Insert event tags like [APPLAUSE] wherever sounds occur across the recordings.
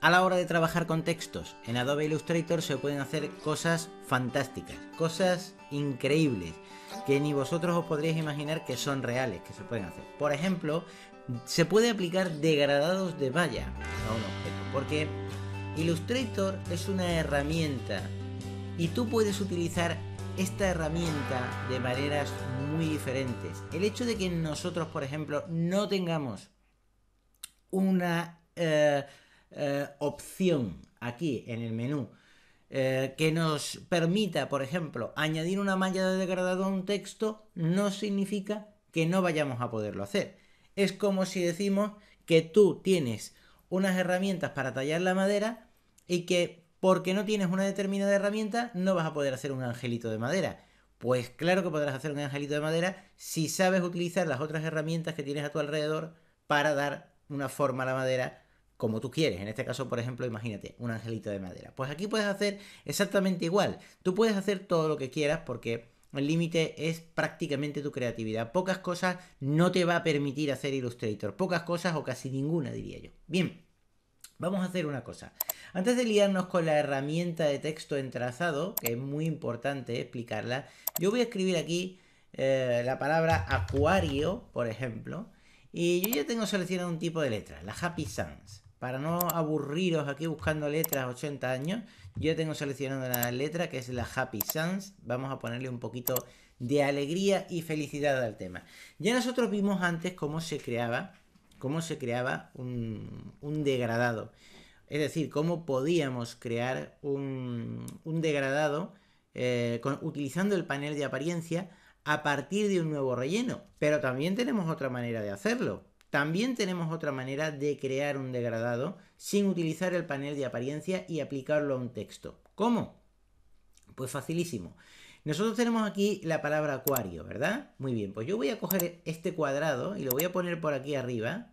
A la hora de trabajar con textos, en Adobe Illustrator se pueden hacer cosas fantásticas, cosas increíbles, que ni vosotros os podríais imaginar que son reales, que se pueden hacer. Por ejemplo, se puede aplicar degradados de valla a un objeto, porque Illustrator es una herramienta y tú puedes utilizar esta herramienta de maneras muy diferentes. El hecho de que nosotros, por ejemplo, no tengamos una... Eh, eh, opción aquí en el menú eh, que nos permita, por ejemplo, añadir una malla de degradado a un texto, no significa que no vayamos a poderlo hacer. Es como si decimos que tú tienes unas herramientas para tallar la madera y que porque no tienes una determinada herramienta no vas a poder hacer un angelito de madera. Pues claro que podrás hacer un angelito de madera si sabes utilizar las otras herramientas que tienes a tu alrededor para dar una forma a la madera como tú quieres. En este caso, por ejemplo, imagínate un angelito de madera. Pues aquí puedes hacer exactamente igual. Tú puedes hacer todo lo que quieras porque el límite es prácticamente tu creatividad. Pocas cosas no te va a permitir hacer Illustrator. Pocas cosas o casi ninguna, diría yo. Bien. Vamos a hacer una cosa. Antes de liarnos con la herramienta de texto en trazado, que es muy importante explicarla, yo voy a escribir aquí eh, la palabra acuario, por ejemplo, y yo ya tengo seleccionado un tipo de letra, la Happy Sans. Para no aburriros aquí buscando letras 80 años, yo tengo seleccionado la letra que es la Happy Sans. Vamos a ponerle un poquito de alegría y felicidad al tema. Ya nosotros vimos antes cómo se creaba, cómo se creaba un, degradado. Es decir, cómo podíamos crear un, degradado eh, utilizando el panel de apariencia a partir de un nuevo relleno. Pero también tenemos otra manera de hacerlo. También tenemos otra manera de crear un degradado sin utilizar el panel de apariencia y aplicarlo a un texto. ¿Cómo? Pues facilísimo. Nosotros tenemos aquí la palabra acuario, ¿verdad? Muy bien, pues yo voy a coger este cuadrado y lo voy a poner por aquí arriba,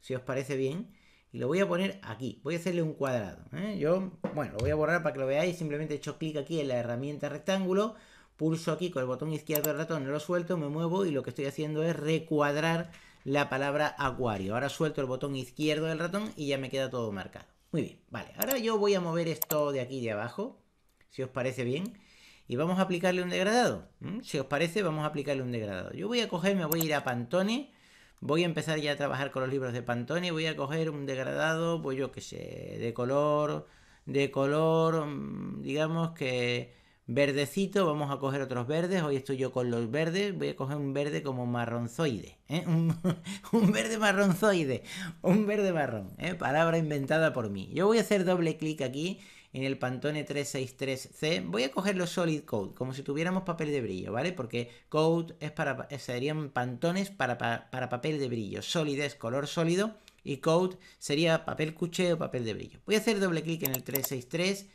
si os parece bien, y lo voy a poner aquí. Voy a hacerle un cuadrado. ¿eh? Yo, bueno, lo voy a borrar para que lo veáis, simplemente he hecho clic aquí en la herramienta rectángulo, pulso aquí con el botón izquierdo del ratón, lo suelto, me muevo y lo que estoy haciendo es recuadrar la palabra acuario. Ahora suelto el botón izquierdo del ratón y ya me queda todo marcado. Muy bien, vale. Ahora yo voy a mover esto de aquí de abajo, si os parece bien. Y vamos a aplicarle un degradado. Si os parece, vamos a aplicarle un degradado. Yo voy a coger, me voy a ir a Pantone. Voy a empezar ya a trabajar con los libros de Pantone. Voy a coger un degradado, pues yo que sé, de color, de color, mm, digamos que verdecito, vamos a coger otros verdes, hoy estoy yo con los verdes, voy a coger un verde como marronzoide, ¿eh? [LAUGHS] un, verde marronzoide, un verde marrón, ¿eh? palabra inventada por mí. Yo voy a hacer doble clic aquí en el Pantone 363C, voy a coger los Solid Code, como si tuviéramos papel de brillo, ¿vale? Porque Code es para, eh, serían pantones para, papel de brillo, Solid es color sólido y Code sería papel cuché o papel de brillo. Voy a hacer doble clic en el 363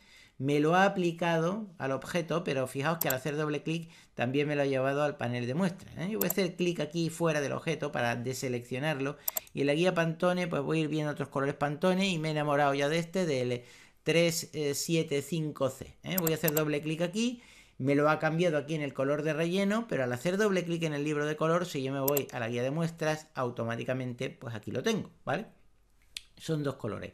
me lo ha aplicado al objeto, pero fijaos que al hacer doble clic también me lo ha llevado al panel de muestras. ¿eh? Yo voy a hacer clic aquí fuera del objeto para deseleccionarlo y en la guía Pantone pues voy a ir viendo otros colores Pantone y me he enamorado ya de este, del 375C. Eh, ¿eh? Voy a hacer doble clic aquí me lo ha cambiado aquí en el color de relleno, pero al hacer doble clic en el libro de color, si yo me voy a la guía de muestras, automáticamente pues aquí lo tengo, ¿vale? Son dos colores.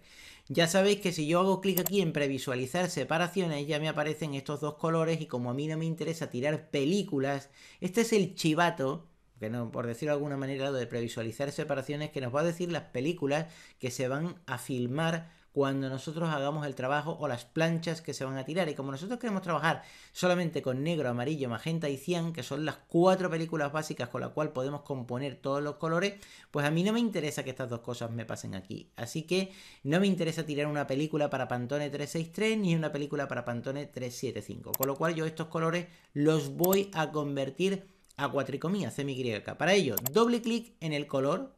Ya sabéis que si yo hago clic aquí en previsualizar separaciones, ya me aparecen estos dos colores y como a mí no me interesa tirar películas, este es el chivato, que no, por decirlo de alguna manera, de previsualizar separaciones, que nos va a decir las películas que se van a filmar cuando nosotros hagamos el trabajo o las planchas que se van a tirar. Y como nosotros queremos trabajar solamente con negro, amarillo, magenta y cian, que son las cuatro películas básicas con las cuales podemos componer todos los colores, pues a mí no me interesa que estas dos cosas me pasen aquí. Así que no me interesa tirar una película para Pantone 363 ni una película para Pantone 375. Con lo cual yo estos colores los voy a convertir a cuatricomía semi-griega... Para ello, doble clic en el color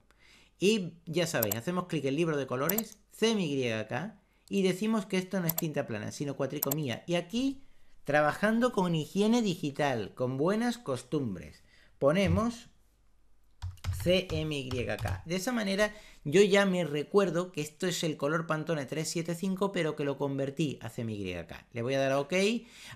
y ya sabéis, hacemos clic en libro de colores CMYK y decimos que esto no es tinta plana, sino cuatricomía. Y aquí, trabajando con higiene digital, con buenas costumbres, ponemos CMYK. De esa manera yo ya me recuerdo que esto es el color Pantone 375, pero que lo convertí a CMYK. Le voy a dar a OK.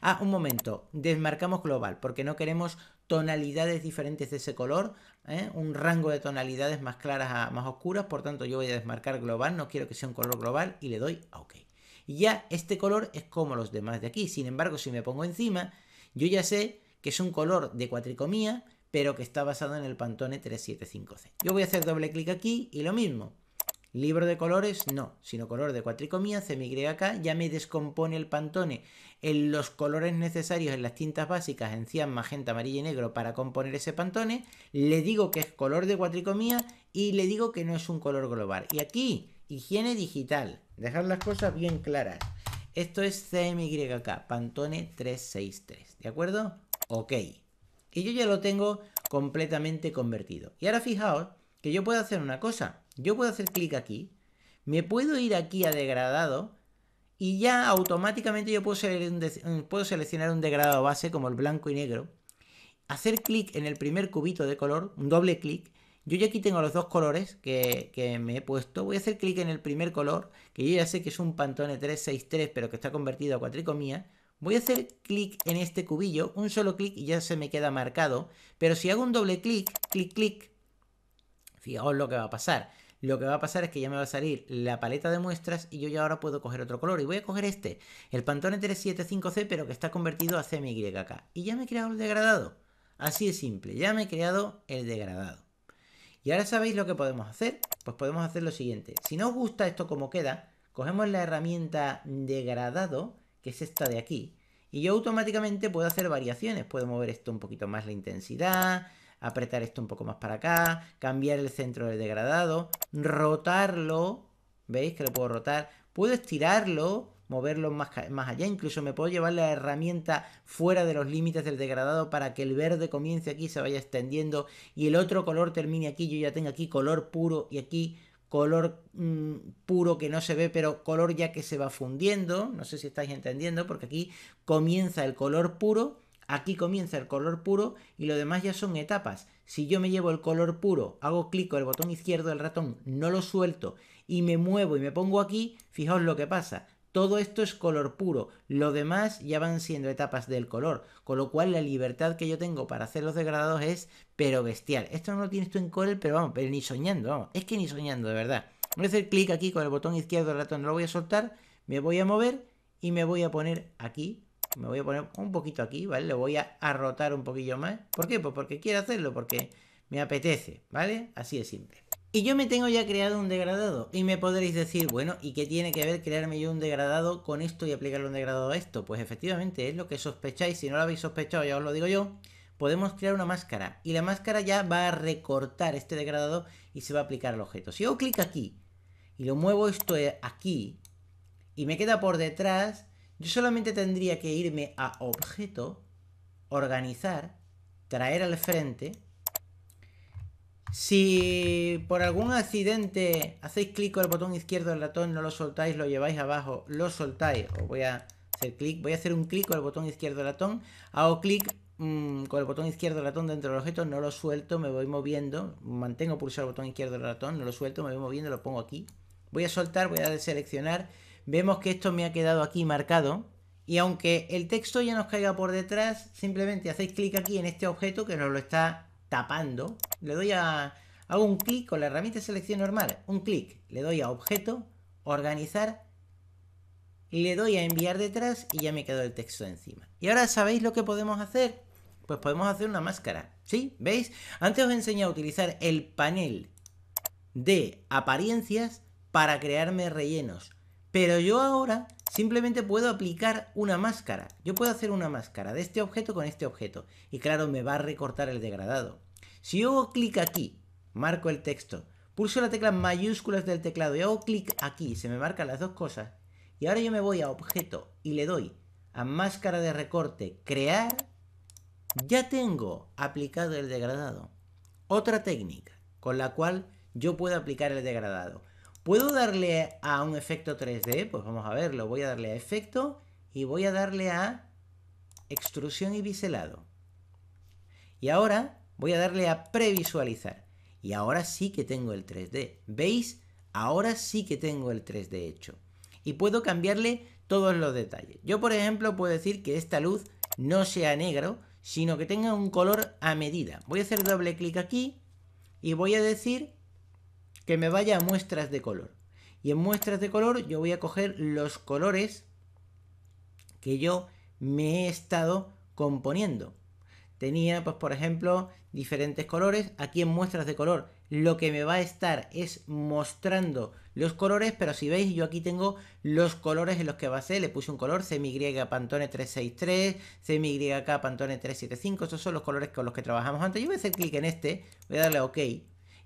Ah, un momento, desmarcamos global, porque no queremos tonalidades diferentes de ese color. ¿eh? un rango de tonalidades más claras a más oscuras, por tanto yo voy a desmarcar global, no quiero que sea un color global y le doy a OK. Y ya este color es como los demás de aquí, sin embargo si me pongo encima, yo ya sé que es un color de cuatricomía, pero que está basado en el Pantone 375C. Yo voy a hacer doble clic aquí y lo mismo. Libro de colores, no, sino color de cuatricomía, CMYK, ya me descompone el pantone en los colores necesarios en las tintas básicas, en cian, magenta, amarillo y negro para componer ese pantone, le digo que es color de cuatricomía y le digo que no es un color global. Y aquí, higiene digital, dejar las cosas bien claras. Esto es CMYK, pantone 363, ¿de acuerdo? Ok. Y yo ya lo tengo completamente convertido. Y ahora fijaos que yo puedo hacer una cosa yo puedo hacer clic aquí, me puedo ir aquí a degradado y ya automáticamente yo puedo, seleccionar un degradado base como el blanco y negro, hacer clic en el primer cubito de color, un doble clic, yo ya aquí tengo los dos colores que, que me he puesto. Voy a hacer clic en el primer color, que yo ya sé que es un Pantone 363, pero que está convertido a cuatricomía. Voy a hacer clic en este cubillo, un solo clic y ya se me queda marcado. Pero si hago un doble clic, clic, clic, fijaos lo que va a pasar lo que va a pasar es que ya me va a salir la paleta de muestras y yo ya ahora puedo coger otro color. Y voy a coger este, el Pantone 375C, pero que está convertido a CMYK. Y ya me he creado el degradado. Así de simple, ya me he creado el degradado. Y ahora sabéis lo que podemos hacer. Pues podemos hacer lo siguiente. Si no os gusta esto como queda, cogemos la herramienta degradado, que es esta de aquí. Y yo automáticamente puedo hacer variaciones. Puedo mover esto un poquito más la intensidad apretar esto un poco más para acá, cambiar el centro del degradado, rotarlo, ¿veis que lo puedo rotar? Puedo estirarlo, moverlo más, más allá, incluso me puedo llevar la herramienta fuera de los límites del degradado para que el verde comience aquí, se vaya extendiendo y el otro color termine aquí, yo ya tengo aquí color puro y aquí color mm, puro que no se ve, pero color ya que se va fundiendo, no sé si estáis entendiendo, porque aquí comienza el color puro Aquí comienza el color puro y lo demás ya son etapas. Si yo me llevo el color puro, hago clic con el botón izquierdo del ratón, no lo suelto y me muevo y me pongo aquí, fijaos lo que pasa. Todo esto es color puro, lo demás ya van siendo etapas del color, con lo cual la libertad que yo tengo para hacer los degradados es pero bestial. Esto no lo tienes tú en Corel, pero vamos, pero ni soñando, vamos, es que ni soñando, de verdad. Voy a hacer clic aquí con el botón izquierdo del ratón, no lo voy a soltar, me voy a mover y me voy a poner aquí me voy a poner un poquito aquí, ¿vale? Lo voy a, rotar un poquillo más. ¿Por qué? Pues porque quiero hacerlo, porque me apetece, ¿vale? Así de simple. Y yo me tengo ya creado un degradado. Y me podréis decir, bueno, ¿y qué tiene que ver crearme yo un degradado con esto y aplicarle un degradado a esto? Pues efectivamente es lo que sospecháis. Si no lo habéis sospechado, ya os lo digo yo. Podemos crear una máscara. Y la máscara ya va a recortar este degradado y se va a aplicar al objeto. Si yo clic aquí y lo muevo esto aquí y me queda por detrás yo solamente tendría que irme a objeto, organizar, traer al frente. Si por algún accidente hacéis clic con el botón izquierdo del ratón, no lo soltáis, lo lleváis abajo, lo soltáis. Os voy a hacer clic, voy a hacer un clic con el botón izquierdo del ratón, hago clic mm, con el botón izquierdo del ratón dentro del objeto, no lo suelto, me voy moviendo, mantengo pulsado el botón izquierdo del ratón, no lo suelto, me voy moviendo, lo pongo aquí. Voy a soltar, voy a seleccionar Vemos que esto me ha quedado aquí marcado. Y aunque el texto ya nos caiga por detrás, simplemente hacéis clic aquí en este objeto que nos lo está tapando. Le doy a... Hago un clic con la herramienta de selección normal. Un clic. Le doy a objeto, organizar. Le doy a enviar detrás y ya me quedó el texto encima. Y ahora sabéis lo que podemos hacer. Pues podemos hacer una máscara. ¿Sí? ¿Veis? Antes os enseñé a utilizar el panel de apariencias para crearme rellenos. Pero yo ahora simplemente puedo aplicar una máscara. Yo puedo hacer una máscara de este objeto con este objeto. Y claro, me va a recortar el degradado. Si yo hago clic aquí, marco el texto, pulso la tecla mayúsculas del teclado y hago clic aquí, se me marcan las dos cosas. Y ahora yo me voy a objeto y le doy a máscara de recorte, crear, ya tengo aplicado el degradado. Otra técnica con la cual yo puedo aplicar el degradado. ¿Puedo darle a un efecto 3D? Pues vamos a verlo. Voy a darle a efecto y voy a darle a extrusión y biselado. Y ahora voy a darle a previsualizar. Y ahora sí que tengo el 3D. ¿Veis? Ahora sí que tengo el 3D hecho. Y puedo cambiarle todos los detalles. Yo, por ejemplo, puedo decir que esta luz no sea negro, sino que tenga un color a medida. Voy a hacer doble clic aquí y voy a decir que me vaya a muestras de color. Y en muestras de color yo voy a coger los colores que yo me he estado componiendo. Tenía, pues, por ejemplo, diferentes colores. Aquí en muestras de color lo que me va a estar es mostrando los colores, pero si veis yo aquí tengo los colores en los que va a ser. Le puse un color CMY Pantone 363, CMYK Pantone 375. Estos son los colores con los que trabajamos antes. Yo voy a hacer clic en este, voy a darle a OK.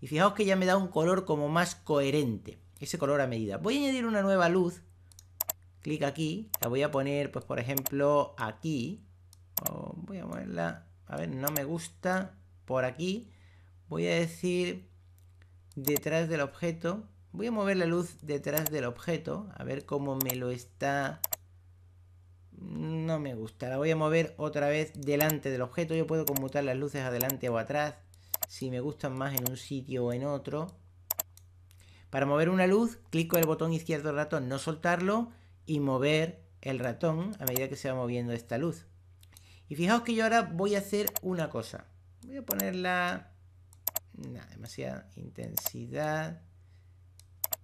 Y fijaos que ya me da un color como más coherente. Ese color a medida. Voy a añadir una nueva luz. Clic aquí. La voy a poner, pues por ejemplo, aquí. voy a moverla A ver, no me gusta. Por aquí. Voy a decir detrás del objeto. Voy a mover la luz detrás del objeto. A ver cómo me lo está... No me gusta. La voy a mover otra vez delante del objeto. Yo puedo conmutar las luces adelante o atrás si me gustan más en un sitio o en otro. Para mover una luz, clico el botón izquierdo del ratón, no soltarlo y mover el ratón a medida que se va moviendo esta luz. Y fijaos que yo ahora voy a hacer una cosa. Voy a ponerla... nada, demasiada intensidad.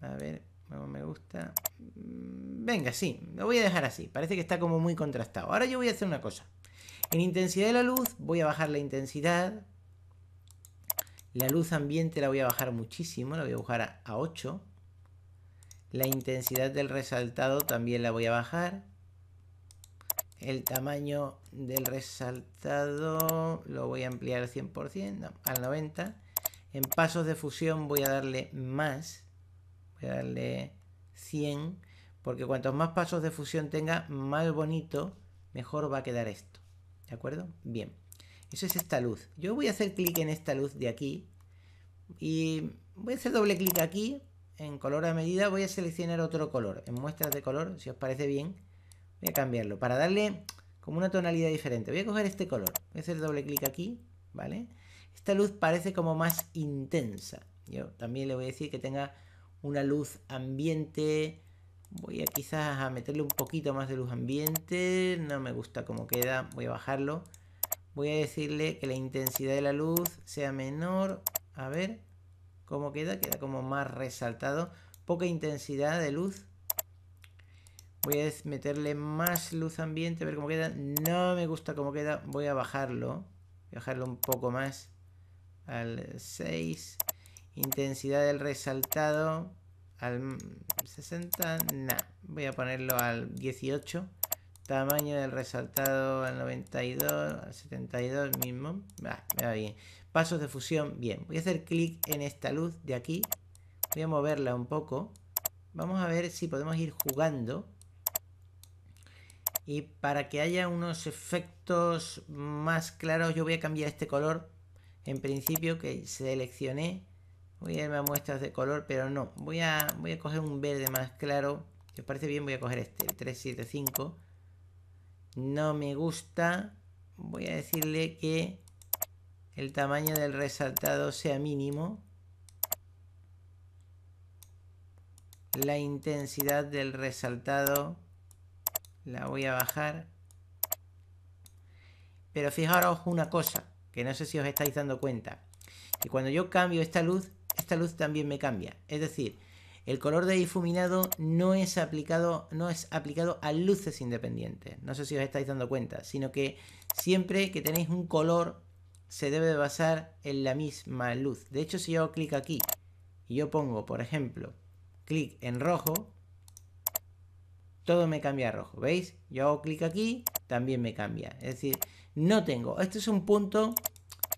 A ver, no me gusta. Mm, venga, sí, lo voy a dejar así. Parece que está como muy contrastado. Ahora yo voy a hacer una cosa. En intensidad de la luz voy a bajar la intensidad la luz ambiente la voy a bajar muchísimo, la voy a bajar a 8. La intensidad del resaltado también la voy a bajar. El tamaño del resaltado lo voy a ampliar al 100%, al 90%. En pasos de fusión voy a darle más, voy a darle 100, porque cuantos más pasos de fusión tenga, más bonito, mejor va a quedar esto. ¿De acuerdo? Bien. Eso es esta luz. Yo voy a hacer clic en esta luz de aquí y voy a hacer doble clic aquí en color a medida. Voy a seleccionar otro color. En muestras de color, si os parece bien, voy a cambiarlo para darle como una tonalidad diferente. Voy a coger este color. Voy a hacer doble clic aquí, ¿vale? Esta luz parece como más intensa. Yo también le voy a decir que tenga una luz ambiente. Voy a quizás a meterle un poquito más de luz ambiente. No me gusta cómo queda. Voy a bajarlo voy a decirle que la intensidad de la luz sea menor. A ver cómo queda, queda como más resaltado. Poca intensidad de luz. Voy a meterle más luz ambiente, a ver cómo queda. No me gusta cómo queda, voy a bajarlo. bajarlo un poco más al 6. Intensidad del resaltado al 60, Nah. Voy a ponerlo al 18. Tamaño del resaltado al 92, al 72 mismo. me va bien. Pasos de fusión, bien. Voy a hacer clic en esta luz de aquí. Voy a moverla un poco. Vamos a ver si podemos ir jugando. Y para que haya unos efectos más claros, yo voy a cambiar este color. En principio que seleccioné. Voy a irme a muestras de color, pero no. Voy a, voy a coger un verde más claro. que parece bien, voy a coger este, el 375 no me gusta. Voy a decirle que el tamaño del resaltado sea mínimo. La intensidad del resaltado la voy a bajar. Pero fijaros una cosa, que no sé si os estáis dando cuenta. Que cuando yo cambio esta luz, esta luz también me cambia. Es decir, el color de difuminado no es aplicado, no es aplicado a luces independientes. No sé si os estáis dando cuenta, sino que siempre que tenéis un color se debe basar en la misma luz. De hecho, si yo clic aquí y yo pongo, por ejemplo, clic en rojo, todo me cambia a rojo, ¿veis? Yo hago clic aquí, también me cambia. Es decir, no tengo. Este es un punto,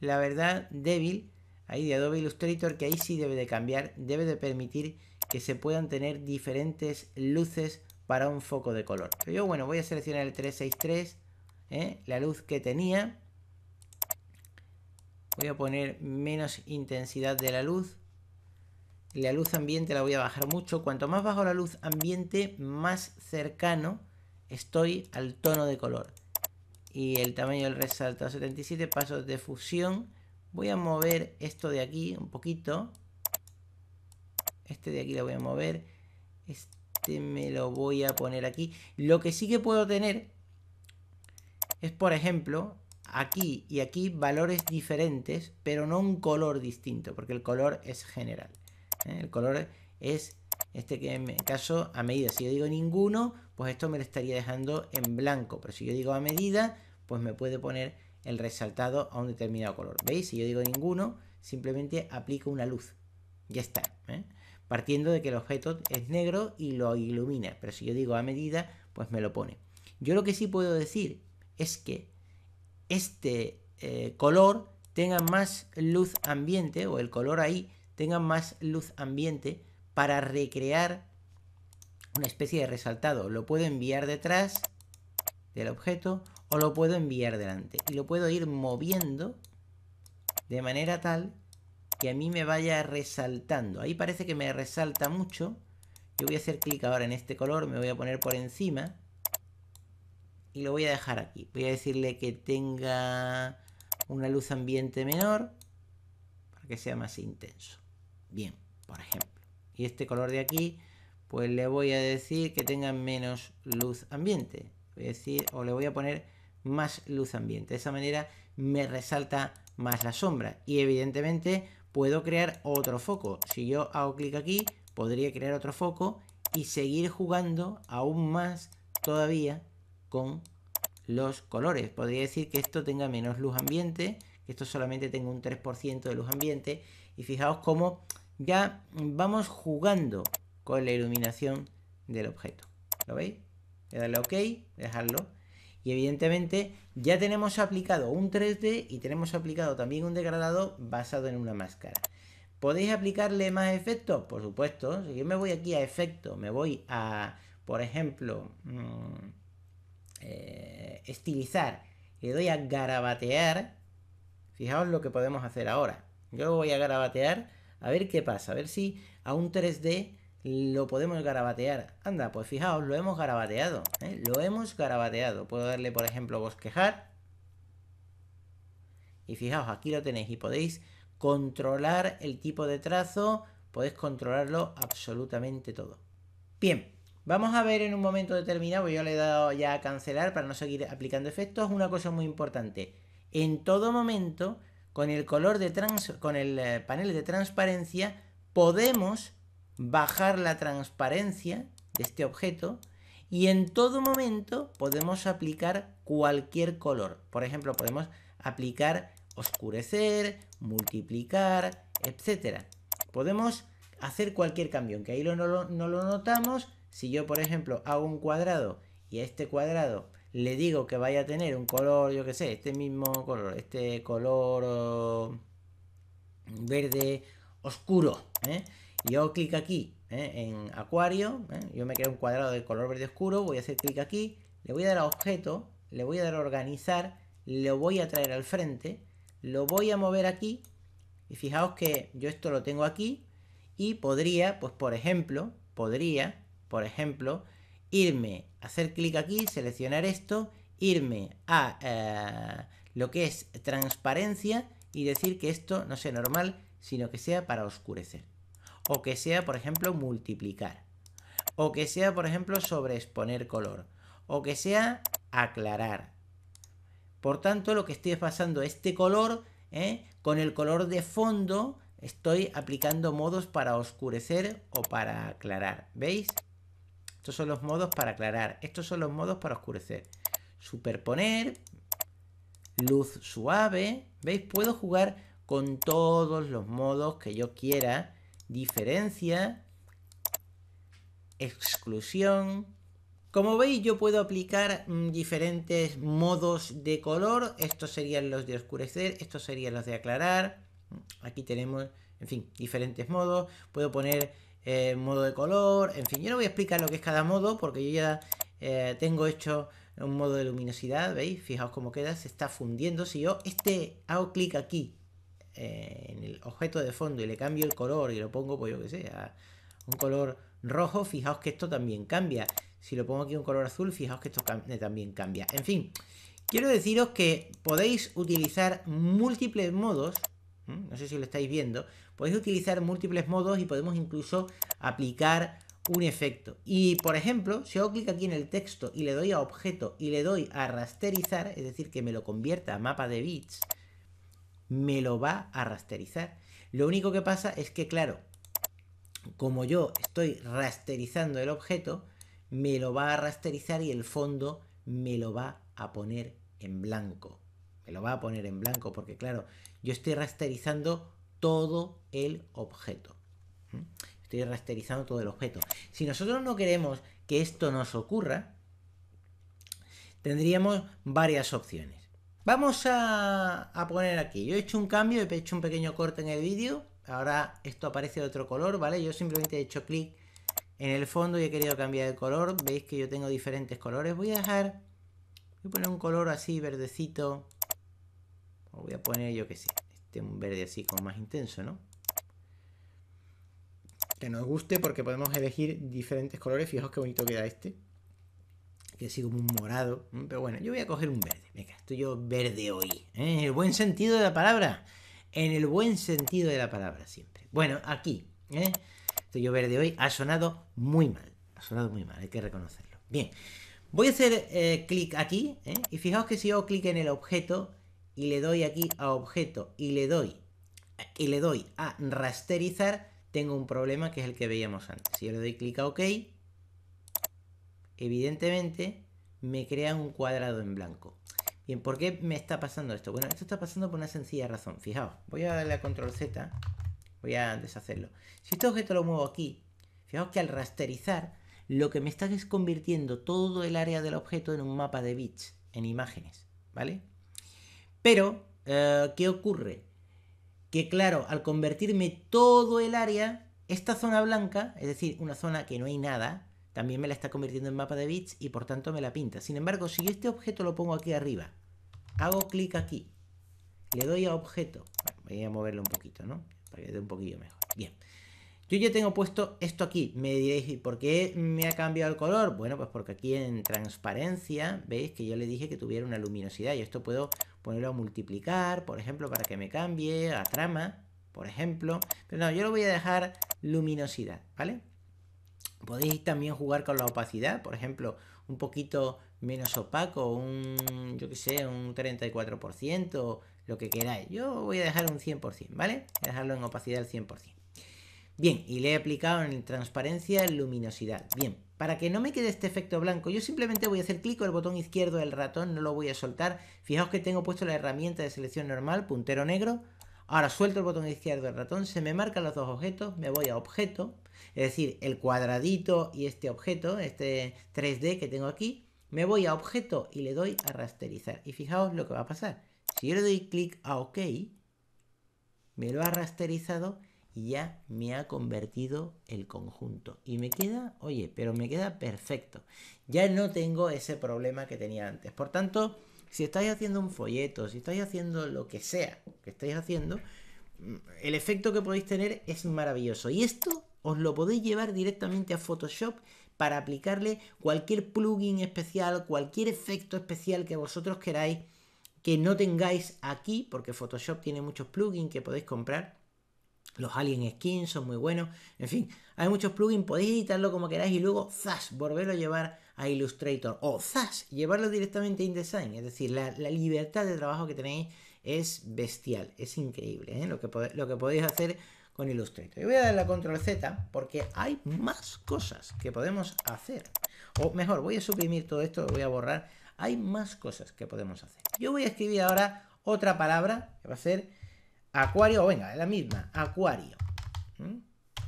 la verdad, débil ahí de Adobe Illustrator que ahí sí debe de cambiar, debe de permitir se puedan tener diferentes luces para un foco de color. yo, bueno, voy a seleccionar el 363, ¿eh? la luz que tenía. Voy a poner menos intensidad de la luz. La luz ambiente la voy a bajar mucho. Cuanto más bajo la luz ambiente, más cercano estoy al tono de color. Y el tamaño del resalto a 77, pasos de fusión. Voy a mover esto de aquí un poquito. Este de aquí lo voy a mover. Este me lo voy a poner aquí. Lo que sí que puedo tener es, por ejemplo, aquí y aquí valores diferentes, pero no un color distinto, porque el color es general. ¿eh? El color es este que en mi caso a medida. Si yo digo ninguno, pues esto me lo estaría dejando en blanco. Pero si yo digo a medida, pues me puede poner el resaltado a un determinado color. ¿Veis? Si yo digo ninguno, simplemente aplico una luz. Ya está. ¿eh? partiendo de que el objeto es negro y lo ilumina, pero si yo digo a medida, pues me lo pone. Yo lo que sí puedo decir es que este eh, color tenga más luz ambiente, o el color ahí tenga más luz ambiente para recrear una especie de resaltado. Lo puedo enviar detrás del objeto o lo puedo enviar delante. Y lo puedo ir moviendo de manera tal que a mí me vaya resaltando. Ahí parece que me resalta mucho. Yo voy a hacer clic ahora en este color, me voy a poner por encima. Y lo voy a dejar aquí. Voy a decirle que tenga una luz ambiente menor para que sea más intenso. Bien, por ejemplo. Y este color de aquí, pues le voy a decir que tenga menos luz ambiente. Voy a decir, o le voy a poner más luz ambiente. De esa manera me resalta más la sombra. Y evidentemente, puedo crear otro foco. Si yo hago clic aquí, podría crear otro foco y seguir jugando aún más todavía con los colores. Podría decir que esto tenga menos luz ambiente, que esto solamente tenga un 3% de luz ambiente. Y fijaos cómo ya vamos jugando con la iluminación del objeto. ¿Lo veis? Le darle OK, dejarlo y evidentemente ya tenemos aplicado un 3D y tenemos aplicado también un degradado basado en una máscara. ¿Podéis aplicarle más efectos? Por supuesto. Si yo me voy aquí a efecto, me voy a, por ejemplo, mm, eh, estilizar le doy a garabatear, fijaos lo que podemos hacer ahora. Yo voy a garabatear a ver qué pasa, a ver si a un 3D lo podemos garabatear. Anda, pues fijaos, lo hemos garabateado. ¿eh? Lo hemos garabateado. Puedo darle, por ejemplo, bosquejar. Y fijaos, aquí lo tenéis y podéis controlar el tipo de trazo, podéis controlarlo absolutamente todo. Bien, vamos a ver en un momento determinado, yo le he dado ya a cancelar para no seguir aplicando efectos, una cosa muy importante. En todo momento, con el color de trans, con el eh, panel de transparencia, podemos bajar la transparencia de este objeto y en todo momento podemos aplicar cualquier color. Por ejemplo, podemos aplicar oscurecer, multiplicar, etcétera Podemos hacer cualquier cambio, aunque ahí no lo, notamos. Si yo, por ejemplo, hago un cuadrado y a este cuadrado le digo que vaya a tener un color, yo que sé, este mismo color, este color verde oscuro, ¿eh? Yo clic aquí ¿eh? en acuario, ¿eh? yo me creo un cuadrado de color verde oscuro, voy a hacer clic aquí, le voy a dar a objeto, le voy a dar a organizar, lo voy a traer al frente, lo voy a mover aquí y fijaos que yo esto lo tengo aquí y podría, pues por ejemplo, podría, por ejemplo, irme, hacer clic aquí, seleccionar esto, irme a eh, lo que es transparencia y decir que esto no sea normal, sino que sea para oscurecer o que sea, por ejemplo, multiplicar, o que sea, por ejemplo, sobreexponer color, o que sea aclarar. Por tanto, lo que estoy pasando este color ¿eh? con el color de fondo, estoy aplicando modos para oscurecer o para aclarar. ¿Veis? Estos son los modos para aclarar, estos son los modos para oscurecer. Superponer, luz suave, ¿veis? Puedo jugar con todos los modos que yo quiera diferencia, exclusión. Como veis yo puedo aplicar mm, diferentes modos de color, estos serían los de oscurecer, estos serían los de aclarar, aquí tenemos, en fin, diferentes modos, puedo poner eh, modo de color, en fin, yo no voy a explicar lo que es cada modo porque yo ya eh, tengo hecho un modo de luminosidad, ¿veis? Fijaos cómo queda, se está fundiendo, si yo este hago clic aquí en el objeto de fondo y le cambio el color y lo pongo, pues yo que sé, a un color rojo, fijaos que esto también cambia. Si lo pongo aquí un color azul, fijaos que esto eh, también cambia. En fin, quiero deciros que podéis utilizar múltiples modos, no sé si lo estáis viendo, podéis utilizar múltiples modos y podemos incluso aplicar un efecto. Y por ejemplo, si hago clic aquí en el texto y le doy a objeto y le doy a rasterizar, es decir, que me lo convierta a mapa de bits, me lo va a rasterizar. Lo único que pasa es que, claro, como yo estoy rasterizando el objeto, me lo va a rasterizar y el fondo me lo va a poner en blanco. Me lo va a poner en blanco porque, claro, yo estoy rasterizando todo el objeto. Estoy rasterizando todo el objeto. Si nosotros no queremos que esto nos ocurra, tendríamos varias opciones. Vamos a, poner aquí, yo he hecho un cambio, he hecho un pequeño corte en el vídeo, ahora esto aparece de otro color, ¿vale? Yo simplemente he hecho clic en el fondo y he querido cambiar el color, veis que yo tengo diferentes colores, voy a dejar, voy a poner un color así verdecito, voy a poner yo que sé, este un verde así como más intenso, ¿no? Que nos guste porque podemos elegir diferentes colores, fijaos qué bonito queda este que así como un morado. Pero bueno, yo voy a coger un verde. Venga, estoy yo verde hoy. ¿eh? En el buen sentido de la palabra. En el buen sentido de la palabra siempre. Bueno, aquí. ¿eh? Estoy yo verde hoy. Ha sonado muy mal. Ha sonado muy mal, hay que reconocerlo. Bien. Voy a hacer eh, clic aquí. ¿eh? Y fijaos que si yo clic en el objeto y le doy aquí a objeto y le doy y le doy a rasterizar, tengo un problema que es el que veíamos antes. Si yo le doy clic a OK, evidentemente me crea un cuadrado en blanco. Bien, ¿por qué me está pasando esto? Bueno, esto está pasando por una sencilla razón. Fijaos, voy a darle a control Z, voy a deshacerlo. Si este objeto lo muevo aquí, fijaos que al rasterizar, lo que me está es convirtiendo todo el área del objeto en un mapa de bits, en imágenes, ¿vale? Pero, eh, ¿qué ocurre? Que claro, al convertirme todo el área, esta zona blanca, es decir, una zona que no hay nada, también me la está convirtiendo en mapa de bits y por tanto me la pinta. Sin embargo, si este objeto lo pongo aquí arriba, hago clic aquí, le doy a objeto, voy a moverlo un poquito, ¿no? Para que dé un poquillo mejor. Bien. Yo ya tengo puesto esto aquí. Me diréis, por qué me ha cambiado el color? Bueno, pues porque aquí en transparencia, veis que yo le dije que tuviera una luminosidad. Y esto puedo ponerlo a multiplicar, por ejemplo, para que me cambie, a trama, por ejemplo. Pero no, yo lo voy a dejar luminosidad, ¿vale? Podéis también jugar con la opacidad, por ejemplo, un poquito menos opaco, un, yo que sé, un 34%, lo que queráis. Yo voy a dejar un 100%, ¿vale? dejarlo en opacidad al 100%. Bien, y le he aplicado en transparencia luminosidad. Bien, para que no me quede este efecto blanco, yo simplemente voy a hacer clic con el botón izquierdo del ratón, no lo voy a soltar. Fijaos que tengo puesto la herramienta de selección normal, puntero negro. Ahora suelto el botón izquierdo del ratón, se me marcan los dos objetos, me voy a objeto, es decir, el cuadradito y este objeto, este 3D que tengo aquí, me voy a objeto y le doy a rasterizar. Y fijaos lo que va a pasar. Si yo le doy clic a OK, me lo ha rasterizado y ya me ha convertido el conjunto. Y me queda, oye, pero me queda perfecto. Ya no tengo ese problema que tenía antes. Por tanto, si estáis haciendo un folleto, si estáis haciendo lo que sea que estáis haciendo, el efecto que podéis tener es maravilloso. Y esto os lo podéis llevar directamente a Photoshop para aplicarle cualquier plugin especial, cualquier efecto especial que vosotros queráis que no tengáis aquí, porque Photoshop tiene muchos plugins que podéis comprar. Los Alien Skins son muy buenos. En fin, hay muchos plugins, podéis editarlo como queráis y luego zas, volverlo a llevar a Illustrator o zas, llevarlo directamente a InDesign. Es decir, la, libertad de trabajo que tenéis es bestial, es increíble ¿eh? lo, que lo que podéis hacer con Illustrator. Y voy a dar la control Z porque hay más cosas que podemos hacer. O mejor, voy a suprimir todo esto, voy a borrar. Hay más cosas que podemos hacer. Yo voy a escribir ahora otra palabra que va a ser acuario, o venga, la misma, acuario. ¿Mm?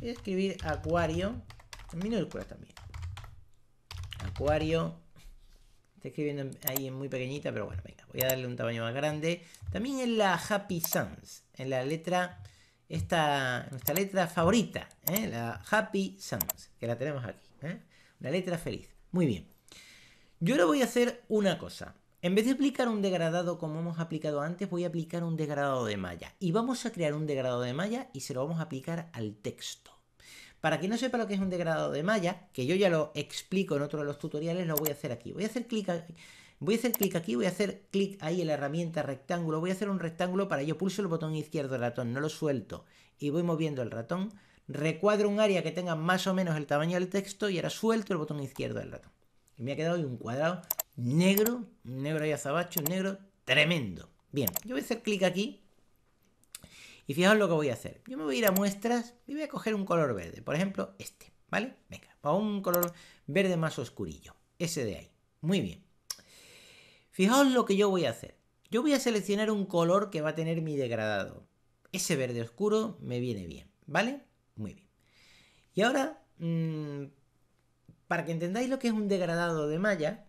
Voy a escribir acuario en minúsculas también. Acuario. Estoy escribiendo ahí en muy pequeñita, pero bueno, venga, voy a darle un tamaño más grande. También en la Happy Sans, en la letra esta, nuestra letra favorita, ¿eh? la Happy Sounds, que la tenemos aquí. La ¿eh? letra feliz. Muy bien. Yo ahora voy a hacer una cosa. En vez de aplicar un degradado como hemos aplicado antes, voy a aplicar un degradado de malla. Y vamos a crear un degradado de malla y se lo vamos a aplicar al texto. Para quien no sepa lo que es un degradado de malla, que yo ya lo explico en otro de los tutoriales, lo voy a hacer aquí. Voy a hacer clic aquí Voy a hacer clic aquí, voy a hacer clic ahí en la herramienta rectángulo, voy a hacer un rectángulo para ello pulso el botón izquierdo del ratón, no lo suelto y voy moviendo el ratón, recuadro un área que tenga más o menos el tamaño del texto y ahora suelto el botón izquierdo del ratón. Y me ha quedado un cuadrado negro, negro ahí azabacho negro tremendo. Bien, yo voy a hacer clic aquí y fijaos lo que voy a hacer. Yo me voy a ir a muestras y voy a coger un color verde, por ejemplo este, ¿vale? Venga, un color verde más oscurillo, ese de ahí. Muy bien. Fijaos lo que yo voy a hacer. Yo voy a seleccionar un color que va a tener mi degradado. Ese verde oscuro me viene bien, ¿vale? Muy bien. Y ahora, mm, para que entendáis lo que es un degradado de malla,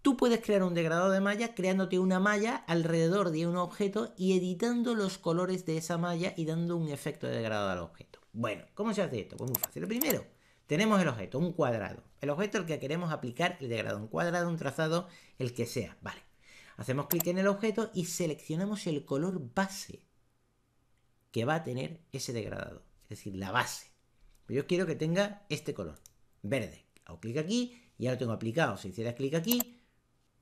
tú puedes crear un degradado de malla creándote una malla alrededor de un objeto y editando los colores de esa malla y dando un efecto de degradado al objeto. Bueno, ¿cómo se hace esto? Pues muy fácil. primero, tenemos el objeto, un cuadrado. El objeto al que queremos aplicar el degradado. Un cuadrado, un trazado, el que sea. Vale. Hacemos clic en el objeto y seleccionamos el color base que va a tener ese degradado. Es decir, la base. Yo quiero que tenga este color, verde. Hago clic aquí y ya lo tengo aplicado. Si hiciera clic aquí,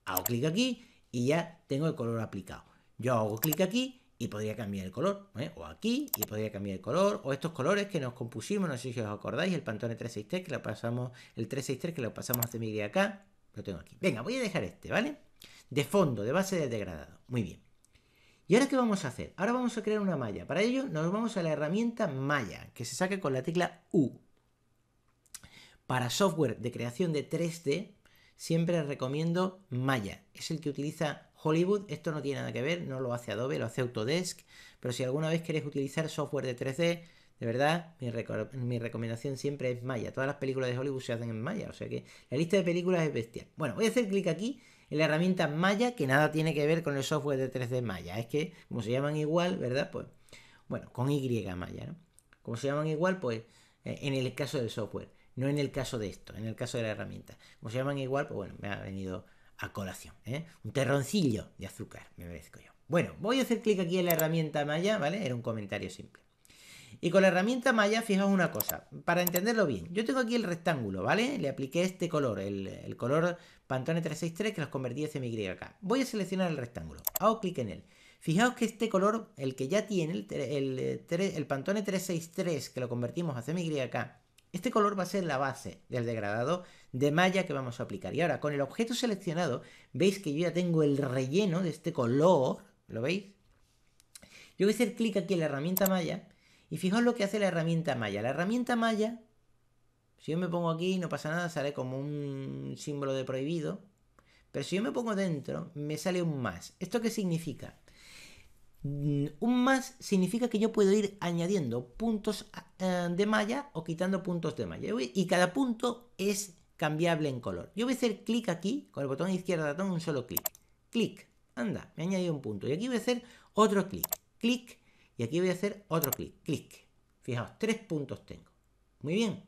hago clic aquí y ya tengo el color aplicado. Yo hago clic aquí y podría cambiar el color, ¿eh? o aquí y podría cambiar el color, o estos colores que nos compusimos, no sé si os acordáis, el pantone 363 que lo pasamos, el 363 que lo pasamos hace de acá, lo tengo aquí. Venga, voy a dejar este, ¿vale? De fondo, de base de degradado, muy bien. ¿Y ahora qué vamos a hacer? Ahora vamos a crear una malla. Para ello nos vamos a la herramienta malla, que se saca con la tecla U. Para software de creación de 3D, siempre recomiendo malla. Es el que utiliza Hollywood, esto no tiene nada que ver, no lo hace Adobe, lo hace Autodesk, pero si alguna vez queréis utilizar software de 3D, de verdad, mi, recomendación siempre es Maya. Todas las películas de Hollywood se hacen en Maya, o sea que la lista de películas es bestial. Bueno, voy a hacer clic aquí en la herramienta Maya, que nada tiene que ver con el software de 3D Maya. Es que, como se llaman igual, ¿verdad? Pues, bueno, con Y Maya, ¿no? Como se llaman igual, pues, eh, en el caso del software, no en el caso de esto, en el caso de la herramienta. Como se llaman igual, pues bueno, me ha venido a colación. ¿eh? Un terroncillo de azúcar me merezco yo. Bueno, voy a hacer clic aquí en la herramienta Maya, ¿vale? Era un comentario simple. Y con la herramienta Maya, fijaos una cosa, para entenderlo bien. Yo tengo aquí el rectángulo, ¿vale? Le apliqué este color, el, color Pantone 363 que los convertí en CMY acá. Voy a seleccionar el rectángulo, hago clic en él. Fijaos que este color, el que ya tiene, el, eh, Pantone 363 que lo convertimos a acá, este color va a ser la base del degradado de malla que vamos a aplicar. Y ahora, con el objeto seleccionado, veis que yo ya tengo el relleno de este color, ¿lo veis? Yo voy a hacer clic aquí en la herramienta malla y fijaos lo que hace la herramienta malla. La herramienta malla, si yo me pongo aquí, no pasa nada, sale como un símbolo de prohibido. Pero si yo me pongo dentro, me sale un más. ¿Esto qué significa? Mm, un más significa que yo puedo ir añadiendo puntos eh, de malla o quitando puntos de malla. Y cada punto es cambiable en color. Yo voy a hacer clic aquí, con el botón izquierdo un solo clic. Clic. Anda, me ha añadido un punto. Y aquí voy a hacer otro clic. Clic. Y aquí voy a hacer otro clic. Clic. Fijaos, tres puntos tengo. Muy bien.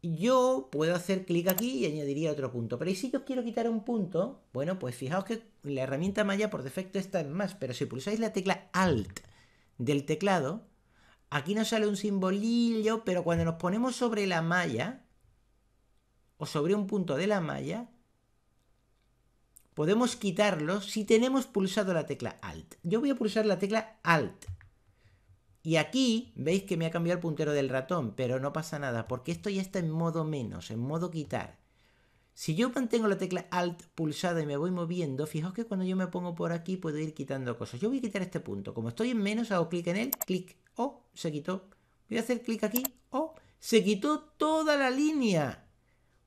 Yo puedo hacer clic aquí y añadiría otro punto. Pero ¿y si yo quiero quitar un punto? Bueno, pues fijaos que la herramienta malla por defecto está en más. Pero si pulsáis la tecla Alt del teclado, aquí nos sale un simbolillo. Pero cuando nos ponemos sobre la malla, o sobre un punto de la malla, podemos quitarlo si tenemos pulsado la tecla Alt. Yo voy a pulsar la tecla Alt. Y aquí veis que me ha cambiado el puntero del ratón, pero no pasa nada, porque esto ya está en modo menos, en modo quitar. Si yo mantengo la tecla Alt pulsada y me voy moviendo, fijaos que cuando yo me pongo por aquí puedo ir quitando cosas. Yo voy a quitar este punto. Como estoy en menos, hago clic en él, clic, o oh, se quitó. Voy a hacer clic aquí, o oh, se quitó toda la línea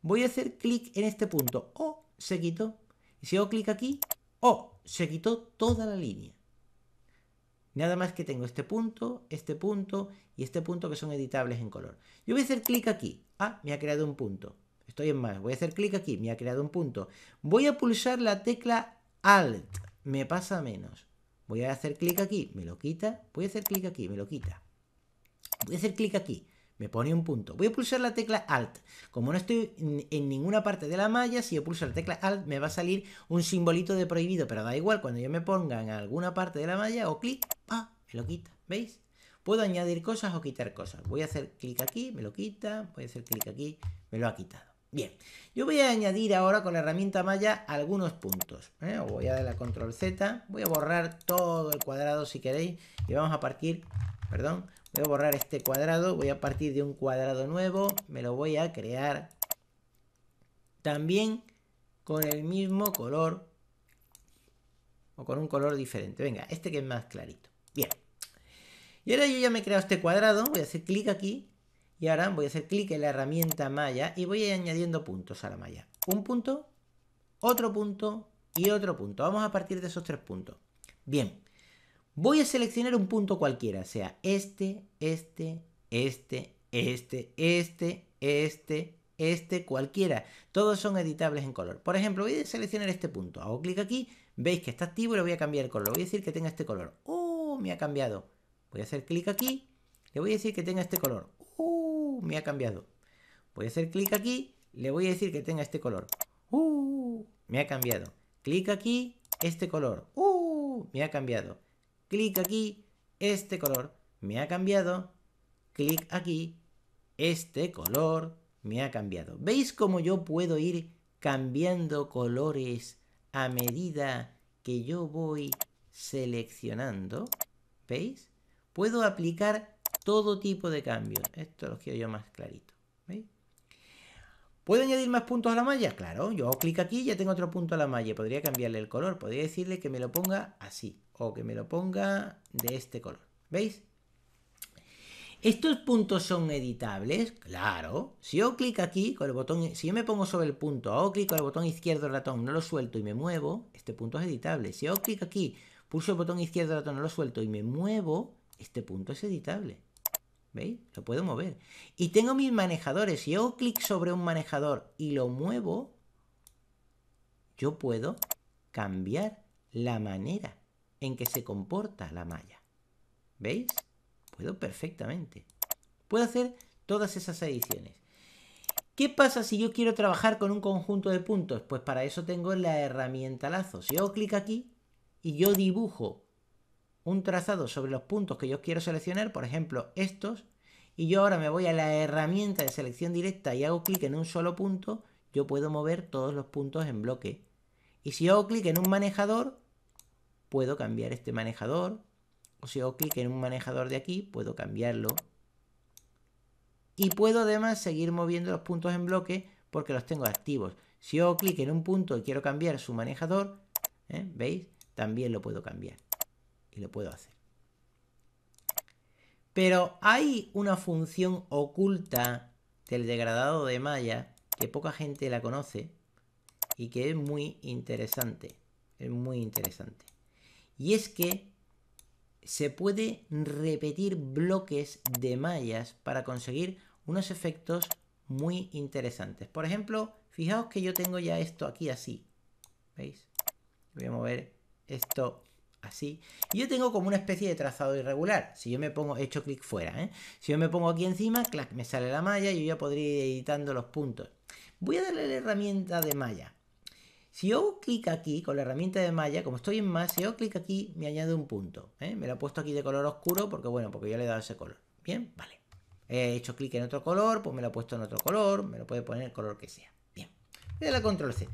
voy a hacer clic en este punto. Oh, se quitó. Y si hago clic aquí, oh, se quitó toda la línea. Nada más que tengo este punto, este punto y este punto que son editables en color. Yo voy a hacer clic aquí. Ah, me ha creado un punto. Estoy en más. Voy a hacer clic aquí. Me ha creado un punto. Voy a pulsar la tecla Alt. Me pasa menos. Voy a hacer clic aquí. Me lo quita. Voy a hacer clic aquí. Me lo quita. Voy a hacer clic aquí me pone un punto. Voy a pulsar la tecla Alt. Como no estoy en ninguna parte de la malla, si yo pulso la tecla Alt me va a salir un simbolito de prohibido, pero da igual, cuando yo me ponga en alguna parte de la malla o clic, ¡ah! me lo quita, ¿veis? Puedo añadir cosas o quitar cosas. Voy a hacer clic aquí, me lo quita, voy a hacer clic aquí, me lo ha quitado. Bien, yo voy a añadir ahora con la herramienta malla algunos puntos. ¿eh? Voy a dar la control Z, voy a borrar todo el cuadrado si queréis y vamos a partir, perdón, Voy a borrar este cuadrado, voy a partir de un cuadrado nuevo, me lo voy a crear. También con el mismo color o con un color diferente. Venga, este que es más clarito. Bien. Y ahora yo ya me he creado este cuadrado, voy a hacer clic aquí y ahora voy a hacer clic en la herramienta malla y voy a ir añadiendo puntos a la malla. Un punto, otro punto y otro punto. Vamos a partir de esos tres puntos. Bien. Voy a seleccionar un punto cualquiera, sea este, este, este, este, este, este, este, cualquiera. Todos son editables en color. Por ejemplo, voy a seleccionar este punto. Hago clic aquí, veis que está activo y le voy a cambiar el color. voy a decir que tenga este color. ¡Uh! Me ha cambiado. Voy a hacer clic aquí, le voy a decir que tenga este color. ¡Uh! Me ha cambiado. Voy a hacer clic aquí, le voy a decir que tenga este color. ¡Uh! Me ha cambiado. Clic aquí, este color. ¡Uh! Me ha cambiado clic aquí, este color me ha cambiado, clic aquí, este color me ha cambiado. ¿Veis cómo yo puedo ir cambiando colores a medida que yo voy seleccionando? ¿Veis? Puedo aplicar todo tipo de cambios. Esto lo quiero yo más clarito. ¿Veis? ¿Puedo añadir más puntos a la malla? Claro, yo hago clic aquí y ya tengo otro punto a la malla. Podría cambiarle el color, podría decirle que me lo ponga así o que me lo ponga de este color. ¿Veis? ¿Estos puntos son editables? Claro. Si yo clic aquí con el botón, si yo me pongo sobre el punto, hago clic con el botón izquierdo del ratón, no lo suelto y me muevo, este punto es editable. Si hago clic aquí, pulso el botón izquierdo del ratón, no lo suelto y me muevo, este punto es editable. ¿Veis? Lo puedo mover. Y tengo mis manejadores. Si hago clic sobre un manejador y lo muevo, yo puedo cambiar la manera en que se comporta la malla. ¿Veis? Puedo perfectamente. Puedo hacer todas esas ediciones. ¿Qué pasa si yo quiero trabajar con un conjunto de puntos? Pues para eso tengo la herramienta lazo. Si hago clic aquí y yo dibujo un trazado sobre los puntos que yo quiero seleccionar, por ejemplo estos, y yo ahora me voy a la herramienta de selección directa y hago clic en un solo punto, yo puedo mover todos los puntos en bloque. Y si hago clic en un manejador, puedo cambiar este manejador. O si hago clic en un manejador de aquí, puedo cambiarlo. Y puedo además seguir moviendo los puntos en bloque porque los tengo activos. Si hago clic en un punto y quiero cambiar su manejador, ¿eh? ¿veis? También lo puedo cambiar y lo puedo hacer. Pero hay una función oculta del degradado de malla que poca gente la conoce y que es muy interesante. Es muy interesante. Y es que se puede repetir bloques de mallas para conseguir unos efectos muy interesantes. Por ejemplo, fijaos que yo tengo ya esto aquí así. ¿Veis? Voy a mover esto así, y yo tengo como una especie de trazado irregular. Si yo me pongo, he hecho clic fuera, ¿eh? Si yo me pongo aquí encima, clac, me sale la malla y yo ya podría ir editando los puntos. Voy a darle la herramienta de malla. Si yo hago clic aquí con la herramienta de malla, como estoy en más, si yo hago clic aquí, me añade un punto. ¿eh? Me lo he puesto aquí de color oscuro porque, bueno, porque yo le he dado ese color. Bien, vale. He hecho clic en otro color, pues me lo he puesto en otro color, me lo puede poner el color que sea. Bien. Voy a la control Z.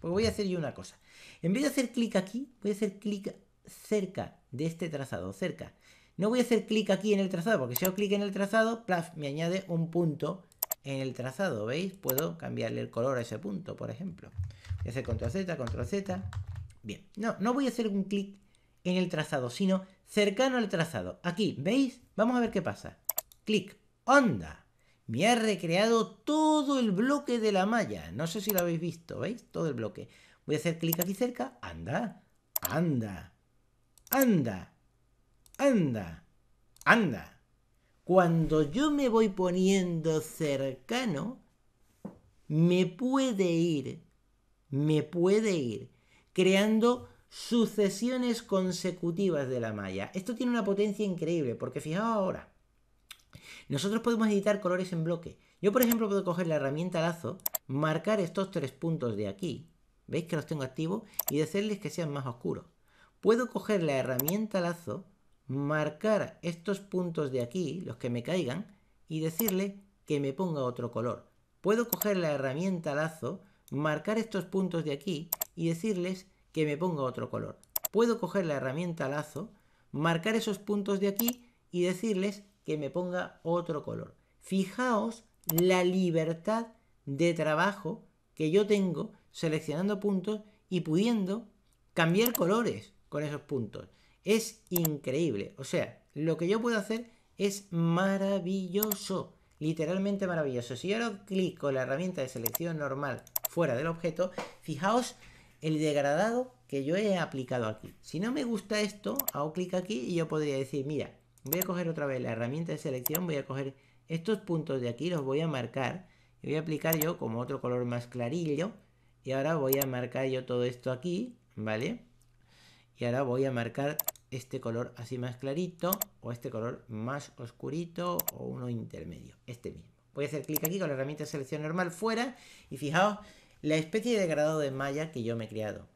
Pues voy a hacer yo una cosa. En vez de hacer clic aquí, voy a hacer clic cerca de este trazado, cerca. No voy a hacer clic aquí en el trazado, porque si hago clic en el trazado, plaf, me añade un punto en el trazado, ¿veis? Puedo cambiarle el color a ese punto, por ejemplo. Voy a hacer control Z, control Z. Bien, no, no voy a hacer un clic en el trazado, sino cercano al trazado. Aquí, ¿veis? Vamos a ver qué pasa. Clic, onda. Me ha recreado todo el bloque de la malla. No sé si lo habéis visto, ¿veis? Todo el bloque. Voy a hacer clic aquí cerca. Anda, anda. Anda, anda, anda. Cuando yo me voy poniendo cercano, me puede ir, me puede ir, creando sucesiones consecutivas de la malla. Esto tiene una potencia increíble, porque fijaos ahora, nosotros podemos editar colores en bloque. Yo, por ejemplo, puedo coger la herramienta lazo, marcar estos tres puntos de aquí, ¿veis que los tengo activos? Y decirles que sean más oscuros puedo coger la herramienta lazo, marcar estos puntos de aquí, los que me caigan, y decirle que me ponga otro color. Puedo coger la herramienta lazo, marcar estos puntos de aquí y decirles que me ponga otro color. Puedo coger la herramienta lazo, marcar esos puntos de aquí y decirles que me ponga otro color. Fijaos la libertad de trabajo que yo tengo seleccionando puntos y pudiendo cambiar colores con esos puntos. Es increíble. O sea, lo que yo puedo hacer es maravilloso. Literalmente maravilloso. Si ahora clic con la herramienta de selección normal fuera del objeto, fijaos el degradado que yo he aplicado aquí. Si no me gusta esto, hago clic aquí y yo podría decir, mira, voy a coger otra vez la herramienta de selección, voy a coger estos puntos de aquí, los voy a marcar y voy a aplicar yo como otro color más clarillo y ahora voy a marcar yo todo esto aquí, ¿vale? y ahora voy a marcar este color así más clarito o este color más oscurito o uno intermedio, este mismo. Voy a hacer clic aquí con la herramienta de selección normal fuera y fijaos la especie de degradado de malla que yo me he creado.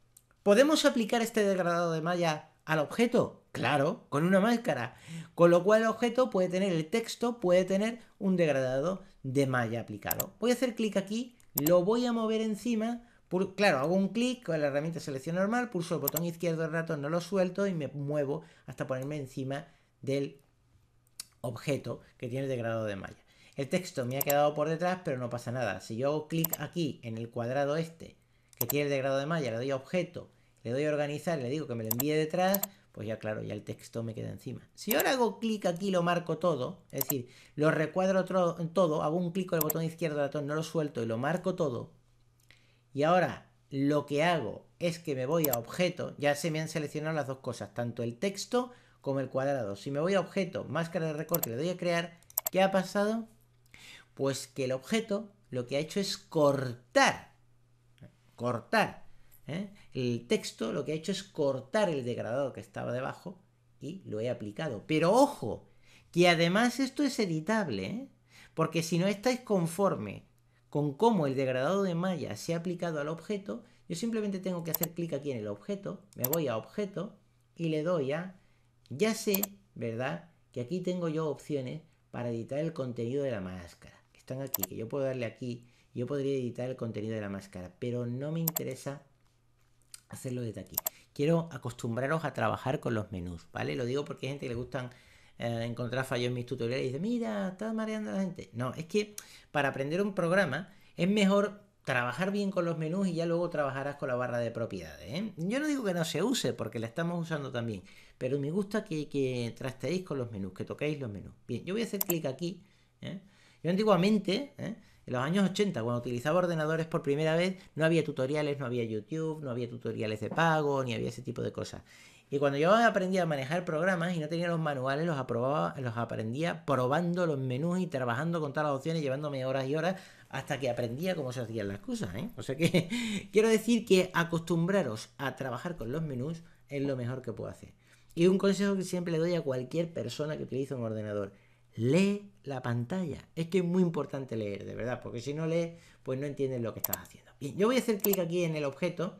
¿Podemos aplicar este degradado de malla al objeto? Claro, con una máscara. Con lo cual el objeto puede tener, el texto puede tener un degradado de malla aplicado. Voy a hacer clic aquí, lo voy a mover encima claro, hago un clic con la herramienta selección normal, pulso el botón izquierdo del ratón, no lo suelto y me muevo hasta ponerme encima del objeto que tiene el degradado de malla. El texto me ha quedado por detrás, pero no pasa nada. Si yo hago clic aquí en el cuadrado este que tiene el degradado de malla, le doy a objeto, le doy a organizar, le digo que me lo envíe detrás, pues ya claro, ya el texto me queda encima. Si ahora hago clic aquí lo marco todo, es decir, lo recuadro todo, hago un clic con el botón izquierdo del ratón, no lo suelto y lo marco todo, y ahora lo que hago es que me voy a objeto, ya se me han seleccionado las dos cosas, tanto el texto como el cuadrado. Si me voy a objeto, máscara de recorte, le doy a crear, ¿qué ha pasado? Pues que el objeto lo que ha hecho es cortar, cortar. ¿eh? El texto lo que ha hecho es cortar el degradado que estaba debajo y lo he aplicado. Pero ojo, que además esto es editable, ¿eh? porque si no estáis conforme con cómo el degradado de malla se ha aplicado al objeto, yo simplemente tengo que hacer clic aquí en el objeto, me voy a objeto y le doy a... Ya sé, ¿verdad? Que aquí tengo yo opciones para editar el contenido de la máscara. Que están aquí, que yo puedo darle aquí, yo podría editar el contenido de la máscara, pero no me interesa hacerlo desde aquí. Quiero acostumbraros a trabajar con los menús, ¿vale? Lo digo porque hay gente que le gustan eh, encontrar fallos en mis tutoriales y dices, mira, estás mareando a la gente. No, es que para aprender un programa es mejor trabajar bien con los menús y ya luego trabajarás con la barra de propiedades. ¿eh? Yo no digo que no se use, porque la estamos usando también, pero me gusta que, que trasteéis con los menús, que toquéis los menús. Bien, yo voy a hacer clic aquí. ¿eh? Yo antiguamente, en los años 80, cuando utilizaba ordenadores por primera vez, no había tutoriales, no había YouTube, no había tutoriales de pago, ni había ese tipo de cosas. Y cuando yo aprendí a manejar programas y no tenía los manuales, los aprobaba, los aprendía probando los menús y trabajando con todas las opciones, llevándome horas y horas hasta que aprendía cómo se hacían las cosas. ¿eh? O sea que [LAUGHS] quiero decir que acostumbraros a trabajar con los menús es lo mejor que puedo hacer. Y un consejo que siempre le doy a cualquier persona que utiliza un ordenador. Lee la pantalla. Es que es muy importante leer, de verdad, porque si no lees, pues no entiendes lo que estás haciendo. Bien, yo voy a hacer clic aquí en el objeto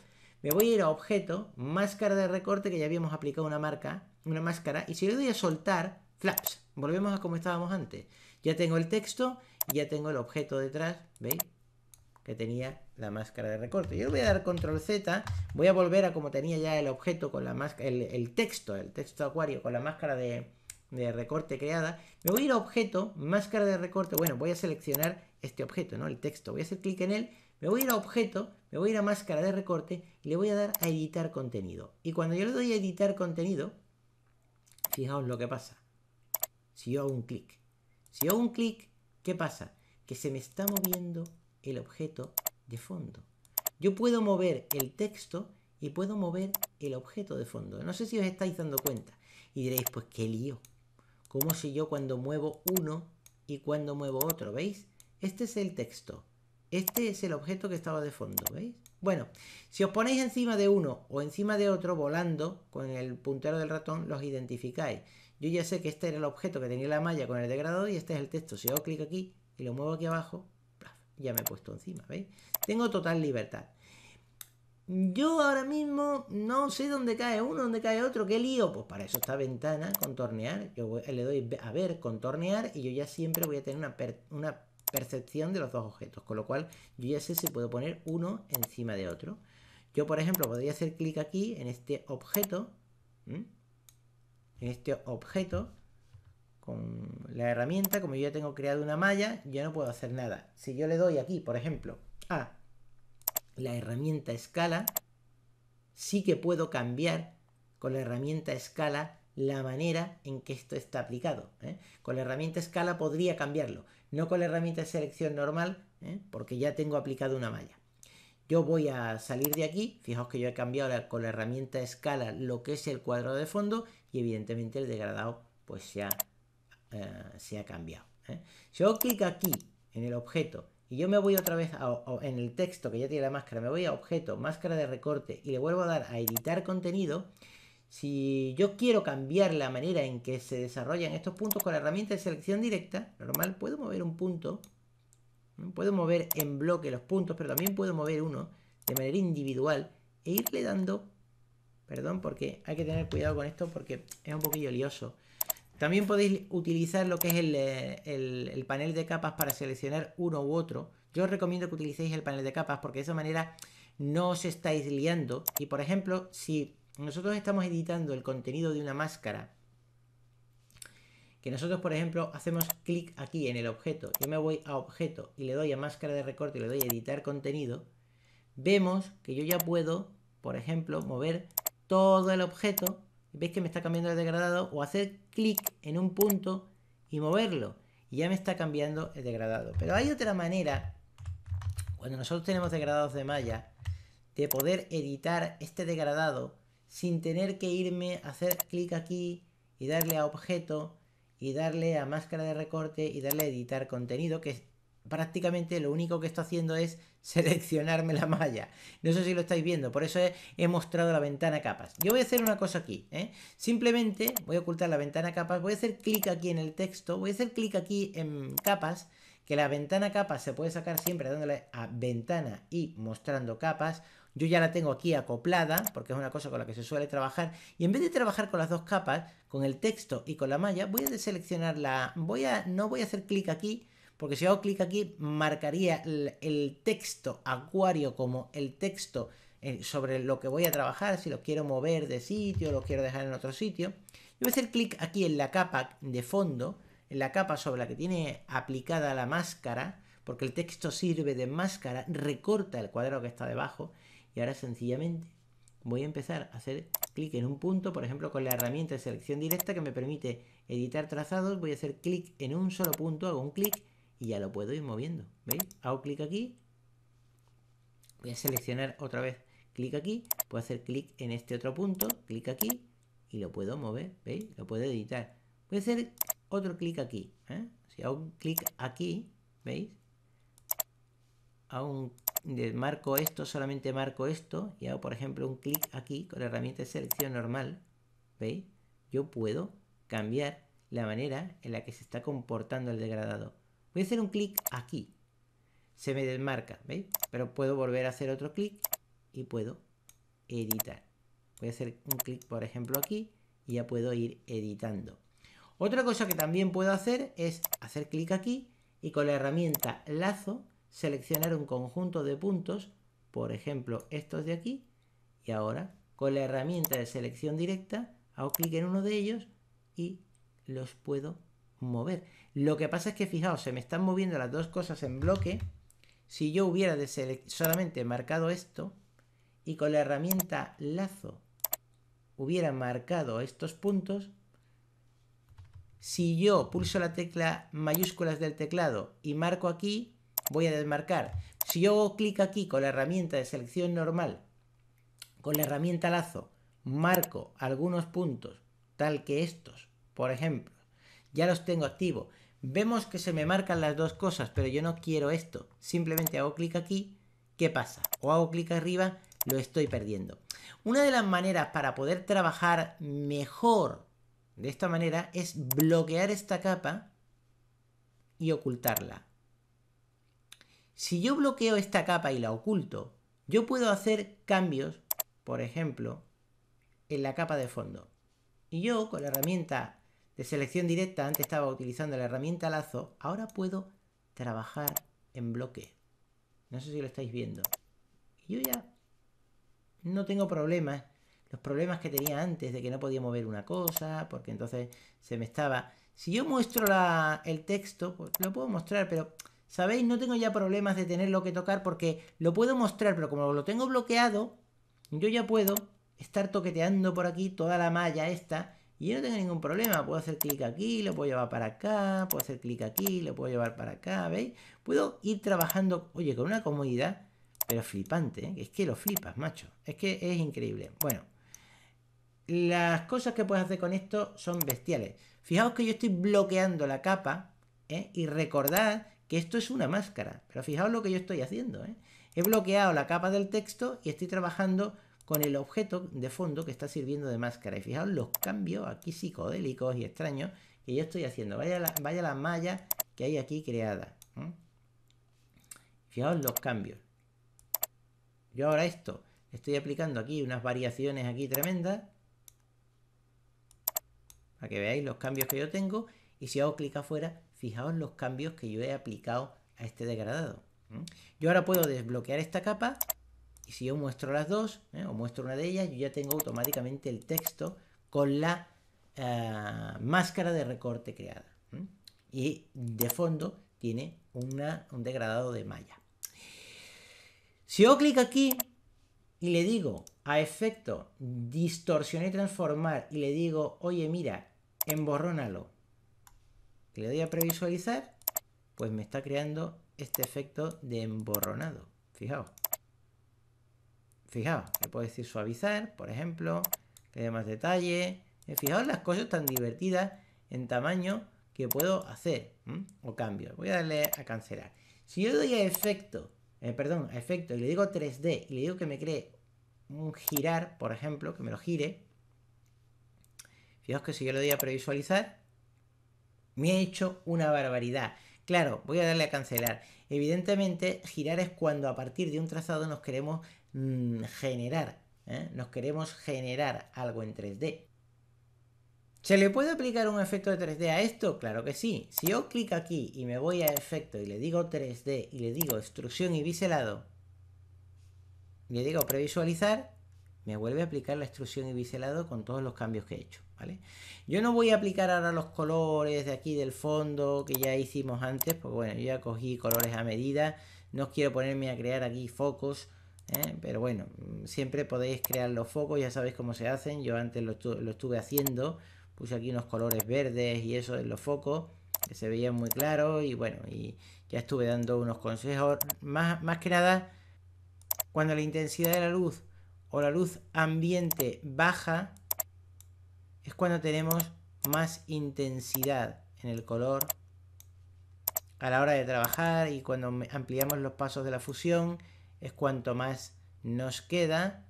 me voy a ir a objeto, máscara de recorte, que ya habíamos aplicado una marca, una máscara, y si le doy a soltar, flaps, volvemos a como estábamos antes. Ya tengo el texto, ya tengo el objeto detrás, ¿veis? Que tenía la máscara de recorte. Yo le voy a dar control Z, voy a volver a como tenía ya el objeto con la máscara, el, texto, el texto acuario con la máscara de, de recorte creada. Me voy a ir a objeto, máscara de recorte, bueno, voy a seleccionar este objeto, ¿no? El texto, voy a hacer clic en él, me voy a ir a objeto, le voy a ir a máscara de recorte y le voy a dar a editar contenido. Y cuando yo le doy a editar contenido, fijaos lo que pasa. Si yo hago un clic, si hago un clic, ¿qué pasa? Que se me está moviendo el objeto de fondo. Yo puedo mover el texto y puedo mover el objeto de fondo. No sé si os estáis dando cuenta. Y diréis, pues qué lío. ¿Cómo si yo cuando muevo uno y cuando muevo otro? ¿Veis? Este es el texto. Este es el objeto que estaba de fondo, ¿veis? Bueno, si os ponéis encima de uno o encima de otro volando con el puntero del ratón, los identificáis. Yo ya sé que este era el objeto que tenía la malla con el degradado y este es el texto. Si hago clic aquí y lo muevo aquí abajo, ya me he puesto encima, ¿veis? Tengo total libertad. Yo ahora mismo no sé dónde cae uno, dónde cae otro, qué lío. Pues para eso está ventana, contornear. Yo le doy a ver, contornear, y yo ya siempre voy a tener una, una percepción de los dos objetos, con lo cual yo ya sé si puedo poner uno encima de otro. Yo, por ejemplo, podría hacer clic aquí en este objeto, en este objeto, con la herramienta, como yo ya tengo creado una malla, ya no puedo hacer nada. Si yo le doy aquí, por ejemplo, a la herramienta escala, sí que puedo cambiar con la herramienta escala la manera en que esto está aplicado. ¿eh? Con la herramienta escala podría cambiarlo no con la herramienta de selección normal, ¿eh? porque ya tengo aplicado una malla. Yo voy a salir de aquí, fijaos que yo he cambiado con la herramienta escala lo que es el cuadro de fondo y evidentemente el degradado pues ya eh, se ha cambiado. ¿eh? Si yo clic aquí en el objeto y yo me voy otra vez en el texto que ya tiene la máscara, me voy a objeto, máscara de recorte y le vuelvo a dar a editar contenido, si yo quiero cambiar la manera en que se desarrollan estos puntos con la herramienta de selección directa, normal, puedo mover un punto. Puedo mover en bloque los puntos, pero también puedo mover uno de manera individual e irle dando... Perdón, porque hay que tener cuidado con esto porque es un poquillo lioso. También podéis utilizar lo que es el, eh, panel de capas para seleccionar uno u otro. Yo os recomiendo que utilicéis el panel de capas porque de esa manera no os estáis liando. Y por ejemplo, si nosotros estamos editando el contenido de una máscara, que nosotros, por ejemplo, hacemos clic aquí en el objeto, yo me voy a objeto y le doy a máscara de recorte y le doy a editar contenido, vemos que yo ya puedo, por ejemplo, mover todo el objeto, veis que me está cambiando el degradado, o hacer clic en un punto y moverlo, y ya me está cambiando el degradado. Pero hay otra manera, cuando nosotros tenemos degradados de malla, de poder editar este degradado sin tener que irme a hacer clic aquí y darle a objeto y darle a máscara de recorte y darle a editar contenido, que prácticamente lo único que estoy haciendo es [LAUGHS] seleccionarme la malla. No sé si lo estáis viendo, por eso he, mostrado la ventana capas. Yo voy a hacer una cosa aquí, ¿eh? simplemente voy a ocultar la ventana capas, voy a hacer clic aquí en el texto, voy a hacer clic aquí en capas, que la ventana capas se puede sacar siempre dándole a ventana y mostrando capas, yo ya la tengo aquí acoplada, porque es una cosa con la que se suele trabajar, y en vez de trabajar con las dos capas, con el texto y con la malla, voy a deseleccionar la... Voy a, no voy a hacer clic aquí, porque si hago clic aquí, marcaría el, texto acuario como el texto eh, sobre lo que voy a trabajar, si lo quiero mover de sitio, lo quiero dejar en otro sitio. Yo voy a hacer clic aquí en la capa de fondo, en la capa sobre la que tiene aplicada la máscara, porque el texto sirve de máscara, recorta el cuadro que está debajo y ahora sencillamente voy a empezar a hacer clic en un punto, por ejemplo con la herramienta de selección directa que me permite editar trazados, voy a hacer clic en un solo punto, hago un clic y ya lo puedo ir moviendo, ¿veis? Hago clic aquí, voy a seleccionar otra vez clic aquí, puedo hacer clic en este otro punto, clic aquí y lo puedo mover, ¿veis? Lo puedo editar. Voy a hacer otro clic aquí, ¿eh? si hago un clic aquí, ¿veis? Hago un clic marco esto, solamente marco esto y hago, por ejemplo, un clic aquí con la herramienta de selección normal, ¿veis? Yo puedo cambiar la manera en la que se está comportando el degradado. Voy a hacer un clic aquí. Se me desmarca, ¿veis? Pero puedo volver a hacer otro clic y puedo editar. Voy a hacer un clic, por ejemplo, aquí y ya puedo ir editando. Otra cosa que también puedo hacer es hacer clic aquí y con la herramienta lazo seleccionar un conjunto de puntos, por ejemplo estos de aquí, y ahora con la herramienta de selección directa hago clic en uno de ellos y los puedo mover. Lo que pasa es que fijaos, se me están moviendo las dos cosas en bloque. Si yo hubiera solamente marcado esto y con la herramienta lazo hubiera marcado estos puntos, si yo pulso la tecla mayúsculas del teclado y marco aquí, voy a desmarcar. Si yo hago clic aquí con la herramienta de selección normal, con la herramienta lazo, marco algunos puntos, tal que estos, por ejemplo, ya los tengo activos. Vemos que se me marcan las dos cosas, pero yo no quiero esto. Simplemente hago clic aquí, ¿qué pasa? O hago clic arriba, lo estoy perdiendo. Una de las maneras para poder trabajar mejor de esta manera es bloquear esta capa y ocultarla. Si yo bloqueo esta capa y la oculto, yo puedo hacer cambios, por ejemplo, en la capa de fondo. Y yo con la herramienta de selección directa, antes estaba utilizando la herramienta lazo, ahora puedo trabajar en bloque. No sé si lo estáis viendo. Y yo ya no tengo problemas. Los problemas que tenía antes de que no podía mover una cosa, porque entonces se me estaba... Si yo muestro el texto, pues, lo puedo mostrar, pero ¿Sabéis? No tengo ya problemas de tenerlo que tocar porque lo puedo mostrar, pero como lo tengo bloqueado, yo ya puedo estar toqueteando por aquí toda la malla esta y yo no tengo ningún problema. Puedo hacer clic aquí, lo puedo llevar para acá, puedo hacer clic aquí, lo puedo llevar para acá, ¿veis? Puedo ir trabajando, oye, con una comodidad, pero flipante, ¿eh? es que lo flipas, macho. Es que es increíble. Bueno, las cosas que puedes hacer con esto son bestiales. Fijaos que yo estoy bloqueando la capa ¿eh? y recordad que esto es una máscara. Pero fijaos lo que yo estoy haciendo. ¿eh? He bloqueado la capa del texto y estoy trabajando con el objeto de fondo que está sirviendo de máscara. Y fijaos los cambios aquí psicodélicos y extraños que yo estoy haciendo. Vaya la, vaya malla que hay aquí creada. Fijaos los cambios. Yo ahora esto, estoy aplicando aquí unas variaciones aquí tremendas. Para que veáis los cambios que yo tengo. Y si hago clic afuera, fijaos los cambios que yo he aplicado a este degradado. Yo ahora puedo desbloquear esta capa y si yo muestro las dos ¿eh? o muestro una de ellas, yo ya tengo automáticamente el texto con la eh, máscara de recorte creada. Y de fondo tiene un degradado de malla. Si yo clic aquí y le digo a efecto distorsionar y transformar y le digo, oye mira, emborrónalo le doy a previsualizar, pues me está creando este efecto de emborronado. Fijaos. Fijaos, le puedo decir suavizar, por ejemplo, que dé más detalle. Eh, fijaos las cosas tan divertidas en tamaño que puedo hacer o cambio. Voy a darle a cancelar. Si yo doy a efecto, eh, perdón, a efecto y le digo 3D y le digo que me cree un girar, por ejemplo, que me lo gire. Fijaos que si yo le doy a previsualizar, me ha hecho una barbaridad. Claro, voy a darle a cancelar. Evidentemente, girar es cuando a partir de un trazado nos queremos mm, generar. ¿eh? Nos queremos generar algo en 3D. ¿Se le puede aplicar un efecto de 3D a esto? Claro que sí. Si yo clic aquí y me voy a efecto y le digo 3D y le digo extrusión y biselado, le digo previsualizar, me vuelve a aplicar la extrusión y biselado con todos los cambios que he hecho. Yo no voy a aplicar ahora los colores de aquí del fondo que ya hicimos antes, porque bueno, yo ya cogí colores a medida, no quiero ponerme a crear aquí focos, ¿eh? pero bueno, siempre podéis crear los focos, ya sabéis cómo se hacen, yo antes lo, estuve haciendo, puse aquí unos colores verdes y eso en los focos, que se veían muy claros y bueno, y ya estuve dando unos consejos, más, más que nada, cuando la intensidad de la luz o la luz ambiente baja, es cuando tenemos más intensidad en el color a la hora de trabajar y cuando ampliamos los pasos de la fusión es cuanto más nos queda,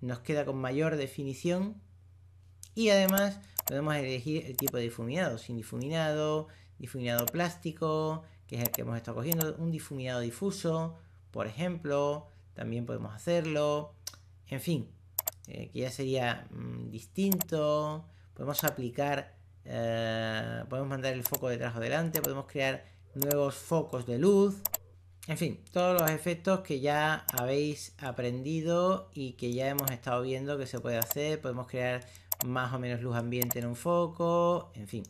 nos queda con mayor definición y además podemos elegir el tipo de difuminado, sin difuminado, difuminado plástico, que es el que hemos estado cogiendo, un difuminado difuso, por ejemplo, también podemos hacerlo, en fin, eh, que ya sería mm, distinto, podemos aplicar, eh, podemos mandar el foco detrás o delante, podemos crear nuevos focos de luz, en fin, todos los efectos que ya habéis aprendido y que ya hemos estado viendo que se puede hacer, podemos crear más o menos luz ambiente en un foco, en fin,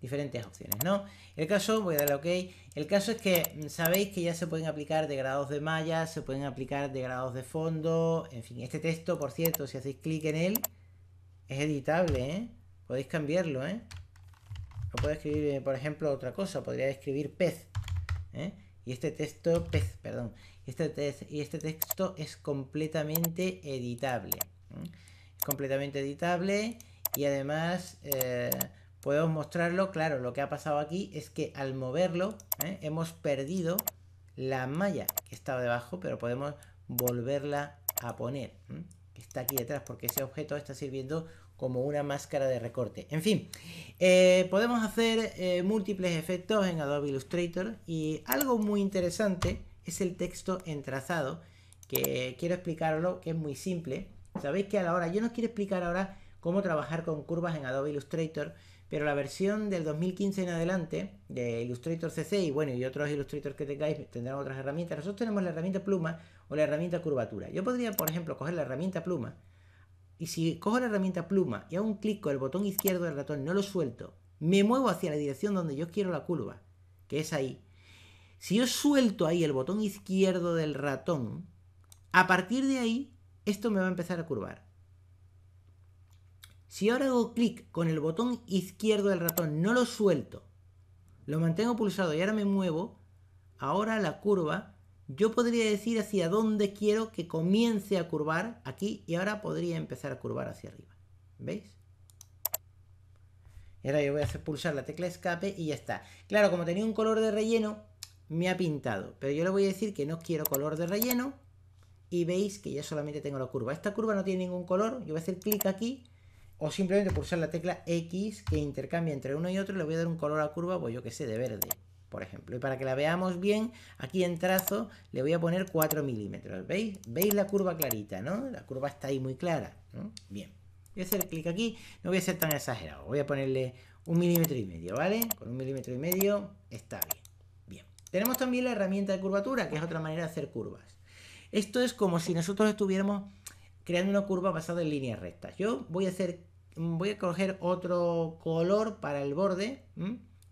diferentes opciones, ¿no? El caso, voy a darle OK, el caso es que mm, sabéis que ya se pueden aplicar degradados de malla, se pueden aplicar degradados de fondo, en fin, este texto, por cierto, si hacéis clic en él, es editable, ¿eh? Podéis cambiarlo, ¿eh? puedo escribir, eh, por ejemplo, otra cosa. Podría escribir pez. ¿eh? Y este texto, pez, perdón. Y este, y este texto es completamente editable. ¿eh? completamente editable. Y además, podemos mostrarlo. Claro, lo que ha pasado aquí es que al moverlo, hemos perdido la malla que estaba debajo, pero podemos volverla a poner está aquí detrás, porque ese objeto está sirviendo como una máscara de recorte. En fin, eh, podemos hacer eh, múltiples efectos en Adobe Illustrator y algo muy interesante es el texto en trazado que quiero explicarlo, que es muy simple. Sabéis que a la hora, yo no quiero explicar ahora cómo trabajar con curvas en Adobe Illustrator, pero la versión del 2015 en adelante de Illustrator CC y bueno, y otros Illustrator que tengáis tendrán otras herramientas. Nosotros tenemos la herramienta Pluma, o la herramienta curvatura. Yo podría, por ejemplo, coger la herramienta pluma y si cojo la herramienta pluma y hago un clic con el botón izquierdo del ratón, no lo suelto, me muevo hacia la dirección donde yo quiero la curva, que es ahí. Si yo suelto ahí el botón izquierdo del ratón, a partir de ahí, esto me va a empezar a curvar. Si ahora hago clic con el botón izquierdo del ratón, no lo suelto, lo mantengo pulsado y ahora me muevo, ahora la curva yo podría decir hacia dónde quiero que comience a curvar aquí y ahora podría empezar a curvar hacia arriba. ¿Veis? Y ahora yo voy a hacer pulsar la tecla escape y ya está. Claro, como tenía un color de relleno, me ha pintado. Pero yo le voy a decir que no quiero color de relleno. Y veis que ya solamente tengo la curva. Esta curva no tiene ningún color. Yo voy a hacer clic aquí. O simplemente pulsar la tecla X que intercambia entre uno y otro. Y le voy a dar un color a curva, pues yo que sé, de verde por ejemplo. Y para que la veamos bien, aquí en trazo le voy a poner 4 milímetros. ¿Veis? ¿Veis la curva clarita, no? La curva está ahí muy clara. Bien. Voy a hacer clic aquí. No voy a ser tan exagerado. Voy a ponerle un milímetro y medio, ¿vale? Con un milímetro y medio está bien. Bien. Tenemos también la herramienta de curvatura, que es otra manera de hacer curvas. Esto es como si nosotros estuviéramos creando una curva basada en líneas rectas. Yo voy a hacer, voy a coger otro color para el borde,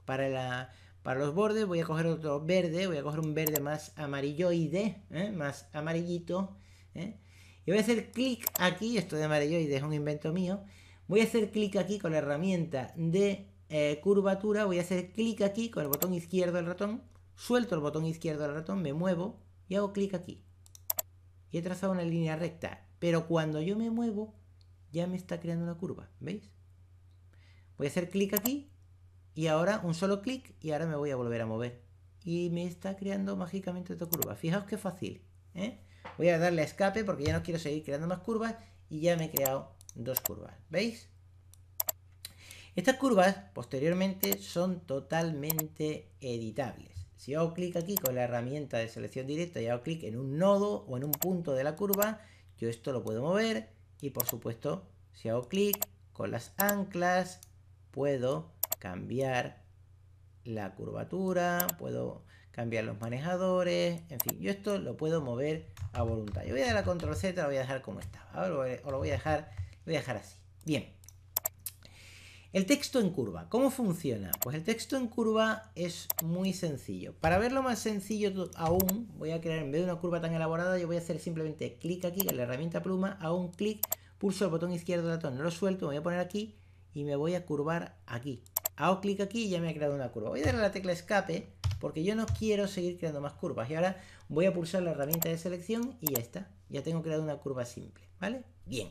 para la, para los bordes voy a coger otro verde, voy a coger un verde más amarilloide, ¿eh? más amarillito. ¿eh? Y voy a hacer clic aquí, esto de amarilloide es un invento mío. Voy a hacer clic aquí con la herramienta de eh, curvatura, voy a hacer clic aquí con el botón izquierdo del ratón, suelto el botón izquierdo del ratón, me muevo y hago clic aquí. Y he trazado una línea recta, pero cuando yo me muevo ya me está creando una curva, ¿veis? Voy a hacer clic aquí y ahora un solo clic y ahora me voy a volver a mover. Y me está creando mágicamente otra curva. Fijaos qué fácil. ¿eh? Voy a darle escape porque ya no quiero seguir creando más curvas y ya me he creado dos curvas. ¿Veis? Estas curvas posteriormente son totalmente editables. Si hago clic aquí con la herramienta de selección directa y hago clic en un nodo o en un punto de la curva, yo esto lo puedo mover y por supuesto si hago clic con las anclas puedo cambiar la curvatura, puedo cambiar los manejadores, en fin, yo esto lo puedo mover a voluntad. Yo voy a dar a control Z, lo voy a dejar como estaba, o lo voy a dejar, lo voy a dejar así. Bien. El texto en curva, ¿cómo funciona? Pues el texto en curva es muy sencillo. Para verlo más sencillo aún, voy a crear, en vez de una curva tan elaborada, yo voy a hacer simplemente clic aquí en la herramienta pluma, hago un clic, pulso el botón izquierdo del ratón, no lo suelto, me voy a poner aquí y me voy a curvar aquí. Hago clic aquí y ya me ha creado una curva. Voy a darle a la tecla escape porque yo no quiero seguir creando más curvas. Y ahora voy a pulsar la herramienta de selección y ya está. Ya tengo creado una curva simple, ¿vale? Bien.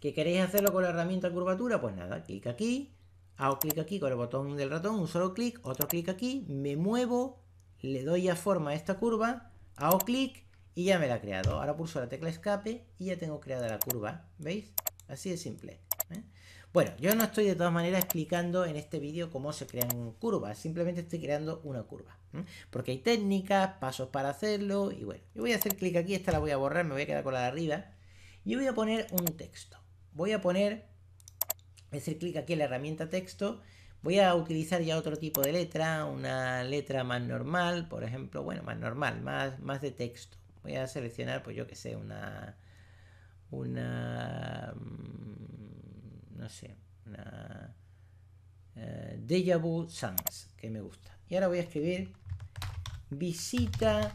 ¿Qué queréis hacerlo con la herramienta curvatura? Pues nada, clic aquí, hago clic aquí con el botón del ratón, un solo clic, otro clic aquí, me muevo, le doy a forma a esta curva, hago clic y ya me la ha creado. Ahora pulso la tecla escape y ya tengo creada la curva, ¿veis? Así de simple. Bueno, yo no estoy de todas maneras explicando en este vídeo cómo se crean curvas, simplemente estoy creando una curva, porque hay técnicas, pasos para hacerlo, y bueno, yo voy a hacer clic aquí, esta la voy a borrar, me voy a quedar con la de arriba, y voy a poner un texto. Voy a poner, voy a hacer clic aquí en la herramienta texto, voy a utilizar ya otro tipo de letra, una letra más normal, por ejemplo, bueno, más normal, más, más de texto. Voy a seleccionar, pues yo que sé, una... una mm, no sé, una eh, Deja Vu que me gusta. Y ahora voy a escribir visita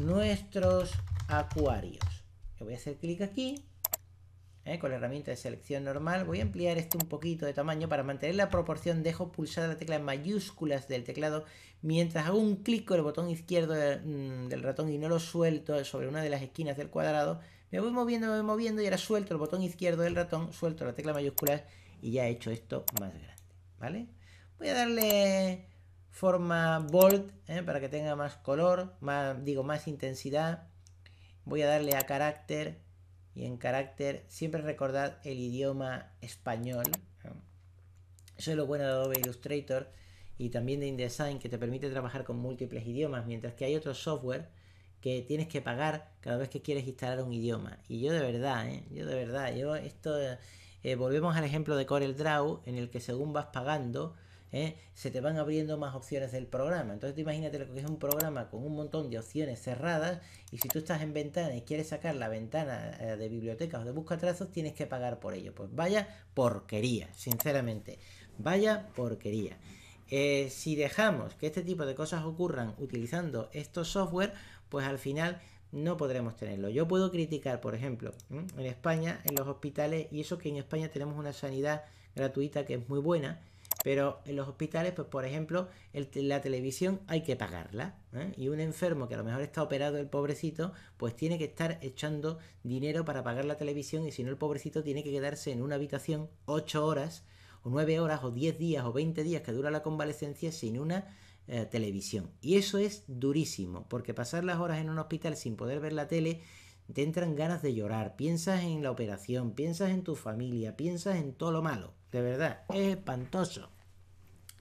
nuestros acuarios. voy a hacer clic aquí. Eh, con la herramienta de selección normal voy a ampliar este un poquito de tamaño para mantener la proporción. Dejo pulsada la tecla en mayúsculas del teclado mientras hago un clic con el botón izquierdo del mm, ratón y no lo suelto sobre una de las esquinas del cuadrado me voy moviendo, me voy moviendo y ahora suelto el botón izquierdo del ratón, suelto la tecla mayúscula y ya he hecho esto más grande, ¿vale? Voy a darle forma bold ¿eh? para que tenga más color, digo, más intensidad. Voy a darle a carácter y en carácter siempre recordad el idioma español. ¿eh? Eso es lo bueno de Adobe Illustrator y también de InDesign que te permite trabajar con múltiples idiomas, mientras que hay otro software que tienes que pagar cada vez que quieres instalar un idioma. Y yo de verdad, ¿eh? yo de verdad, yo esto... Eh, eh, volvemos al ejemplo de CorelDRAW, en el que según vas pagando, se te van abriendo más opciones del programa. Entonces, imagínate lo que es un programa con un montón de opciones cerradas, y si tú estás en ventana y quieres sacar la ventana de biblioteca o de trazos, tienes que pagar por ello. Pues vaya porquería, sinceramente. Vaya porquería. si dejamos que este tipo de cosas ocurran utilizando estos software, pues al final no podremos tenerlo. Yo puedo criticar, por ejemplo, en España, en los hospitales, y eso que en España tenemos una sanidad gratuita que es muy buena, pero en los hospitales, pues por ejemplo, la televisión hay que pagarla. ¿eh? Y un enfermo que a lo mejor está operado, el pobrecito, pues tiene que estar echando dinero para pagar la televisión y si no, el pobrecito tiene que quedarse en una habitación 8 horas o 9 horas o 10 días o 20 días que dura la convalecencia sin una eh, televisión. Y eso es durísimo, porque pasar las horas en un hospital sin poder ver la tele, te entran ganas de llorar, piensas en la operación, piensas en tu familia, piensas en todo lo malo. De verdad, es espantoso.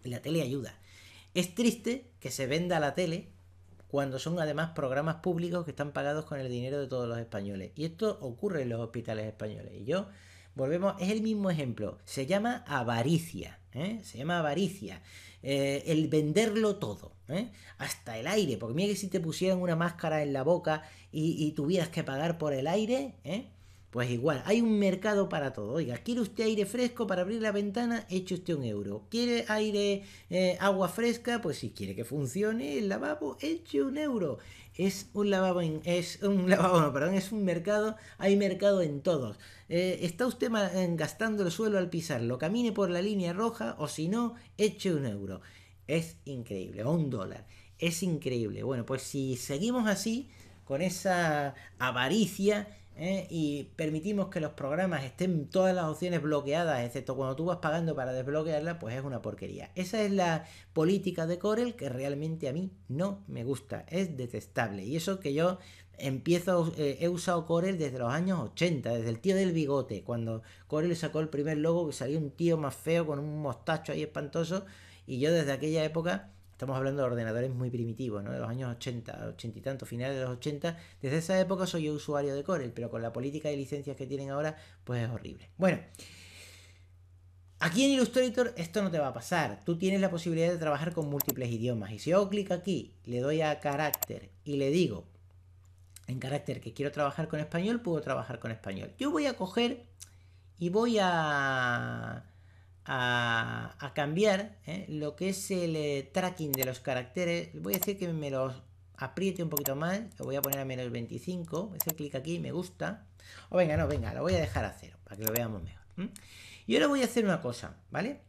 Y la tele ayuda. Es triste que se venda la tele cuando son además programas públicos que están pagados con el dinero de todos los españoles. Y esto ocurre en los hospitales españoles. Y yo Volvemos, es el mismo ejemplo. Se llama avaricia. ¿eh? Se llama avaricia. Eh, el venderlo todo, ¿eh? hasta el aire. Porque mira que si te pusieran una máscara en la boca y, tuvieras que pagar por el aire, pues igual, hay un mercado para todo. Oiga, ¿quiere usted aire fresco para abrir la ventana? Eche usted un euro. ¿Quiere aire, agua fresca? Pues si quiere que funcione el lavabo, eche un euro es un lavabo, es un [LAUGHS] lavabo, perdón, es un mercado, hay mercado en todos. Eh, está usted gastando el suelo al pisarlo, camine por la línea roja o si no, eche un euro. Es increíble, o un dólar. Es increíble. Bueno, pues si seguimos así, con esa avaricia, ¿eh? y permitimos que los programas estén todas las opciones bloqueadas, excepto cuando tú vas pagando para desbloquearla pues es una porquería. Esa es la política de Corel que realmente a mí no me gusta, es detestable. Y eso que yo empiezo, eh, he usado Corel desde los años 80, desde el tío del bigote, cuando Corel sacó el primer logo que salió un tío más feo con un mostacho ahí espantoso, y yo desde aquella época Estamos hablando de ordenadores muy primitivos, ¿no? De los años 80, 80 y tanto, finales de los 80. Desde esa época soy usuario de Corel, pero con la política de licencias que tienen ahora, pues es horrible. Bueno. Aquí en Illustrator esto no te va a pasar. Tú tienes la posibilidad de trabajar con múltiples idiomas. Y si yo clic aquí, le doy a carácter y le digo en carácter que quiero trabajar con español, puedo trabajar con español. Yo voy a coger y voy a a, cambiar ¿eh? lo que es el eh, tracking de los caracteres. Voy a decir que me los apriete un poquito más, lo voy a poner a menos 25, voy a hacer clic aquí, me gusta. O venga, no, venga, lo voy a dejar a cero para que lo veamos mejor. Y ahora voy a hacer una cosa, ¿vale?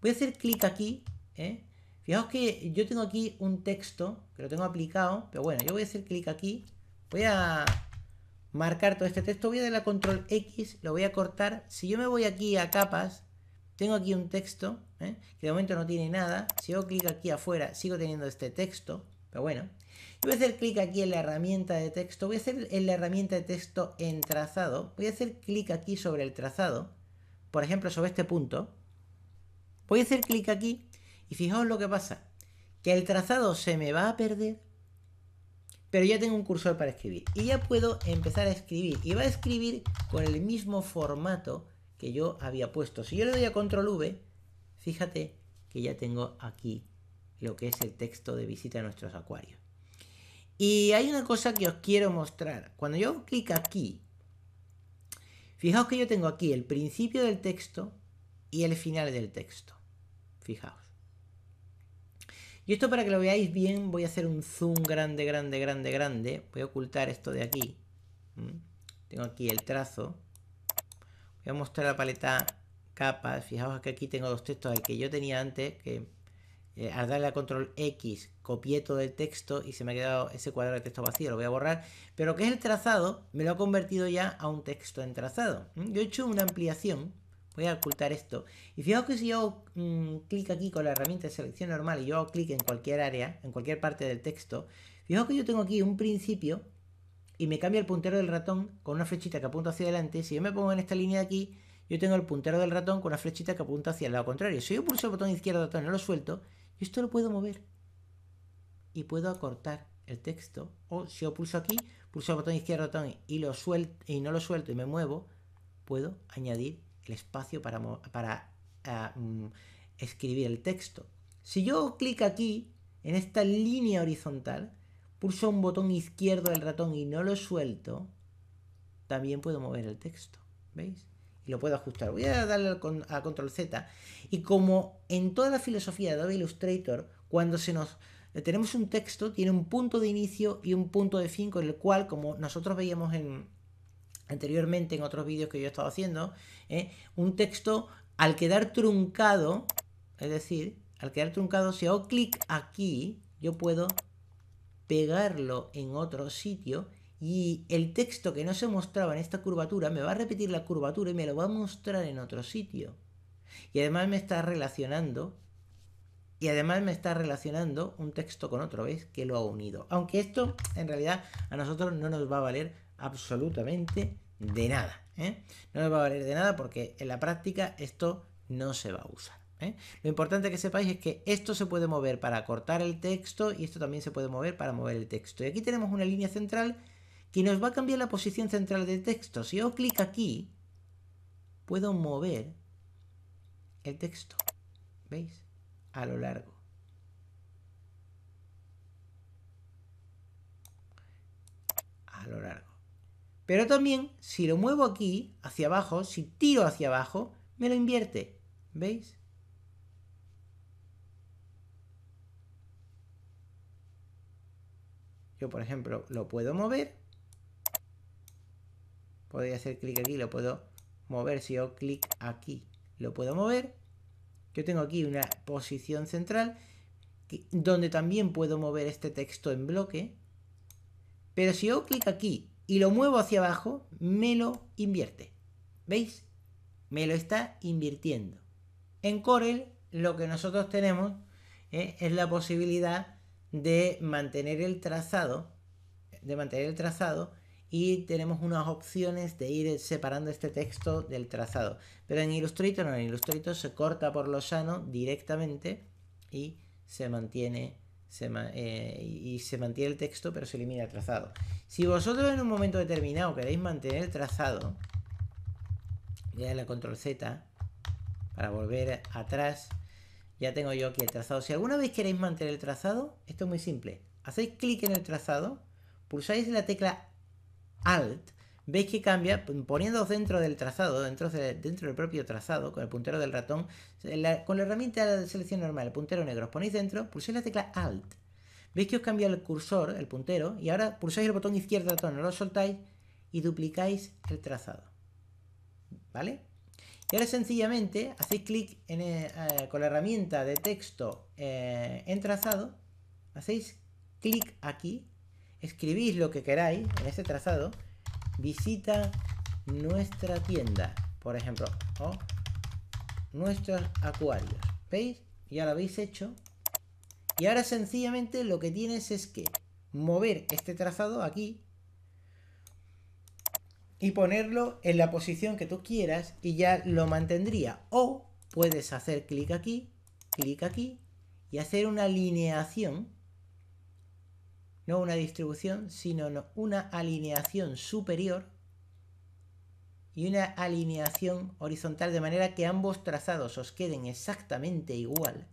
Voy a hacer clic aquí, ¿eh? Fijaos que yo tengo aquí un texto que lo tengo aplicado, pero bueno, yo voy a hacer clic aquí, voy a marcar todo este texto, voy a darle a control X, lo voy a cortar. Si yo me voy aquí a capas, tengo aquí un texto ¿eh? que de momento no tiene nada. Si hago clic aquí afuera, sigo teniendo este texto, pero bueno. voy a hacer clic aquí en la herramienta de texto. Voy a hacer en la herramienta de texto en trazado. Voy a hacer clic aquí sobre el trazado. Por ejemplo, sobre este punto. Voy a hacer clic aquí y fijaos lo que pasa. Que el trazado se me va a perder pero ya tengo un cursor para escribir y ya puedo empezar a escribir y va a escribir con el mismo formato que yo había puesto. Si yo le doy a control V, fíjate que ya tengo aquí lo que es el texto de visita a nuestros acuarios. Y hay una cosa que os quiero mostrar. Cuando yo clic aquí, fijaos que yo tengo aquí el principio del texto y el final del texto. Fijaos. Y esto para que lo veáis bien, voy a hacer un zoom grande, grande, grande, grande. Voy a ocultar esto de aquí. ¿Mm? Tengo aquí el trazo. Voy a mostrar la paleta capas. Fijaos que aquí tengo dos textos, el que yo tenía antes, que eh, al darle a control X copié todo el texto y se me ha quedado ese cuadro de texto vacío, lo voy a borrar, pero que es el trazado, me lo ha convertido ya a un texto en trazado. ¿Mm? Yo he hecho una ampliación, voy a ocultar esto, y fijaos que si yo hago mm, clic aquí con la herramienta de selección normal y yo hago clic en cualquier área, en cualquier parte del texto, fijaos que yo tengo aquí un principio y me cambia el puntero del ratón con una flechita que apunta hacia adelante, si yo me pongo en esta línea de aquí, yo tengo el puntero del ratón con una flechita que apunta hacia el lado contrario. Si yo pulso el botón izquierdo del ratón y no lo suelto, yo esto lo puedo mover. Y puedo acortar el texto. O si yo pulso aquí, pulso el botón izquierdo del ratón y, lo suelto, y no lo suelto y me muevo, puedo añadir el espacio para, para ah, mm, escribir el texto. Si yo clic aquí, en esta línea horizontal, pulso un botón izquierdo del ratón y no lo suelto, también puedo mover el texto. ¿Veis? Y lo puedo ajustar. Voy a darle a control Z. Y como en toda la filosofía de Adobe Illustrator, cuando se nos eh, tenemos un texto, tiene un punto de inicio y un punto de fin con el cual, como nosotros veíamos en, anteriormente en otros vídeos que yo he estado haciendo, ¿eh? un texto al quedar truncado, es decir, al quedar truncado, si hago clic aquí, yo puedo pegarlo en otro sitio y el texto que no se mostraba en esta curvatura me va a repetir la curvatura y me lo va a mostrar en otro sitio. Y además me está relacionando y además me está relacionando un texto con otro, ¿veis? Que lo ha unido. Aunque esto en realidad a nosotros no nos va a valer absolutamente de nada. ¿eh? No nos va a valer de nada porque en la práctica esto no se va a usar. ¿eh? Lo importante que sepáis es que esto se puede mover para cortar el texto y esto también se puede mover para mover el texto. Y aquí tenemos una línea central que nos va a cambiar la posición central del texto. Si yo clic aquí, puedo mover el texto, ¿veis? A lo largo. A lo largo. Pero también, si lo muevo aquí, hacia abajo, si tiro hacia abajo, me lo invierte, ¿veis? Yo, por ejemplo, lo puedo mover. Podría hacer clic aquí, lo puedo mover. Si yo clic aquí, lo puedo mover. Yo tengo aquí una posición central donde también puedo mover este texto en bloque. Pero si yo clic aquí y lo muevo hacia abajo, me lo invierte. ¿Veis? Me lo está invirtiendo. En Corel lo que nosotros tenemos ¿eh? es la posibilidad de mantener el trazado, de mantener el trazado y tenemos unas opciones de ir separando este texto del trazado. Pero en Illustrator no, en Illustrator se corta por lo sano directamente y se mantiene eh, y se mantiene el texto pero se elimina el trazado. Si vosotros en un momento determinado queréis mantener el trazado, le la control Z para volver atrás ya tengo yo aquí el trazado. Si alguna vez queréis mantener el trazado, esto es muy simple. Hacéis clic en el trazado, pulsáis la tecla Alt, veis que cambia, poniéndoos dentro del trazado, dentro, del propio trazado, con el puntero del ratón, con la herramienta de selección normal, el puntero negro, os ponéis dentro, pulsáis la tecla Alt, veis que os cambia el cursor, el puntero, y ahora pulsáis el botón izquierdo del ratón, no lo soltáis y duplicáis el trazado. ¿Vale? Y ahora sencillamente hacéis clic eh, eh, con la herramienta de texto eh, en trazado, hacéis clic aquí, escribís lo que queráis en este trazado, visita nuestra tienda, por ejemplo, o nuestros acuarios. ¿Veis? Ya lo habéis hecho. Y ahora sencillamente lo que tienes es que mover este trazado aquí y ponerlo en la posición que tú quieras y ya lo mantendría. O puedes hacer clic aquí, clic aquí y hacer una alineación, no una distribución, sino una alineación superior y una alineación horizontal de manera que ambos trazados os queden exactamente igual.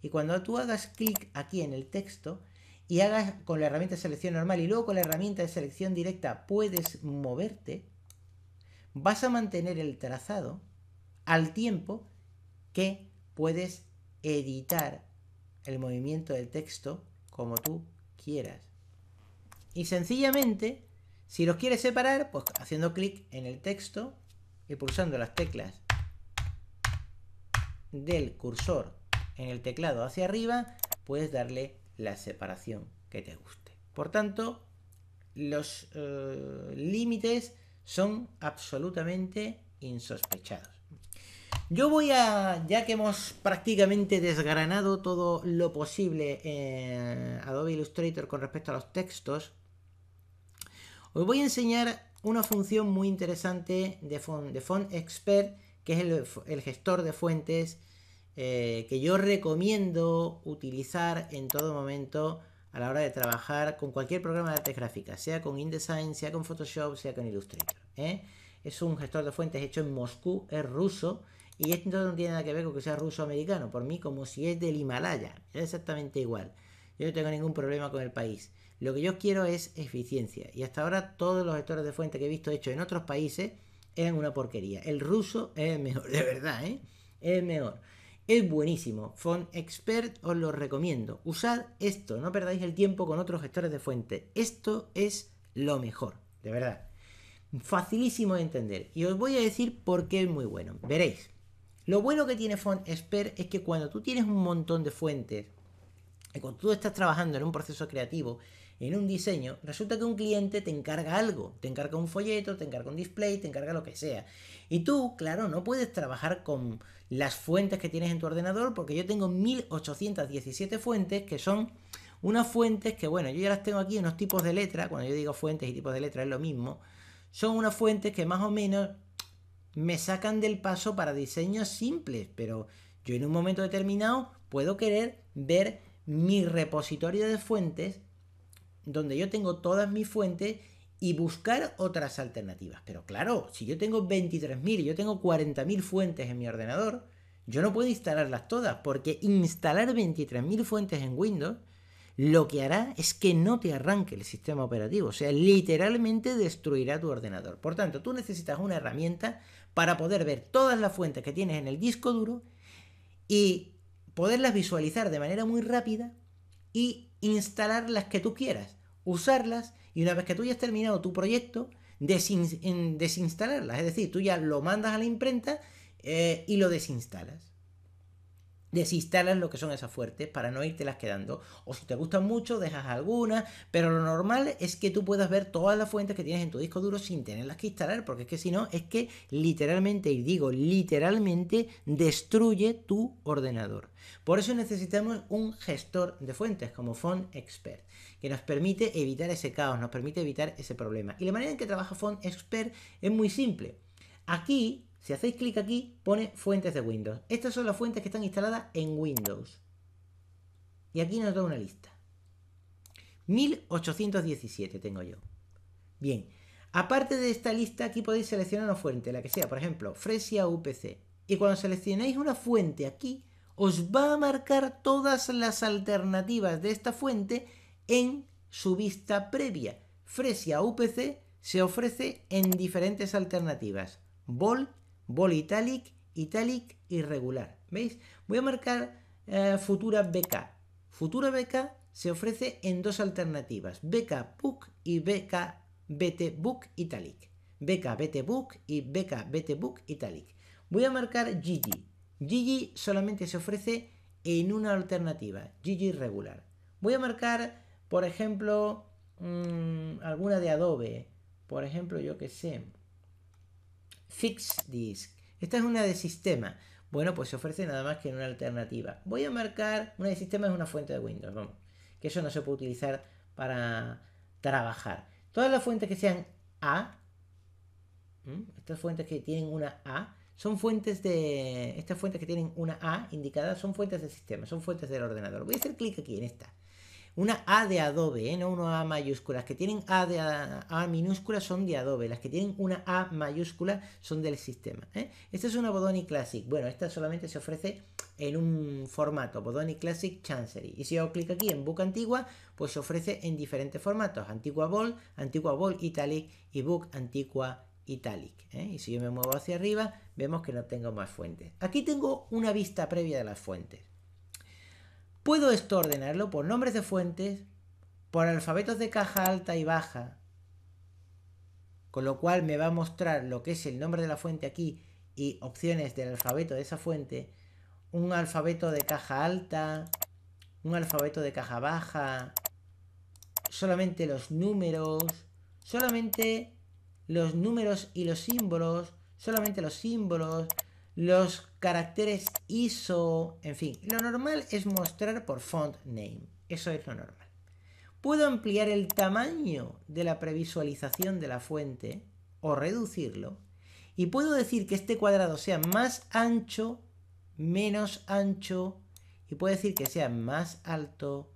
Y cuando tú hagas clic aquí en el texto, y hagas con la herramienta de selección normal y luego con la herramienta de selección directa puedes moverte, vas a mantener el trazado al tiempo que puedes editar el movimiento del texto como tú quieras. Y sencillamente, si los quieres separar, pues haciendo clic en el texto y pulsando las teclas del cursor en el teclado hacia arriba, puedes darle la separación que te guste. Por tanto, los eh, límites son absolutamente insospechados. Yo voy a, ya que hemos prácticamente desgranado todo lo posible en Adobe Illustrator con respecto a los textos, os voy a enseñar una función muy interesante de Font, Expert, que es el gestor de fuentes eh, que yo recomiendo utilizar en todo momento a la hora de trabajar con cualquier programa de artes gráficas, sea con InDesign, sea con Photoshop, sea con Illustrator. ¿eh? Es un gestor de fuentes hecho en Moscú, es ruso, y esto no tiene nada que ver con que sea ruso americano, por mí como si es del Himalaya, es exactamente igual. Yo no tengo ningún problema con el país. Lo que yo quiero es eficiencia, y hasta ahora todos los gestores de fuentes que he visto hechos en otros países eran una porquería. El ruso es el mejor, [LAUGHS] de verdad, ¿eh? es el mejor. Es buenísimo. Font Expert os lo recomiendo. Usad esto, no perdáis el tiempo con otros gestores de fuentes, Esto es lo mejor, de verdad. Facilísimo de entender. Y os voy a decir por qué es muy bueno. Veréis. Lo bueno que tiene Font Expert es que cuando tú tienes un montón de fuentes, y cuando tú estás trabajando en un proceso creativo, en un diseño, resulta que un cliente te encarga algo, te encarga un folleto, te encarga un display, te encarga lo que sea. Y tú, claro, no puedes trabajar con las fuentes que tienes en tu ordenador porque yo tengo 1817 fuentes que son unas fuentes que, bueno, yo ya las tengo aquí, unos tipos de letra, cuando yo digo fuentes y tipos de letra es lo mismo, son unas fuentes que más o menos me sacan del paso para diseños simples, pero yo en un momento determinado puedo querer ver mi repositorio de fuentes donde yo tengo todas mis fuentes y buscar otras alternativas. Pero claro, si yo tengo 23.000, yo tengo 40.000 fuentes en mi ordenador, yo no puedo instalarlas todas, porque instalar 23.000 fuentes en Windows lo que hará es que no te arranque el sistema operativo, o sea, literalmente destruirá tu ordenador. Por tanto, tú necesitas una herramienta para poder ver todas las fuentes que tienes en el disco duro y poderlas visualizar de manera muy rápida y instalar las que tú quieras, usarlas y una vez que tú hayas terminado tu proyecto, desinstalarlas. Es decir, tú ya lo mandas a la imprenta eh, y lo desinstalas desinstalas lo que son esas fuertes para no irte las quedando. O si te gustan mucho, dejas algunas, pero lo normal es que tú puedas ver todas las fuentes que tienes en tu disco duro sin tenerlas que instalar, porque es que si no, es que literalmente, y digo literalmente, destruye tu ordenador. Por eso necesitamos un gestor de fuentes como Font Expert, que nos permite evitar ese caos, nos permite evitar ese problema. Y la manera en que trabaja Font Expert es muy simple. Aquí si hacéis clic aquí, pone fuentes de Windows. Estas son las fuentes que están instaladas en Windows. Y aquí nos da una lista. 1817 tengo yo. Bien, aparte de esta lista, aquí podéis seleccionar una fuente, la que sea, por ejemplo, Fresia UPC. Y cuando seleccionéis una fuente aquí, os va a marcar todas las alternativas de esta fuente en su vista previa. Fresia UPC se ofrece en diferentes alternativas. Vol bol italic, italic y ¿Veis? Voy a marcar eh, Futura beca Futura beca se ofrece en dos alternativas, beca Book y beca BT Book Italic. beca BT Book y beca BT Book Italic. Voy a marcar Gigi. Gigi solamente se ofrece en una alternativa, Gigi regular. Voy a marcar, por ejemplo, mm, alguna de Adobe. Por ejemplo, yo que sé. Fixed Disk. Esta es una de sistema. Bueno, pues se ofrece nada más que una alternativa. Voy a marcar, una de sistema es una fuente de Windows, vamos, que eso no se puede utilizar para trabajar. Todas las fuentes que sean A, estas fuentes que tienen una A, son fuentes de, estas fuentes que tienen una A indicada son fuentes de sistema, son fuentes del ordenador. Voy a hacer clic aquí en esta. Una A de Adobe, ¿eh? no una A mayúscula. Las que tienen A, de a, minúscula son de Adobe. Las que tienen una A mayúscula son del sistema. ¿eh? Esta es una Bodoni Classic. Bueno, esta solamente se ofrece en un formato, Bodoni Classic Chancery. Y si hago clic aquí en Book Antigua, pues se ofrece en diferentes formatos. Antigua Bold, Antigua Bold Italic y Book Antigua Italic. ¿eh? Y si yo me muevo hacia arriba, vemos que no tengo más fuentes. Aquí tengo una vista previa de las fuentes. Puedo esto ordenarlo por nombres de fuentes, por alfabetos de caja alta y baja, con lo cual me va a mostrar lo que es el nombre de la fuente aquí y opciones del alfabeto de esa fuente, un alfabeto de caja alta, un alfabeto de caja baja, solamente los números, solamente los números y los símbolos, solamente los símbolos, los caracteres ISO, en fin. Lo normal es mostrar por font name. Eso es lo normal. Puedo ampliar el tamaño de la previsualización de la fuente o reducirlo. Y puedo decir que este cuadrado sea más ancho, menos ancho. Y puedo decir que sea más alto,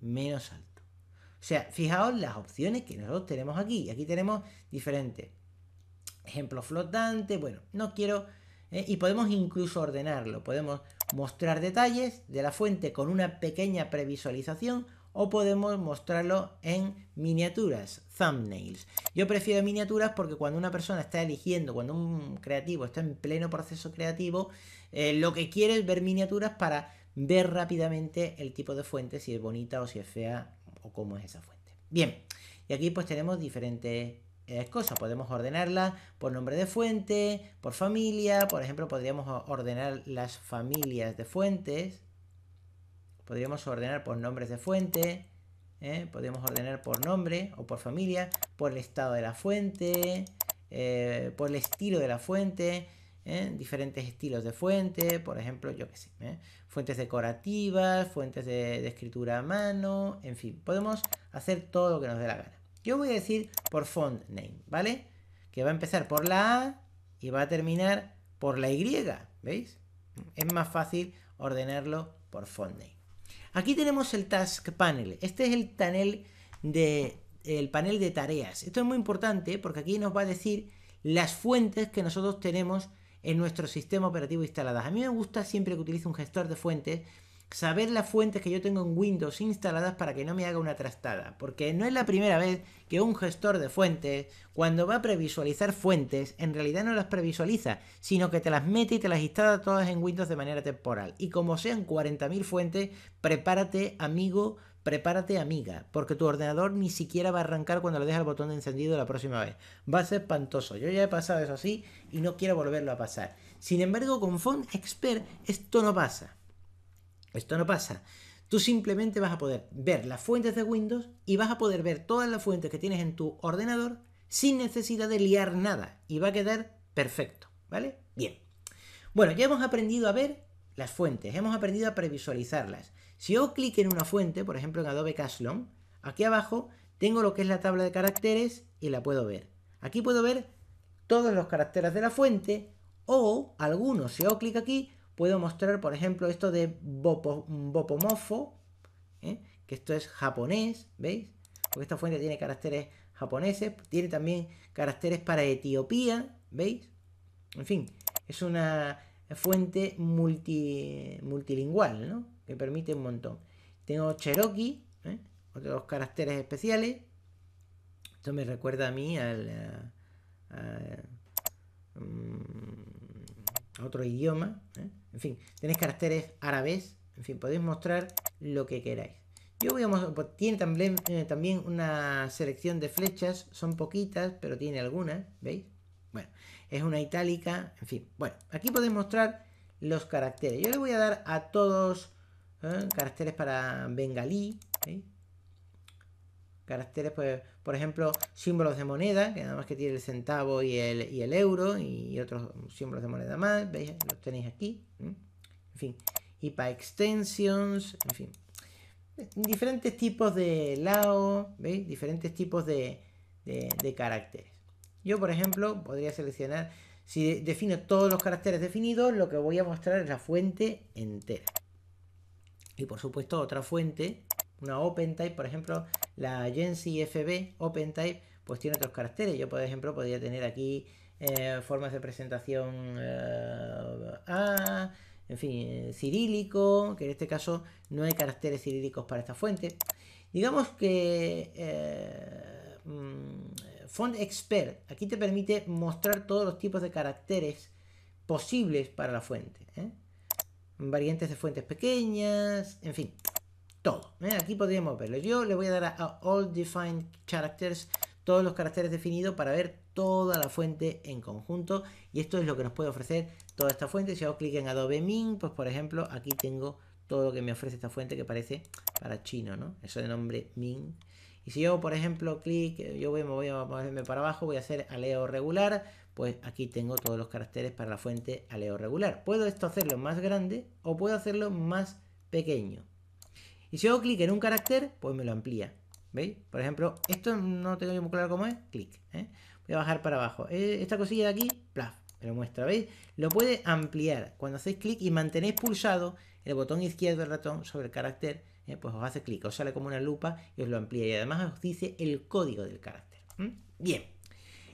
menos alto. O sea, fijaos las opciones que nosotros tenemos aquí. Aquí tenemos diferentes ejemplo flotante. Bueno, no quiero ¿eh? y podemos incluso ordenarlo. Podemos mostrar detalles de la fuente con una pequeña previsualización o podemos mostrarlo en miniaturas, thumbnails. Yo prefiero miniaturas porque cuando una persona está eligiendo, cuando un creativo está en pleno proceso creativo, eh, lo que quiere es ver miniaturas para ver rápidamente el tipo de fuente, si es bonita o si es fea o cómo es esa fuente. Bien, y aquí pues tenemos diferentes eh, cosas. Podemos ordenarla por nombre de fuente, por familia. Por ejemplo, podríamos ordenar las familias de fuentes. Podríamos ordenar por nombres de fuente. Eh, podríamos ordenar por nombre o por familia, por el estado de la fuente, eh, por el estilo de la fuente. Eh, diferentes estilos de fuente, por ejemplo, yo qué sé, fuentes decorativas, fuentes de escritura a mano, en fin, podemos hacer todo lo que nos dé la gana. Yo voy a decir por font name, ¿vale? Que va a empezar por la A y va a terminar por la Y, ¿veis? Es más fácil ordenarlo por font name. Aquí tenemos el Task Panel. Este es el panel de, el panel de tareas. Esto es muy importante porque aquí nos va a decir las fuentes que nosotros tenemos en nuestro sistema operativo instaladas. A mí me gusta siempre que utilice un gestor de fuentes saber las fuentes que yo tengo en Windows instaladas para que no me haga una trastada. Porque no es la primera vez que un gestor de fuentes, cuando va a previsualizar fuentes, en realidad no las previsualiza, sino que te las mete y te las instala todas en Windows de manera temporal. Y como sean 40.000 fuentes, prepárate, amigo, prepárate, amiga, porque tu ordenador ni siquiera va a arrancar cuando le dejas el botón de encendido la próxima vez. Va a ser espantoso. Yo ya he pasado eso así y no quiero volverlo a pasar. Sin embargo, con Font Expert esto no pasa. Esto no pasa. Tú simplemente vas a poder ver las fuentes de Windows y vas a poder ver todas las fuentes que tienes en tu ordenador sin necesidad de liar nada y va a quedar perfecto, ¿vale? Bien. Bueno, ya hemos aprendido a ver las fuentes, hemos aprendido a previsualizarlas. Si yo clic en una fuente, por ejemplo en Adobe Caslon, aquí abajo tengo lo que es la tabla de caracteres y la puedo ver. Aquí puedo ver todos los caracteres de la fuente o algunos, si yo clic aquí, puedo mostrar, por ejemplo, esto de bopomofo, ¿eh? que esto es japonés, ¿veis? Porque esta fuente tiene caracteres japoneses, tiene también caracteres para Etiopía, ¿veis? En fin, es una fuente multi, multilingual, ¿no? Que permite un montón. Tengo Cherokee, ¿eh? otros caracteres especiales. Esto me recuerda a mí al... A, mm, otro idioma. ¿eh? En fin, tenéis caracteres árabes. En fin, podéis mostrar lo que queráis. Yo voy a mostrar, tiene eh, también, una selección de flechas, son poquitas, pero tiene algunas, ¿veis? Bueno, es una itálica, en fin. Bueno, aquí podéis mostrar los caracteres. Yo le voy a dar a todos eh, caracteres para bengalí, ¿veis? caracteres, pues, por ejemplo, símbolos de moneda, que nada más que tiene el centavo y el, y el euro y otros símbolos de moneda más, ¿veis? Los tenéis aquí, en fin, y para extensions, en fin. Diferentes tipos de lao, ¿veis? Diferentes tipos de, de caracteres. Yo, por ejemplo, podría seleccionar, si defino todos los caracteres definidos, lo que voy a mostrar es la fuente entera. Y por supuesto otra fuente una OpenType, por ejemplo, la GenCFB FB OpenType, pues tiene otros caracteres. Yo, por ejemplo, podría tener aquí eh, formas de presentación eh, A, en fin, eh, cirílico, que en este caso no hay caracteres cirílicos para esta fuente. Digamos que eh, mm, Font Expert aquí te permite mostrar todos los tipos de caracteres posibles para la fuente. Variantes de fuentes pequeñas, en fin todo. ¿Eh? Aquí podríamos verlo. Yo le voy a dar a, All Defined Characters, todos los caracteres definidos para ver toda la fuente en conjunto. Y esto es lo que nos puede ofrecer toda esta fuente. Si hago clic en Adobe Min, pues por ejemplo, aquí tengo todo lo que me ofrece esta fuente que parece para chino, ¿no? Eso de nombre Min. Y si yo, por ejemplo, clic, yo voy, voy a moverme para abajo, voy a hacer aleo regular, pues aquí tengo todos los caracteres para la fuente aleo regular. Puedo esto hacerlo más grande o puedo hacerlo más pequeño. Y si hago clic en un carácter, pues me lo amplía. ¿Veis? Por ejemplo, esto no tengo yo muy claro cómo es. Clic. ¿eh? Voy a bajar para abajo. Eh, esta cosilla de aquí, plaf, me lo muestra. ¿Veis? Lo puede ampliar. Cuando hacéis clic y mantenéis pulsado el botón izquierdo del ratón sobre el carácter, eh, pues os hace clic. Os sale como una lupa y os lo amplía. Y además os dice el código del carácter. Bien.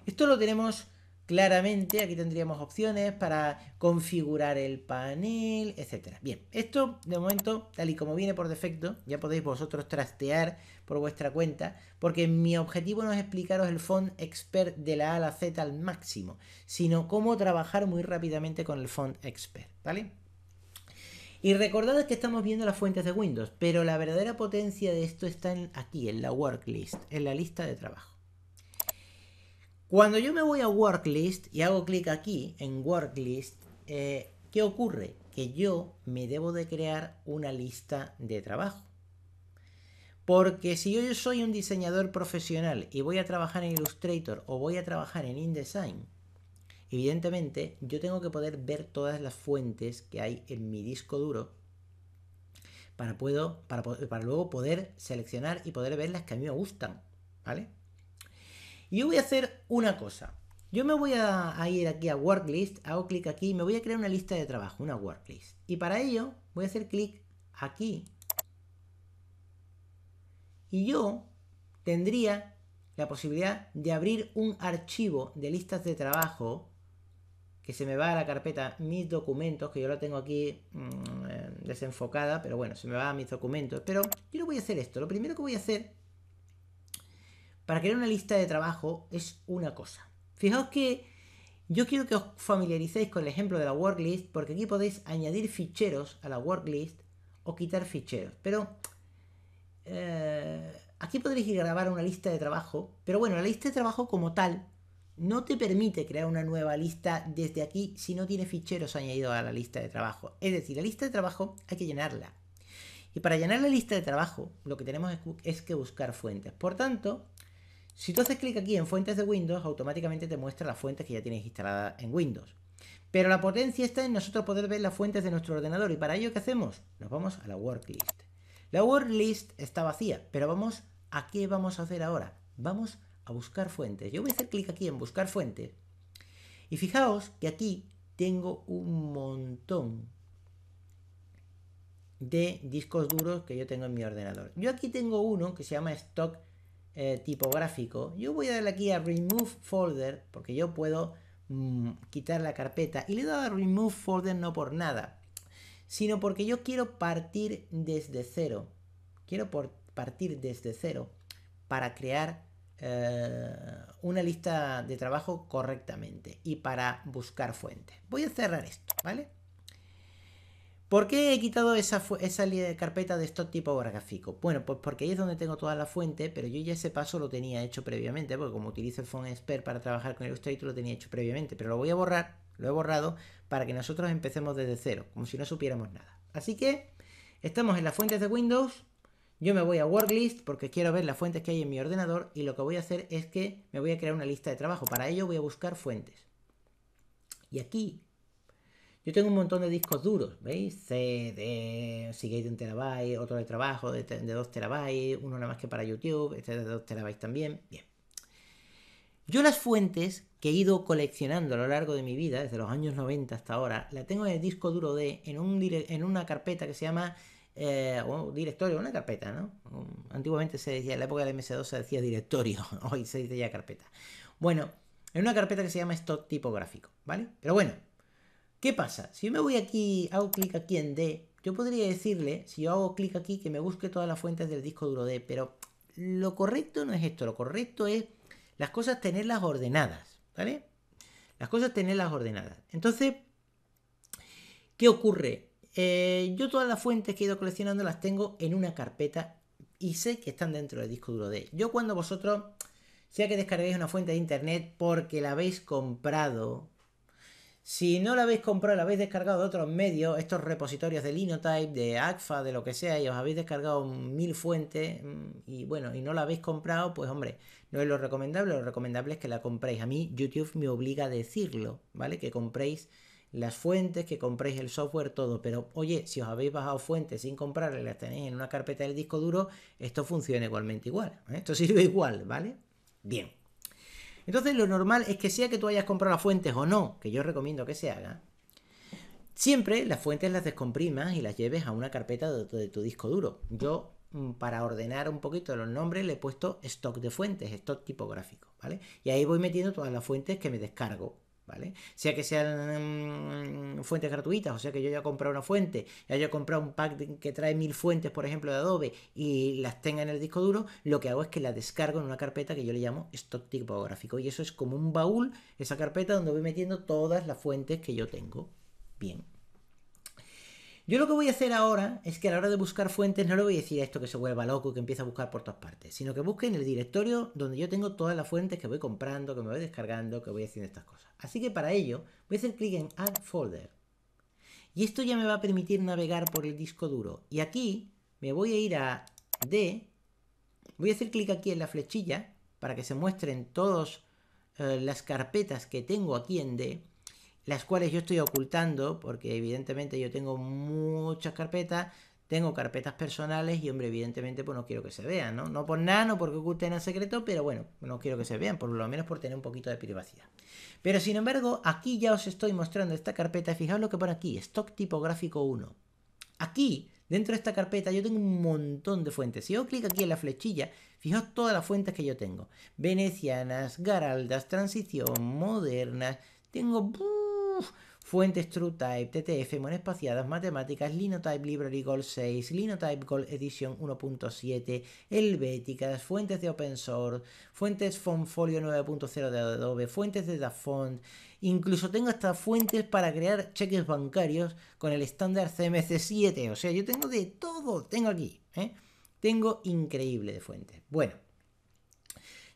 Esto lo tenemos Claramente aquí tendríamos opciones para configurar el panel, etcétera. Bien, esto de momento, tal y como viene por defecto, ya podéis vosotros trastear por vuestra cuenta, porque mi objetivo no es explicaros el font expert de la A a la Z al máximo, sino cómo trabajar muy rápidamente con el font expert, ¿vale? Y recordad que estamos viendo las fuentes de Windows, pero la verdadera potencia de esto está aquí, en la worklist, en la lista de trabajo. Cuando yo me voy a Worklist y hago clic aquí en Worklist, eh, ¿qué ocurre? Que yo me debo de crear una lista de trabajo. Porque si yo soy un diseñador profesional y voy a trabajar en Illustrator o voy a trabajar en InDesign, evidentemente yo tengo que poder ver todas las fuentes que hay en mi disco duro para, puedo, para luego poder seleccionar y poder ver las que a mí me gustan, ¿vale? Yo voy a hacer una cosa. Yo me voy a, ir aquí a Worklist, hago clic aquí y me voy a crear una lista de trabajo, una Worklist. Y para ello voy a hacer clic aquí. Y yo tendría la posibilidad de abrir un archivo de listas de trabajo que se me va a la carpeta mis documentos, que yo la tengo aquí mm, eh, desenfocada, pero bueno, se me va a mis documentos. Pero yo le voy a hacer esto. Lo primero que voy a hacer para crear una lista de trabajo es una cosa. Fijaos que yo quiero que os familiaricéis con el ejemplo de la worklist porque aquí podéis añadir ficheros a la worklist o quitar ficheros. Pero eh, aquí podréis grabar una lista de trabajo. Pero bueno, la lista de trabajo como tal no te permite crear una nueva lista desde aquí si no tiene ficheros añadidos a la lista de trabajo. Es decir, la lista de trabajo hay que llenarla. Y para llenar la lista de trabajo, lo que tenemos es que buscar fuentes. Por tanto, si tú haces clic aquí en fuentes de Windows, automáticamente te muestra las fuentes que ya tienes instaladas en Windows. Pero la potencia está en nosotros poder ver las fuentes de nuestro ordenador y para ello ¿qué hacemos? Nos vamos a la worklist. La worklist está vacía, pero vamos a qué vamos a hacer ahora. Vamos a buscar fuentes. Yo voy a hacer clic aquí en buscar fuentes y fijaos que aquí tengo un montón de discos duros que yo tengo en mi ordenador. Yo aquí tengo uno que se llama stock tipo eh, tipográfico, yo voy a darle aquí a Remove Folder, porque yo puedo mm, quitar la carpeta. Y le he dado a Remove Folder no por nada, sino porque yo quiero partir desde cero. Quiero partir desde cero para crear eh, una lista de trabajo correctamente y para buscar fuente. Voy a cerrar esto, ¿vale? ¿Por qué he quitado esa, carpeta de stock gráfico? Bueno, pues porque ahí es donde tengo toda la fuente, pero yo ya ese paso lo tenía hecho previamente, porque como utilizo el Font Expert para trabajar con Illustrator, lo tenía hecho previamente, pero lo voy a borrar, lo he borrado, para que nosotros empecemos desde cero, como si no supiéramos nada. Así que estamos en las fuentes de Windows, yo me voy a Worklist porque quiero ver las fuentes que hay en mi ordenador y lo que voy a hacer es que me voy a crear una lista de trabajo. Para ello voy a buscar fuentes. Y aquí yo tengo un montón de discos duros, ¿veis? CD, Seagate de un terabyte, otro de trabajo de, de 2 terabytes, uno nada más que para YouTube, este de 2 terabytes también. Bien. Yo las fuentes que he ido coleccionando a lo largo de mi vida, desde los años 90 hasta ahora, la tengo en el disco duro D, en, un en una carpeta que se llama, eh, directorio, una carpeta, ¿no? Antiguamente se decía, en la época del MS2 se decía directorio, [LAUGHS] hoy se dice ya carpeta. Bueno, en una carpeta que se llama stock tipográfico, ¿vale? Pero bueno, ¿Qué pasa? Si yo me voy aquí, hago clic aquí en D, yo podría decirle, si yo hago clic aquí, que me busque todas las fuentes del disco duro D, pero lo correcto no es esto, lo correcto es las cosas tenerlas ordenadas, ¿vale? Las cosas tenerlas ordenadas. Entonces, ¿qué ocurre? Eh, yo todas las fuentes que he ido coleccionando las tengo en una carpeta y sé que están dentro del disco duro D. Yo cuando vosotros, sea que descarguéis una fuente de internet porque la habéis comprado, si no la habéis comprado, la habéis descargado de otros medios, estos repositorios de Linotype, de ACFA, de lo que sea, y os habéis descargado mil fuentes, mm, y bueno, y no la habéis comprado, pues hombre, no es lo recomendable, lo recomendable es que la compréis. A mí YouTube me obliga a decirlo, ¿vale? Que compréis las fuentes, que compréis el software, todo. Pero oye, si os habéis bajado fuentes sin comprarlas, las tenéis en una carpeta del disco duro, esto funciona igualmente igual. ¿eh? Esto [LAUGHS] sirve igual, ¿vale? Bien. Entonces lo normal es que sea que tú hayas comprado las fuentes o no, que yo recomiendo que se haga, siempre las fuentes las descomprimas y las lleves a una carpeta de, tu disco duro. Yo mm, para ordenar un poquito los nombres le he puesto stock de fuentes, stock tipográfico, ¿vale? Y ahí voy metiendo todas las fuentes que me descargo ¿Vale? Sea que sean mm, fuentes gratuitas, o sea que yo haya comprado una fuente, ya haya comprado un pack que trae mil fuentes, por ejemplo, de Adobe, y las tenga en el disco duro, lo que hago es que la descargo en una carpeta que yo le llamo stock tipográfico. Y eso es como un baúl, esa carpeta donde voy metiendo todas las fuentes que yo tengo. Bien. Yo lo que voy a hacer ahora es que a la hora de buscar fuentes no le voy a decir a esto que se vuelva loco y que empiece a buscar por todas partes, sino que busque en el directorio donde yo tengo todas las fuentes que voy comprando, que me voy descargando, que voy haciendo estas cosas. Así que para ello voy a hacer clic en Add Folder. Y esto ya me va a permitir navegar por el disco duro. Y aquí me voy a ir a D, voy a hacer clic aquí en la flechilla para que se muestren todas eh, las carpetas que tengo aquí en D las cuales yo estoy ocultando porque evidentemente yo tengo muchas carpetas, tengo carpetas personales y hombre, evidentemente pues no quiero que se vean, ¿no? No por nada, no porque oculten el secreto, pero bueno, no quiero que se vean, por lo menos por tener un poquito de privacidad. Pero sin embargo, aquí ya os estoy mostrando esta carpeta, fijaos lo que pone aquí, stock tipográfico 1. Aquí, dentro de esta carpeta, yo tengo un montón de fuentes. Si yo clic aquí en la flechilla, fijaos todas las fuentes que yo tengo. Venecianas, garaldas, transición, modernas, tengo fuentes TrueType, TTF, monespaciadas, matemáticas, Linotype Library Gold 6, Linotype Gold Edition 1.7, Helvéticas, fuentes de open source, fuentes Fontfolio 9.0 de Adobe, fuentes de DaFont. Incluso tengo hasta fuentes para crear cheques bancarios con el estándar CMC7. O sea, yo tengo de todo, tengo aquí. ¿eh? Tengo increíble de fuentes. Bueno.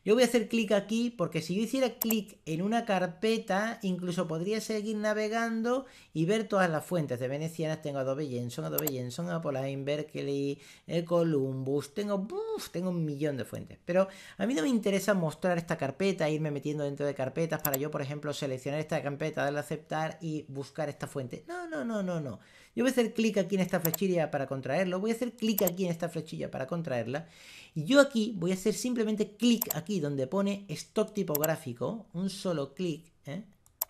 Yo voy a hacer clic aquí porque si yo hiciera clic en una carpeta, incluso podría seguir navegando y ver todas las fuentes de venecianas. Tengo Adobe Jensen, Adobe Jensen, Apple Berkeley, eh, Columbus. Tengo, tengo un millón de fuentes. Pero a mí no me interesa mostrar esta carpeta, irme metiendo dentro de carpetas para yo, por ejemplo, seleccionar esta carpeta, darle a aceptar y buscar esta fuente. No, no, no, no, no. Yo voy a hacer clic aquí en esta flechilla para contraerlo, voy a hacer clic aquí en esta flechilla para contraerla, y yo aquí voy a hacer simplemente clic aquí donde pone stock tipográfico, un solo clic, ¿eh?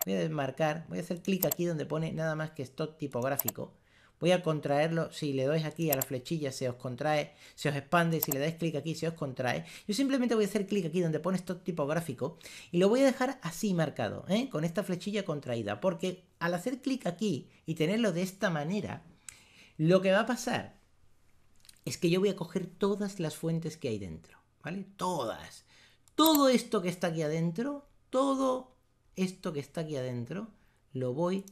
voy a desmarcar, voy a hacer clic aquí donde pone nada más que stock tipográfico, voy a contraerlo, si le doy aquí a la flechilla se os contrae, se os expande, si le dais clic aquí se os contrae. Yo simplemente voy a hacer clic aquí donde pone esto tipográfico y lo voy a dejar así marcado, ¿eh? con esta flechilla contraída, porque al hacer clic aquí y tenerlo de esta manera, lo que va a pasar es que yo voy a coger todas las fuentes que hay dentro, ¿vale? Todas. Todo esto que está aquí adentro, todo esto que está aquí adentro, lo voy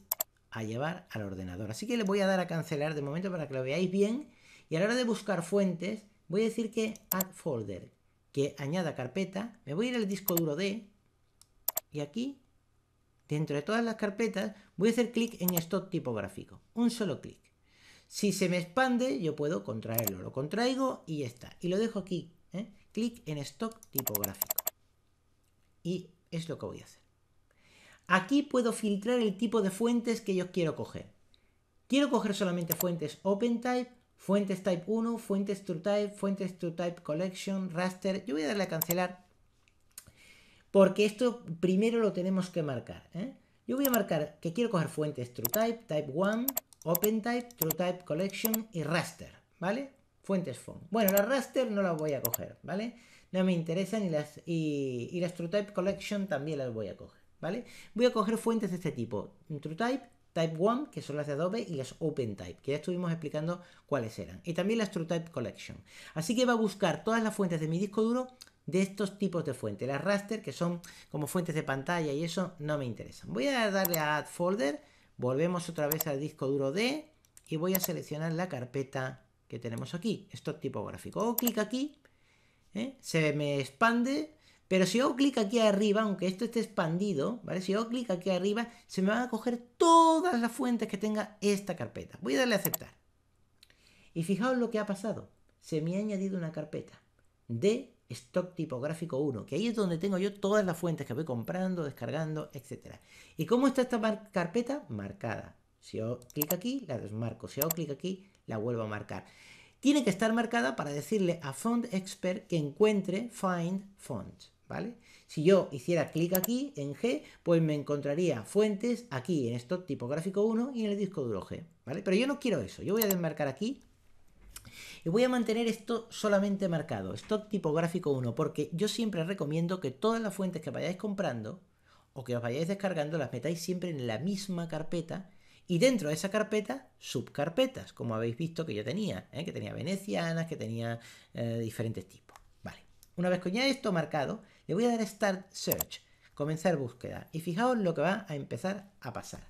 a llevar al ordenador. Así que le voy a dar a cancelar de momento para que lo veáis bien. Y a la hora de buscar fuentes, voy a decir que add folder, que añada carpeta. Me voy a ir al disco duro D. Y aquí, dentro de todas las carpetas, voy a hacer clic en stock tipográfico. Un solo clic. Si se me expande, yo puedo contraerlo. Lo contraigo y ya está. Y lo dejo aquí. ¿eh? Clic en stock tipográfico. Y es lo que voy a hacer. Aquí puedo filtrar el tipo de fuentes que yo quiero coger. Quiero coger solamente fuentes OpenType, fuentes Type 1, fuentes TrueType, fuentes TrueType Collection, Raster. Yo voy a darle a cancelar porque esto primero lo tenemos que marcar. ¿eh? Yo voy a marcar que quiero coger fuentes TrueType, Type 1, OpenType, TrueType Collection y Raster, ¿vale? Fuentes font. Bueno, las Raster no las voy a coger, ¿vale? No me interesan las, y, y las TrueType Collection también las voy a coger. ¿vale? Voy a coger fuentes de este tipo, TrueType, Type1, que son las de Adobe, y las OpenType, que ya estuvimos explicando cuáles eran. Y también las TrueType Collection. Así que va a buscar todas las fuentes de mi disco duro de estos tipos de fuentes. Las raster, que son como fuentes de pantalla y eso, no me interesan. Voy a darle a Add Folder, volvemos otra vez al disco duro D, y voy a seleccionar la carpeta que tenemos aquí, esto tipográfico. Hago clic aquí, ¿eh? se me expande pero si hago clic aquí arriba, aunque esto esté expandido, ¿vale? Si hago clic aquí arriba, se me van a coger todas las fuentes que tenga esta carpeta. Voy a darle a aceptar. Y fijaos lo que ha pasado. Se me ha añadido una carpeta de stock tipográfico 1, que ahí es donde tengo yo todas las fuentes que voy comprando, descargando, etc. ¿Y cómo está esta carpeta? Marcada. Si hago clic aquí, la desmarco. Si hago clic aquí, la vuelvo a marcar. Tiene que estar marcada para decirle a Font que encuentre Find Font. Si yo hiciera clic aquí en G, pues me encontraría fuentes aquí en stock tipográfico 1 y en el disco duro G, Pero yo no quiero eso, yo voy a desmarcar aquí y voy a mantener esto solamente marcado, stock tipográfico 1, porque yo siempre recomiendo que todas las fuentes que vayáis comprando o que os vayáis descargando las metáis siempre en la misma carpeta y dentro de esa carpeta, subcarpetas, como habéis visto que yo tenía, ¿eh? que tenía venecianas, que tenía eh, diferentes tipos. Una vez que ya esto marcado, le voy a dar Start Search, comenzar búsqueda. Y fijaos lo que va a empezar a pasar.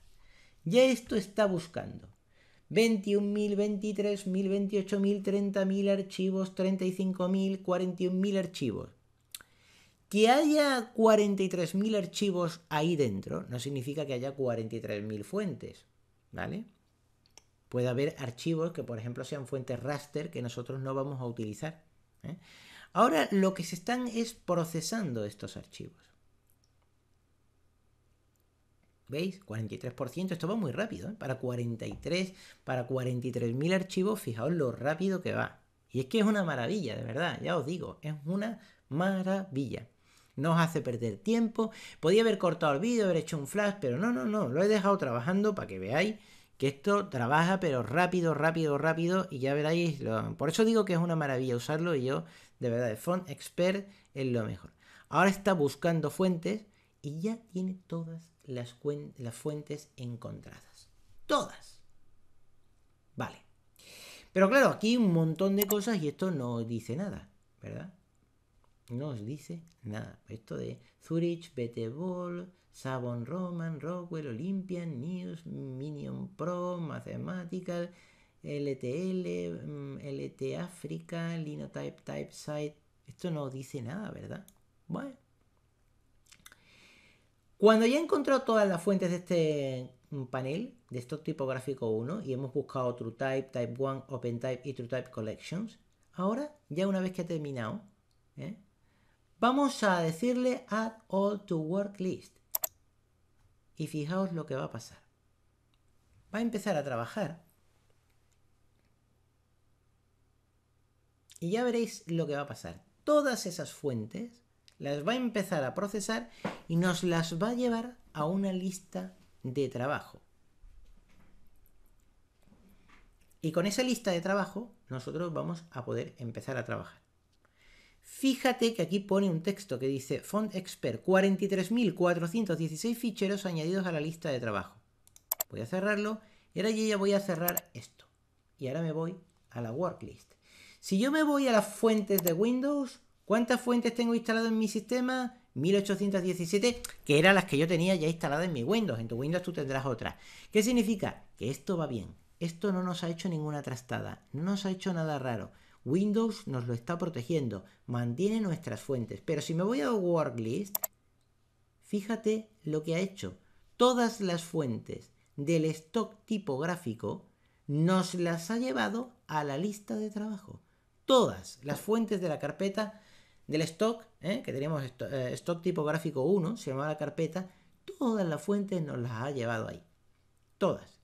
Ya esto está buscando. 21.000, 23.000, 28.000, 30.000 archivos, 35.000, 41.000 archivos. Que haya 43.000 archivos ahí dentro no significa que haya 43.000 fuentes, ¿vale? Puede haber archivos que, por ejemplo, sean fuentes raster que nosotros no vamos a utilizar. ¿eh? Ahora lo que se están es procesando estos archivos. ¿Veis? 43%. Esto va muy rápido. ¿eh? Para 43, para 43.000 archivos, fijaos lo rápido que va. Y es que es una maravilla, de verdad. Ya os digo, es una maravilla. No os hace perder tiempo. Podía haber cortado el vídeo, haber hecho un flash, pero no, no, no. Lo he dejado trabajando para que veáis que esto trabaja, pero rápido, rápido, rápido. Y ya veréis. Por eso digo que es una maravilla usarlo y yo de verdad, el font Expert es lo mejor. Ahora está buscando fuentes y ya tiene todas las, fuentes encontradas. Todas. Vale. Pero claro, aquí un montón de cosas y esto no dice nada, ¿verdad? No os dice nada. Esto de Zurich, Betebol, Savon Roman, Rockwell, Olympian, News, Minion Pro, Mathematical, LTL, LTAfrica, mm, Linotype Typesite. Esto no dice nada, ¿verdad? Bueno. Cuando ya he encontrado todas las fuentes de este mm, panel, de stock tipográfico 1, y hemos buscado TrueType, Type 1, OpenType y TrueType Collections, ahora, ya una vez que ha terminado, ¿eh? vamos a decirle Add All to Work List. Y fijaos lo que va a pasar. Va a empezar a trabajar Y ya veréis lo que va a pasar. Todas esas fuentes las va a empezar a procesar y nos las va a llevar a una lista de trabajo. Y con esa lista de trabajo nosotros vamos a poder empezar a trabajar. Fíjate que aquí pone un texto que dice Font Expert 43.416 ficheros añadidos a la lista de trabajo. Voy a cerrarlo y ahora ya voy a cerrar esto. Y ahora me voy a la worklist. Si yo me voy a las fuentes de Windows, ¿cuántas fuentes tengo instaladas en mi sistema? 1817, que eran las que yo tenía ya instaladas en mi Windows. En tu Windows tú tendrás otras. ¿Qué significa? Que esto va bien. Esto no nos ha hecho ninguna trastada, no nos ha hecho nada raro. Windows nos lo está protegiendo, mantiene nuestras fuentes. Pero si me voy a Worklist, fíjate lo que ha hecho. Todas las fuentes del stock tipográfico nos las ha llevado a la lista de trabajo todas las fuentes de la carpeta del stock, ¿eh? que tenemos eh, stock tipo gráfico 1, se llamaba la carpeta, todas las fuentes nos las ha llevado ahí. Todas.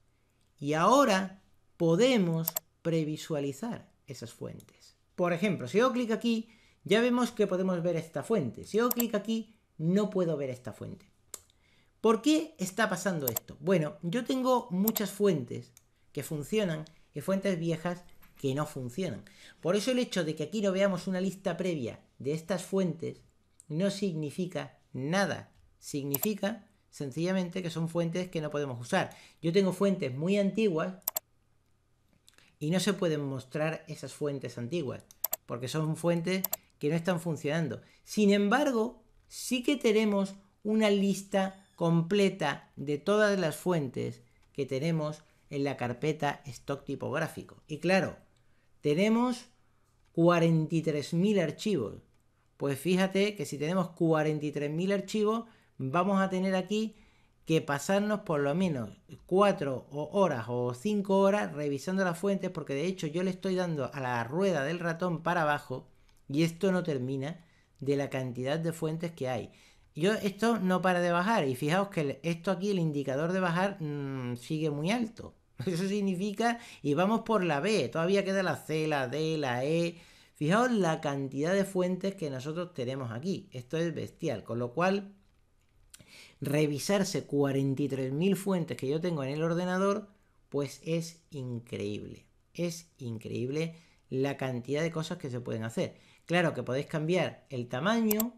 Y ahora podemos previsualizar esas fuentes. Por ejemplo, si yo clic aquí, ya vemos que podemos ver esta fuente. Si yo clic aquí, no puedo ver esta fuente. ¿Por qué está pasando esto? Bueno, yo tengo muchas fuentes que funcionan y fuentes viejas que no funcionan. Por eso el hecho de que aquí no veamos una lista previa de estas fuentes no significa nada. Significa sencillamente que son fuentes que no podemos usar. Yo tengo fuentes muy antiguas y no se pueden mostrar esas fuentes antiguas porque son fuentes que no están funcionando. Sin embargo, sí que tenemos una lista completa de todas las fuentes que tenemos en la carpeta stock tipográfico. Y claro, tenemos 43.000 archivos. Pues fíjate que si tenemos 43.000 archivos, vamos a tener aquí que pasarnos por lo menos 4 horas o 5 horas revisando las fuentes, porque de hecho yo le estoy dando a la rueda del ratón para abajo y esto no termina de la cantidad de fuentes que hay. Yo esto no para de bajar y fijaos que esto aquí, el indicador de bajar, mm, sigue muy alto. [LAUGHS] Eso significa, y vamos por la B, todavía queda la C, la D, la E. Fijaos la cantidad de fuentes que nosotros tenemos aquí. Esto es bestial, con lo cual revisarse 43.000 fuentes que yo tengo en el ordenador, pues es increíble. Es increíble la cantidad de cosas que se pueden hacer. Claro que podéis cambiar el tamaño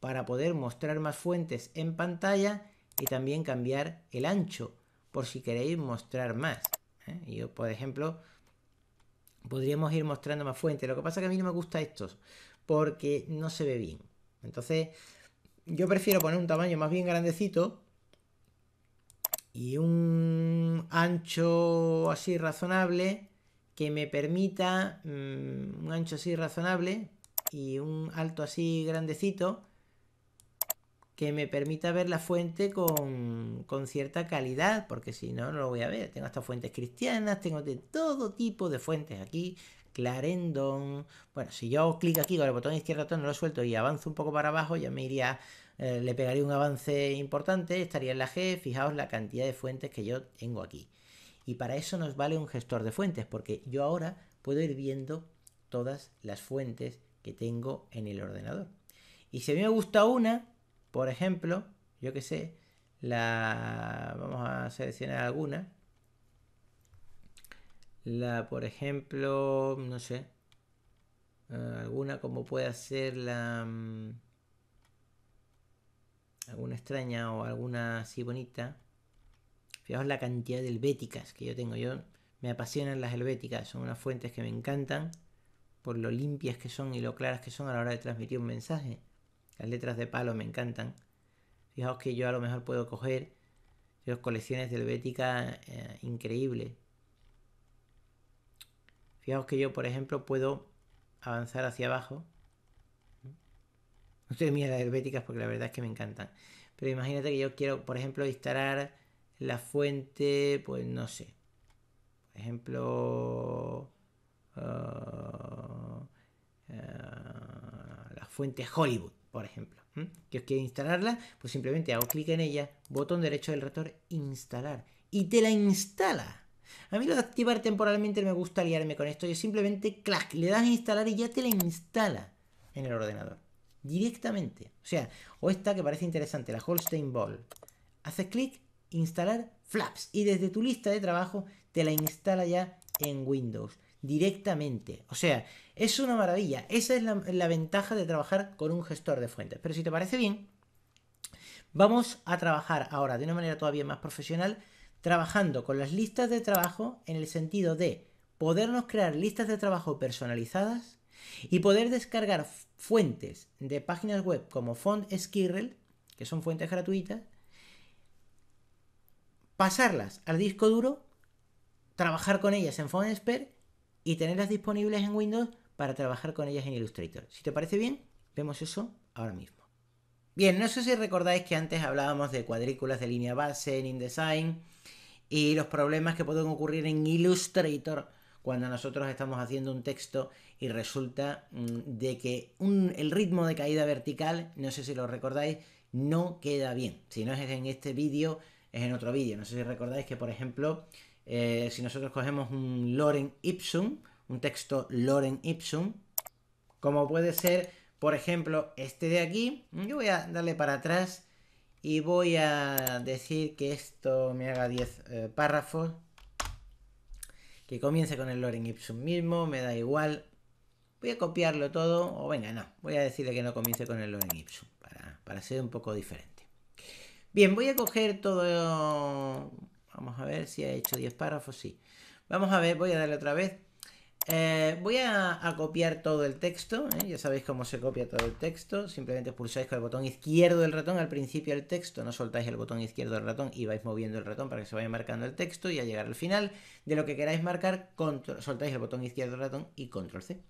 para poder mostrar más fuentes en pantalla y también cambiar el ancho por si queréis mostrar más. ¿eh? yo, por ejemplo, podríamos ir mostrando más fuentes. Lo que pasa es que a mí no me gusta estos, porque no se ve bien. Entonces, yo prefiero poner un tamaño más bien grandecito y un ancho así razonable que me permita mm, un ancho así razonable y un alto así grandecito que me permita ver la fuente con, con cierta calidad, porque si no, no lo voy a ver. Tengo estas fuentes cristianas, tengo de todo tipo de fuentes aquí. Clarendon. Bueno, si yo clic aquí con el botón izquierdo no lo suelto y avanzo un poco para abajo, ya me iría, eh, le pegaría un avance importante, estaría en la G. Fijaos la cantidad de fuentes que yo tengo aquí. Y para eso nos vale un gestor de fuentes, porque yo ahora puedo ir viendo todas las fuentes que tengo en el ordenador. Y si a mí me gusta una, por ejemplo, yo que sé, la vamos a seleccionar alguna. La, por ejemplo, no sé, eh, alguna como puede ser la mm, alguna extraña o alguna así bonita. Fijaos la cantidad de helvéticas que yo tengo. Yo me apasionan las helvéticas, son unas fuentes que me encantan por lo limpias que son y lo claras que son a la hora de transmitir un mensaje. Las letras de palo me encantan. Fijaos que yo a lo mejor puedo coger las colecciones de Helvética eh, increíble. Fijaos que yo, por ejemplo, puedo avanzar hacia abajo. No estoy las helvéticas porque la verdad es que me encantan. Pero imagínate que yo quiero, por ejemplo, instalar la fuente, pues no sé. Por ejemplo, eh, eh, la fuente Hollywood por ejemplo. Que os quiere instalarla, pues simplemente hago clic en ella, botón derecho del ratón instalar. Y te la instala. A mí lo de activar temporalmente me gusta liarme con esto. Yo simplemente, clac, le das a instalar y ya te la instala en el ordenador. Directamente. O sea, o esta que parece interesante, la Holstein Ball. Haces clic, instalar Flaps. Y desde tu lista de trabajo te la instala ya en Windows. Directamente. O sea, es una maravilla. Esa es la, ventaja de trabajar con un gestor de fuentes. Pero si te parece bien, vamos a trabajar ahora de una manera todavía más profesional, trabajando con las listas de trabajo en el sentido de podernos crear listas de trabajo personalizadas y poder descargar fuentes de páginas web como squirrel que son fuentes gratuitas, pasarlas al disco duro, trabajar con ellas en expert y tenerlas disponibles en Windows para trabajar con ellas en Illustrator. Si te parece bien, vemos eso ahora mismo. Bien, no sé si recordáis que antes hablábamos de cuadrículas de línea base en InDesign y los problemas que pueden ocurrir en Illustrator cuando nosotros estamos haciendo un texto y resulta mm, de que el ritmo de caída vertical, no sé si lo recordáis, no queda bien. Si no es en este vídeo, es en otro vídeo. No sé si recordáis que, por ejemplo, eh, si nosotros cogemos un Loren ipsum, un texto Loren Ipsum, como puede ser, por ejemplo, este de aquí. Yo voy a darle para atrás y voy a decir que esto me haga 10 eh, párrafos. Que comience con el Loren Ipsum mismo, me da igual. Voy a copiarlo todo, o venga, no, voy a decirle que no comience con el Loren Ipsum, para, para ser un poco diferente. Bien, voy a coger todo... Vamos a ver si ha hecho 10 párrafos, sí. Vamos a ver, voy a darle otra vez eh, voy a, copiar todo el texto, ¿eh? ya sabéis cómo se copia todo el texto, simplemente pulsáis con el botón izquierdo del ratón al principio del texto, no soltáis el botón izquierdo del ratón y vais moviendo el ratón para que se vaya marcando el texto y al llegar al final de lo que queráis marcar, soltáis el botón izquierdo del ratón y control C.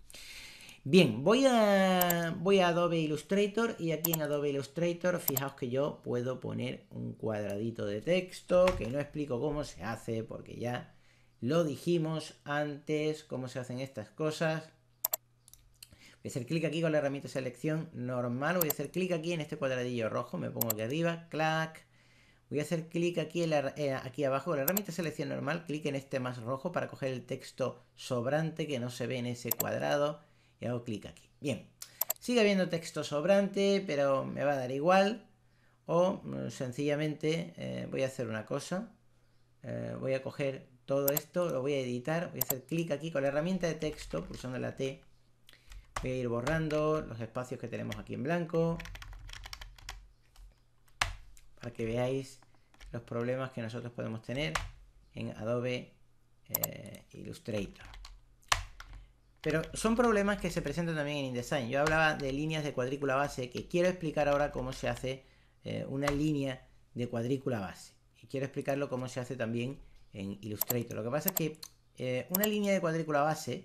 Bien, voy a, voy a Adobe Illustrator y aquí en Adobe Illustrator fijaos que yo puedo poner un cuadradito de texto que no explico cómo se hace porque ya lo dijimos antes, cómo se hacen estas cosas. Voy a hacer clic aquí con la herramienta selección normal. Voy a hacer clic aquí en este cuadradillo rojo. Me pongo aquí arriba. Clac. Voy a hacer clic aquí, eh, aquí abajo con la herramienta de selección normal. Clic en este más rojo para coger el texto sobrante que no se ve en ese cuadrado. Y hago clic aquí. Bien. Sigue habiendo texto sobrante, pero me va a dar igual. O mm, sencillamente eh, voy a hacer una cosa. Eh, voy a coger todo esto lo voy a editar, voy a hacer clic aquí con la herramienta de texto, pulsando la T, voy a ir borrando los espacios que tenemos aquí en blanco, para que veáis los problemas que nosotros podemos tener en Adobe eh, Illustrator. Pero son problemas que se presentan también en InDesign. Yo hablaba de líneas de cuadrícula base, que quiero explicar ahora cómo se hace eh, una línea de cuadrícula base. Y quiero explicarlo cómo se hace también en Illustrator. Lo que pasa es que eh, una línea de cuadrícula base,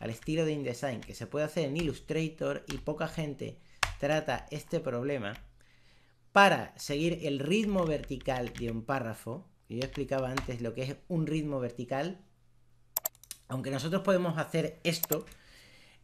al estilo de InDesign, que se puede hacer en Illustrator y poca gente trata este problema, para seguir el ritmo vertical de un párrafo, que yo explicaba antes lo que es un ritmo vertical, aunque nosotros podemos hacer esto,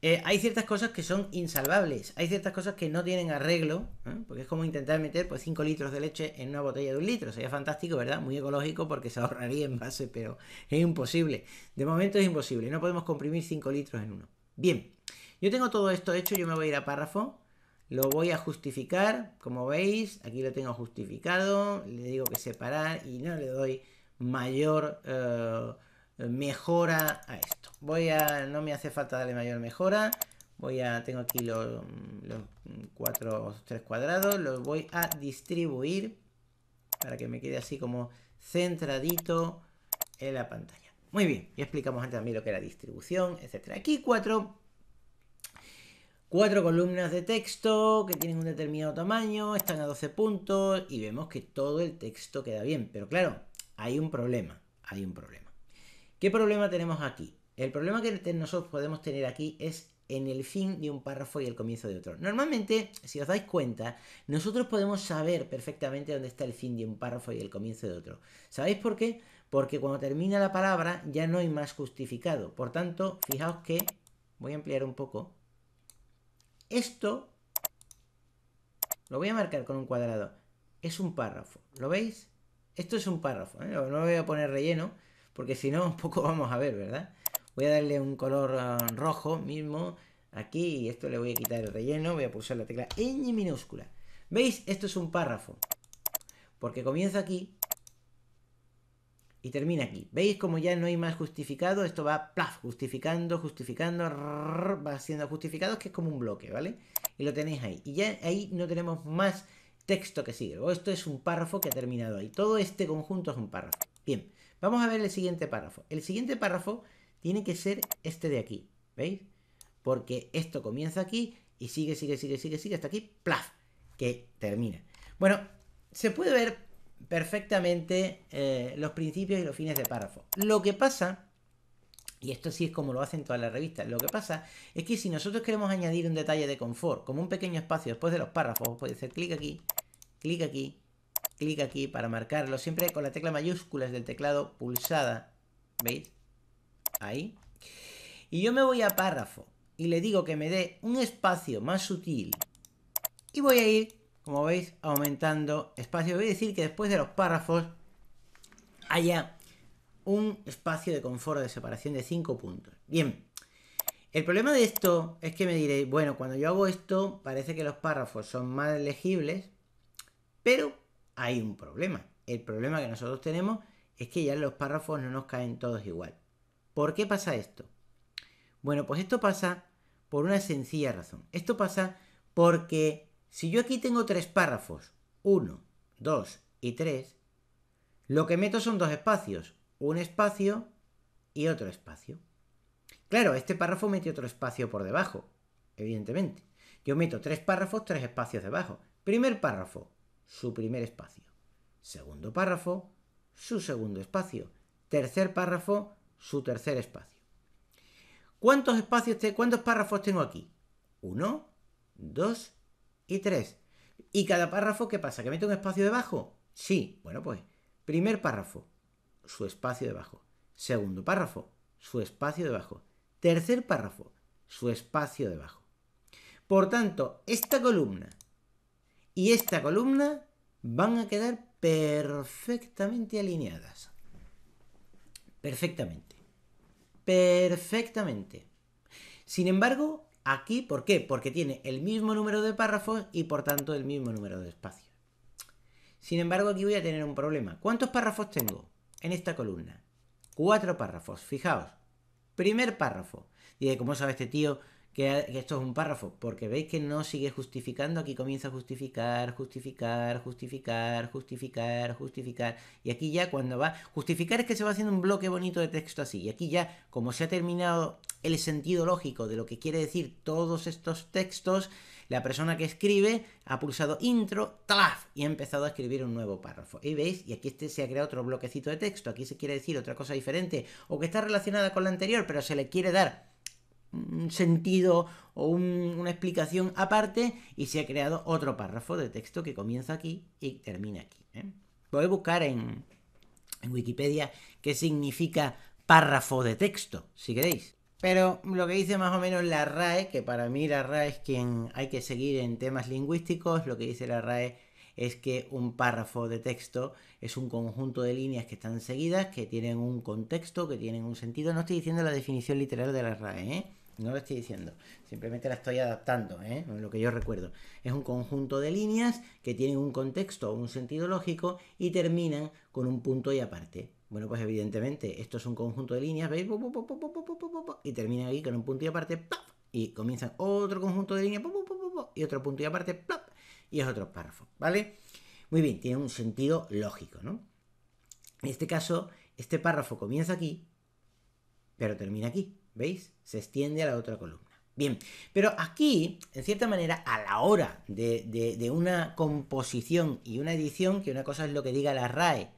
eh, hay ciertas cosas que son insalvables, hay ciertas cosas que no tienen arreglo, ¿eh? porque es como intentar meter pues 5 litros de leche en una botella de un litro, sería fantástico, ¿verdad? Muy ecológico porque se ahorraría en base, pero es imposible. De momento es imposible, no podemos comprimir 5 litros en uno. Bien, yo tengo todo esto hecho, yo me voy a ir a párrafo, lo voy a justificar, como veis, aquí lo tengo justificado, le digo que separar y no le doy mayor eh, mejora a esto. Voy a... No me hace falta darle mayor mejora. Voy a... Tengo aquí los, cuatro, tres cuadrados. Los voy a distribuir para que me quede así como centradito en la pantalla. Muy bien, y explicamos antes mí lo que era distribución, etcétera. Aquí cuatro, cuatro columnas de texto que tienen un determinado tamaño, están a 12 puntos y vemos que todo el texto queda bien. Pero claro, hay un problema, hay un problema. ¿Qué problema tenemos aquí? El problema que nosotros podemos tener aquí es en el fin de un párrafo y el comienzo de otro. Normalmente, si os dais cuenta, nosotros podemos saber perfectamente dónde está el fin de un párrafo y el comienzo de otro. ¿Sabéis por qué? Porque cuando termina la palabra ya no hay más justificado. Por tanto, fijaos que, voy a ampliar un poco, esto lo voy a marcar con un cuadrado. Es un párrafo, ¿lo veis? Esto es un párrafo, ¿eh? No no voy a poner relleno, porque si no, [LAUGHS] un poco vamos a ver, ¿verdad? voy a darle un color ah, rojo mismo aquí y esto le voy a quitar el relleno, voy a pulsar la tecla ñ minúscula. ¿Veis? Esto es un párrafo, porque comienza aquí y termina aquí. ¿Veis como ya no hay más justificado? Esto va plaf, justificando, justificando, va siendo justificado, que es como un bloque, ¿vale? Y lo tenéis ahí. Y ya ahí no tenemos más texto que sigue. O esto es un párrafo que ha terminado ahí. Todo este conjunto es un párrafo. Bien, vamos a ver el siguiente párrafo. El siguiente párrafo tiene que ser este de aquí, ¿veis? Porque esto comienza aquí y sigue, sigue, sigue, sigue, sigue hasta aquí, ¡plaf! Que termina. Bueno, se puede ver perfectamente eh, los principios y los fines de párrafo. Lo que pasa, y esto sí es como lo hacen todas las revistas, lo que pasa es que si nosotros queremos añadir un detalle de confort, como un pequeño espacio después de los párrafos, puede hacer clic aquí, clic aquí, clic aquí para marcarlo, siempre con la tecla mayúsculas del teclado pulsada, ¿veis? ahí, y yo me voy a párrafo y le digo que me dé un espacio más sutil y voy a ir, como veis, aumentando espacio. Voy a decir que después de los párrafos haya un espacio de confort de separación de 5 puntos. Bien, el problema de esto es que me diréis, bueno, cuando yo hago esto parece que los párrafos son más legibles, pero hay un problema. El problema que nosotros tenemos es que ya los párrafos no nos caen todos igual. ¿Por qué pasa esto? Bueno, pues esto pasa por una sencilla razón. Esto pasa porque si yo aquí tengo tres párrafos, uno, dos y tres, lo que meto son dos espacios, un espacio y otro espacio. Claro, este párrafo mete otro espacio por debajo, evidentemente. Yo meto tres párrafos, tres espacios debajo. Primer párrafo, su primer espacio. Segundo párrafo, su segundo espacio. Tercer párrafo, su tercer espacio. ¿Cuántos, espacios ¿Cuántos párrafos tengo aquí? Uno, dos y tres. ¿Y cada párrafo qué pasa? ¿Que mete un espacio debajo? Sí. Bueno, pues, primer párrafo, su espacio debajo. Segundo párrafo, su espacio debajo. Tercer párrafo, su espacio debajo. Por tanto, esta columna y esta columna van a quedar perfectamente alineadas. Perfectamente perfectamente. Sin embargo, aquí, ¿por qué? Porque tiene el mismo número de párrafos y por tanto el mismo número de espacios. Sin embargo, aquí voy a tener un problema. ¿Cuántos párrafos tengo en esta columna? Cuatro párrafos, fijaos. Primer párrafo. Y como cómo sabe este tío que, esto es un párrafo, porque veis que no sigue justificando, aquí comienza a justificar, justificar, justificar, justificar, justificar, y aquí ya cuando va, justificar es que se va haciendo un bloque bonito de texto así, y aquí ya, como se ha terminado el sentido lógico de lo que quiere decir todos estos textos, la persona que escribe ha pulsado intro, ¡tlaf! y ha empezado a escribir un nuevo párrafo. Y veis, y aquí este se ha creado otro bloquecito de texto, aquí se quiere decir otra cosa diferente o que está relacionada con la anterior, pero se le quiere dar un sentido o una explicación aparte y se ha creado otro párrafo de texto que comienza aquí y termina aquí. ¿eh? Voy a buscar en, en Wikipedia qué significa párrafo de texto, si queréis. Pero lo que dice más o menos la RAE, que para mí la RAE es quien hay que seguir en temas lingüísticos, lo que dice la RAE es que un párrafo de texto es un conjunto de líneas que están seguidas, que tienen un contexto, que tienen un sentido. No estoy diciendo la definición literal de la RAE, ¿eh? No lo estoy diciendo, simplemente la estoy adaptando, lo que yo recuerdo. Es un conjunto de líneas que tienen un contexto o un sentido lógico y terminan con un punto y aparte. Bueno, pues evidentemente esto es un conjunto de líneas, ¿veis? Y termina aquí con un punto y aparte, y comienza otro conjunto de líneas, y otro punto y aparte, y es otro párrafo, ¿vale? Muy bien, tiene un sentido lógico, ¿no? En este caso, este párrafo comienza aquí, pero termina aquí. ¿Veis? Se extiende a la otra columna. Bien, pero aquí, en cierta manera, a la hora de, una composición y una edición, que una cosa es lo que diga la RAE,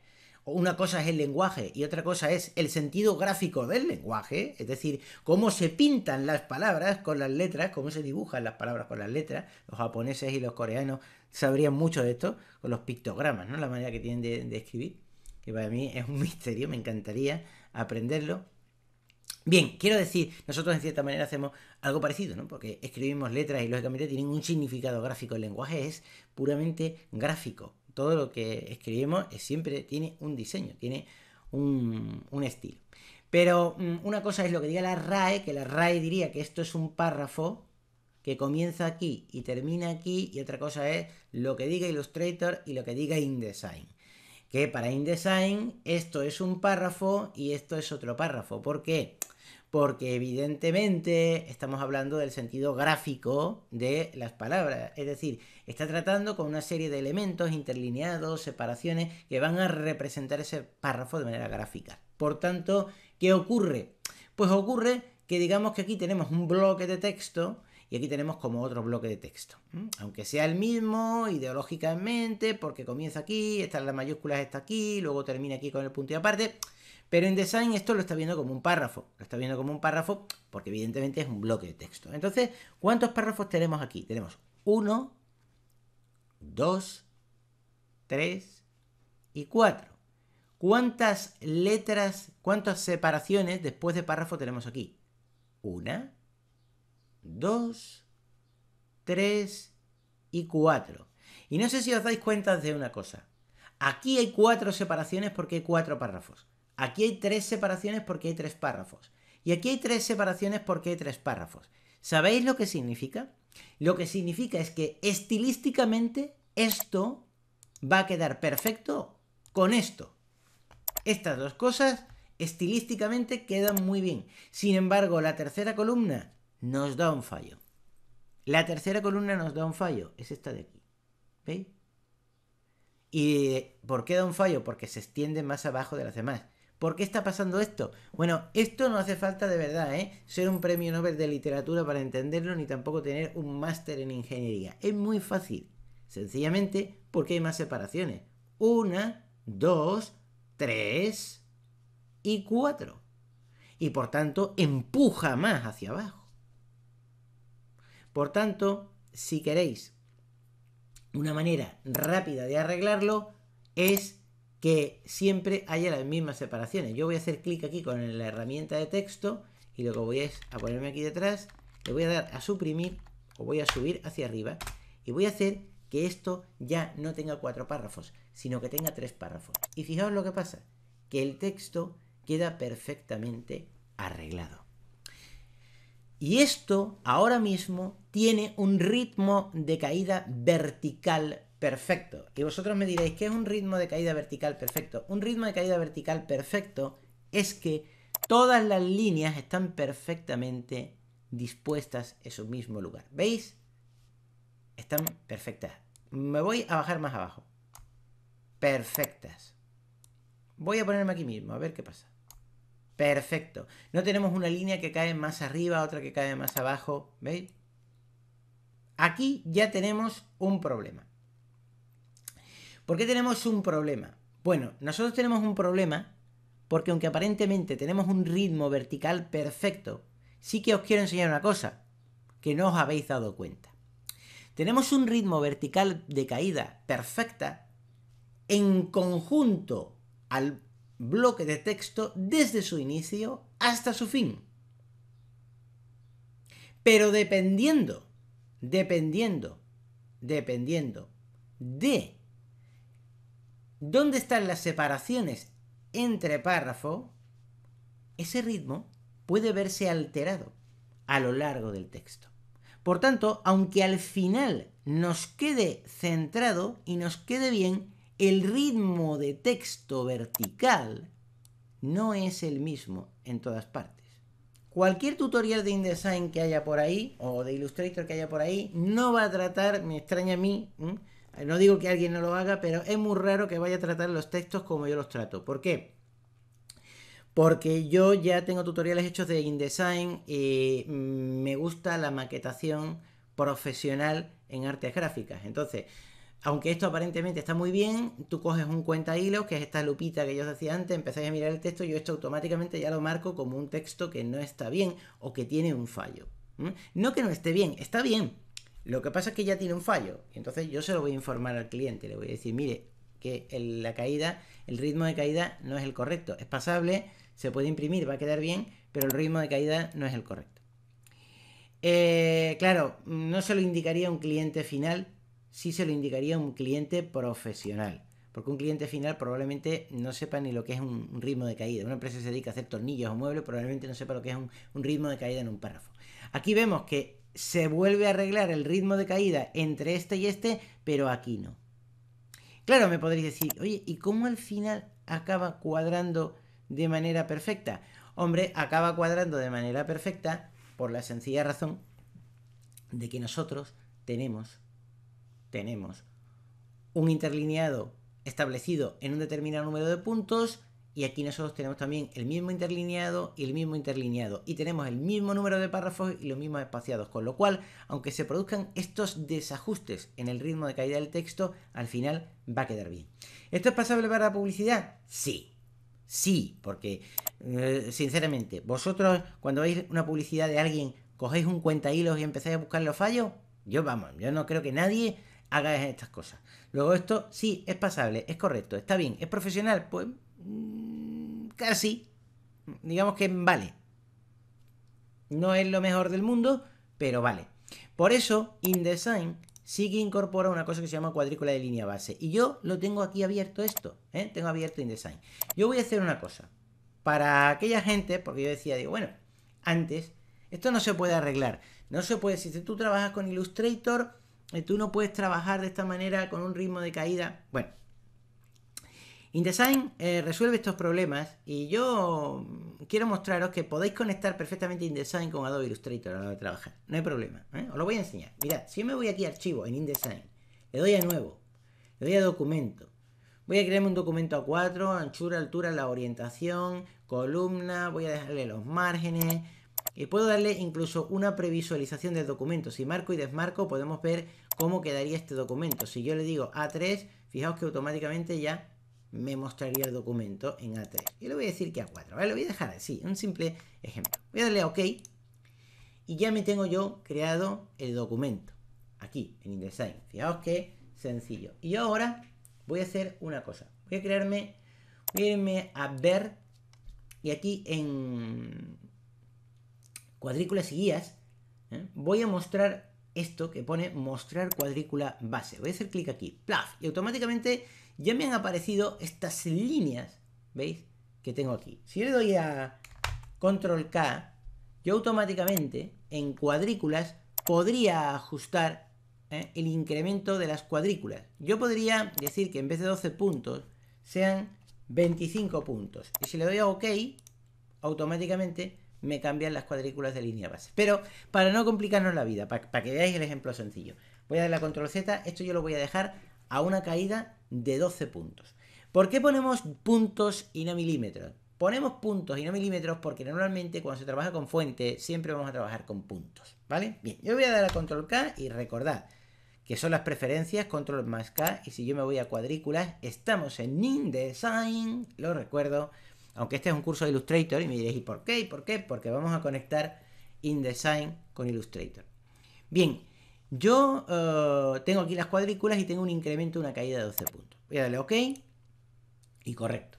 o una cosa es el lenguaje y otra cosa es el sentido gráfico del lenguaje, es decir, cómo se pintan las palabras con las letras, cómo se dibujan las palabras con las letras, los japoneses y los coreanos sabrían mucho de esto, con los pictogramas, ¿no? La manera que tienen de, de escribir, que para mí es un [LAUGHS] misterio, me encantaría aprenderlo Bien, quiero decir, nosotros en cierta manera hacemos algo parecido, ¿no? Porque escribimos letras y lógicamente tienen un significado gráfico. El lenguaje es puramente gráfico. Todo lo que escribimos siempre tiene un diseño, tiene un, un estilo. Pero mm, una cosa es lo que diga la RAE, que la RAE diría que esto es un párrafo que comienza aquí y termina aquí, y otra cosa es lo que diga Illustrator y lo que diga InDesign que para InDesign esto es un párrafo y esto es otro párrafo. ¿Por qué? Porque evidentemente estamos hablando del sentido gráfico de las palabras. Es decir, está tratando con una serie de elementos interlineados, separaciones, que van a representar ese párrafo de manera gráfica. Por tanto, ¿qué ocurre? Pues ocurre que digamos que aquí tenemos un bloque de texto y aquí tenemos como otro bloque de texto. Aunque sea el mismo ideológicamente, porque comienza aquí, está las mayúsculas está aquí, luego termina aquí con el punto y aparte. Pero en design esto lo está viendo como un párrafo. Lo está viendo como un párrafo porque evidentemente es un bloque de texto. Entonces, ¿cuántos párrafos tenemos aquí? Tenemos 1, 2, 3 y 4. ¿Cuántas letras, cuántas separaciones después de párrafo tenemos aquí? Una, 2, 3 y 4. Y no sé si os dais cuenta de una cosa. Aquí hay cuatro separaciones porque hay cuatro párrafos. Aquí hay tres separaciones porque hay tres párrafos. Y aquí hay tres separaciones porque hay tres párrafos. ¿Sabéis lo que significa? Lo que significa es que estilísticamente esto va a quedar perfecto con esto. Estas dos cosas estilísticamente quedan muy bien. Sin embargo, la tercera columna nos da un fallo. La tercera columna nos da un fallo, es esta de aquí. ¿Veis? ¿Y por qué da un fallo? Porque se extiende más abajo de las demás. ¿Por qué está pasando esto? Bueno, esto no hace falta de verdad, ¿eh? Ser un premio Nobel de literatura para entenderlo, ni tampoco tener un máster en ingeniería. Es muy fácil. Sencillamente porque hay más separaciones. Una, dos, tres y cuatro. Y por tanto, empuja más hacia abajo. Por tanto, si queréis una manera rápida de arreglarlo, es que siempre haya las mismas separaciones. Yo voy a hacer clic aquí con la herramienta de texto y lo que voy a es a ponerme aquí detrás, le voy a dar a suprimir o voy a subir hacia arriba y voy a hacer que esto ya no tenga cuatro párrafos, sino que tenga tres párrafos. Y fijaos lo que pasa, que el texto queda perfectamente arreglado. Y esto ahora mismo tiene un ritmo de caída vertical perfecto. Y vosotros me diréis, ¿qué es un ritmo de caída vertical perfecto? Un ritmo de caída vertical perfecto es que todas las líneas están perfectamente dispuestas en su mismo lugar. ¿Veis? Están perfectas. Me voy a bajar más abajo. Perfectas. Voy a ponerme aquí mismo, a ver qué pasa. Perfecto. No tenemos una línea que cae más arriba, otra que cae más abajo. ¿Veis? Aquí ya tenemos un problema. ¿Por qué tenemos un problema? Bueno, nosotros tenemos un problema porque aunque aparentemente tenemos un ritmo vertical perfecto, sí que os quiero enseñar una cosa que no os habéis dado cuenta. Tenemos un ritmo vertical de caída perfecta en conjunto al bloque de texto desde su inicio hasta su fin. Pero dependiendo dependiendo, dependiendo de dónde están las separaciones entre párrafo, ese ritmo puede verse alterado a lo largo del texto. Por tanto, aunque al final nos quede centrado y nos quede bien, el ritmo de texto vertical no es el mismo en todas partes. Cualquier tutorial de InDesign que haya por ahí, o de Illustrator que haya por ahí, no va a tratar, me extraña a mí, no digo que alguien no lo haga, pero es muy raro que vaya a tratar los textos como yo los trato. ¿Por qué? Porque yo ya tengo tutoriales hechos de InDesign y eh, me gusta la maquetación profesional en artes gráficas. Entonces, aunque esto aparentemente está muy bien, tú coges un cuenta hilo, que es esta lupita que yo os decía antes, empezáis a mirar el texto, yo esto automáticamente ya lo marco como un texto que no está bien o que tiene un fallo. No que no esté bien, está bien. Lo que pasa es que ya tiene un fallo. entonces yo se lo voy a informar al cliente, le voy a decir, mire, que la caída, el ritmo de caída no es el correcto. Es pasable, se puede imprimir, va a quedar bien, pero el ritmo de caída no es el correcto. Eh, claro, no se lo indicaría a un cliente final sí se lo indicaría a un cliente profesional. Porque un cliente final probablemente no sepa ni lo que es un ritmo de caída. Una empresa se dedica a hacer tornillos o muebles probablemente no sepa lo que es un, un ritmo de caída en un párrafo. Aquí vemos que se vuelve a arreglar el ritmo de caída entre este y este, pero aquí no. Claro, me podréis decir, oye, ¿y cómo al final acaba cuadrando de manera perfecta? Hombre, acaba cuadrando de manera perfecta por la sencilla razón de que nosotros tenemos tenemos un interlineado establecido en un determinado número de puntos y aquí nosotros tenemos también el mismo interlineado y el mismo interlineado y tenemos el mismo número de párrafos y los mismos espaciados, con lo cual, aunque se produzcan estos desajustes en el ritmo de caída del texto, al final va a quedar bien. ¿Esto es pasable para la publicidad? Sí. Sí, porque eh, sinceramente, vosotros cuando veis una publicidad de alguien, cogéis un cuenta hilos y empezáis a buscar los fallos, yo vamos, yo no creo que nadie Hagáis estas cosas. Luego esto sí es pasable, es correcto, está bien, es profesional, pues mm, casi, digamos que vale. No es lo mejor del mundo, pero vale. Por eso InDesign sí que incorpora una cosa que se llama cuadrícula de línea base. Y yo lo tengo aquí abierto esto, ¿eh? tengo abierto InDesign. Yo voy a hacer una cosa. Para aquella gente, porque yo decía, digo, bueno, antes, esto no se puede arreglar. No se puede, si tú trabajas con Illustrator, eh, tú no puedes trabajar de esta manera con un ritmo de caída. Bueno, InDesign eh, resuelve estos problemas y yo quiero mostraros que podéis conectar perfectamente InDesign con Adobe Illustrator a la hora de trabajar. No hay problema, ¿eh? os lo voy a enseñar. Mirad, si me voy aquí a archivo en InDesign, le doy a nuevo, le doy a documento. Voy a crearme un documento a 4, anchura, altura, la orientación, columna, voy a dejarle los márgenes, y puedo darle incluso una previsualización del documento. Si marco y desmarco podemos ver cómo quedaría este documento. Si yo le digo A3, fijaos que automáticamente ya me mostraría el documento en A3. Y le voy a decir que A4, Lo voy a dejar así, un simple ejemplo. Voy a darle a OK y ya me tengo yo creado el documento aquí en InDesign. Fijaos que sencillo. Y ahora voy a hacer una cosa. Voy a crearme, voy a irme a ver y aquí en cuadrículas y guías ¿eh? voy a mostrar esto que pone mostrar cuadrícula base. Voy a hacer clic aquí, y automáticamente ya me han aparecido estas líneas, ¿veis? Que tengo aquí. Si le doy a control K, yo automáticamente en cuadrículas podría ajustar ¿eh? el incremento de las cuadrículas. Yo podría decir que en vez de 12 puntos sean 25 puntos. Y si le doy a OK, automáticamente me cambian las cuadrículas de línea base. Pero para no complicarnos la vida, para que veáis el ejemplo sencillo, voy a dar la control Z, esto yo lo voy a dejar a una caída de 12 puntos. ¿Por qué ponemos puntos y no milímetros? Ponemos puntos y no milímetros porque normalmente cuando se trabaja con fuente siempre vamos a trabajar con puntos, ¿vale? Bien, yo voy a dar a control K y recordad que son las preferencias, control más K, y si yo me voy a cuadrículas, estamos en InDesign, lo recuerdo, aunque este es un curso de Illustrator, y me diréis, ¿y por qué? por qué? Porque vamos a conectar InDesign con Illustrator. Bien, yo eh, tengo aquí las cuadrículas y tengo un incremento, una caída de 12 puntos. Voy a darle OK y correcto.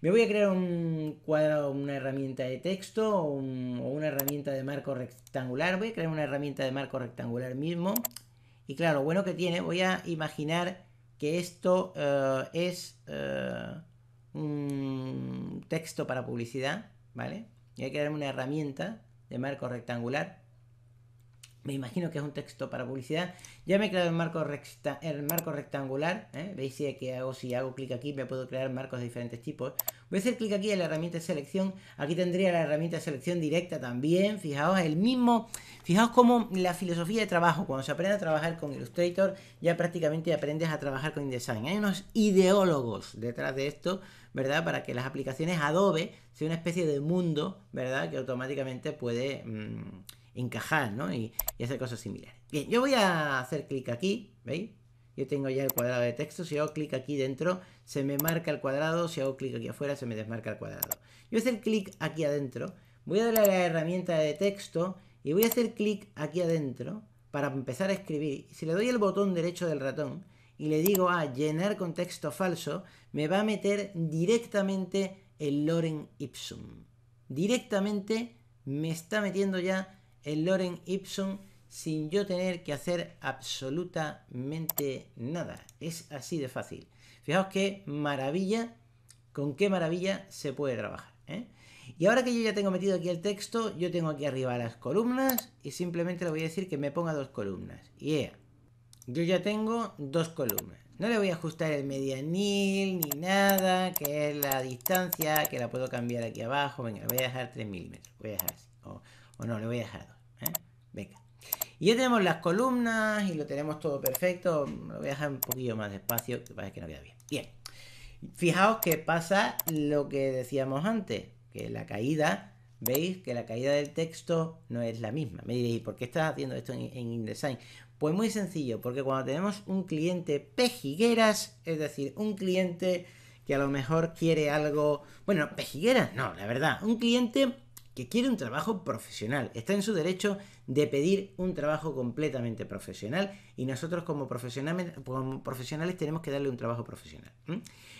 Me voy a crear un cuadro, una herramienta de texto o, una herramienta de marco rectangular. Voy a crear una herramienta de marco rectangular mismo. Y claro, bueno que tiene, voy a imaginar que esto eh, es... Eh, un texto para publicidad, ¿vale? Y hay que darme una herramienta de marco rectangular. Me imagino que es un texto para publicidad. Ya me he creado el marco, el marco rectangular. Veis ¿eh? que hago, si hago clic aquí me puedo crear marcos de diferentes tipos. Voy a hacer clic aquí en la herramienta de selección. Aquí tendría la herramienta de selección directa también. Fijaos, el mismo... Fijaos como la filosofía de trabajo. Cuando se aprende a trabajar con Illustrator, ya prácticamente aprendes a trabajar con InDesign. Hay unos ideólogos detrás de esto ¿verdad? Para que las aplicaciones Adobe sea una especie de mundo, ¿verdad? Que automáticamente puede mm, encajar, ¿no? Y, hacer cosas similares. Bien, yo voy a hacer clic aquí, ¿veis? Yo tengo ya el cuadrado de texto, si hago clic aquí dentro, se me marca el cuadrado, si hago clic aquí afuera, se me desmarca el cuadrado. Yo voy a hacer clic aquí adentro, voy a darle a la herramienta de texto y voy a hacer clic aquí adentro para empezar a escribir. Si le doy el botón derecho del ratón, y le digo a ah, llenar con texto falso, me va a meter directamente el Loren ipsum. Directamente me está metiendo ya el Loren ipsum sin yo tener que hacer absolutamente nada. Es así de fácil. Fijaos qué maravilla, con qué maravilla se puede trabajar. ¿eh? Y ahora que yo ya tengo metido aquí el texto, yo tengo aquí arriba las columnas y simplemente le voy a decir que me ponga dos columnas. Yeah yo ya tengo dos columnas. No le voy a ajustar el medianil ni nada, que es la distancia, que la puedo cambiar aquí abajo. Venga, voy a dejar 3 milímetros. Voy a dejar así. O, no, le voy a dejar 2. ¿eh? Venga. Y ya tenemos las columnas y lo tenemos todo perfecto. Lo voy a dejar un poquillo más despacio, que parece que no queda bien. Bien. Fijaos que pasa lo que decíamos antes, que la caída ¿Veis que la caída del texto no es la misma? Me diréis, ¿por qué estás haciendo esto en, InDesign? Pues muy sencillo, porque cuando tenemos un cliente pejigueras, es decir, un cliente que a lo mejor quiere algo, bueno, pejigueras, no, la verdad, un cliente que quiere un trabajo profesional, está en su derecho de pedir un trabajo completamente profesional y nosotros como, profesionales, tenemos que darle un trabajo profesional.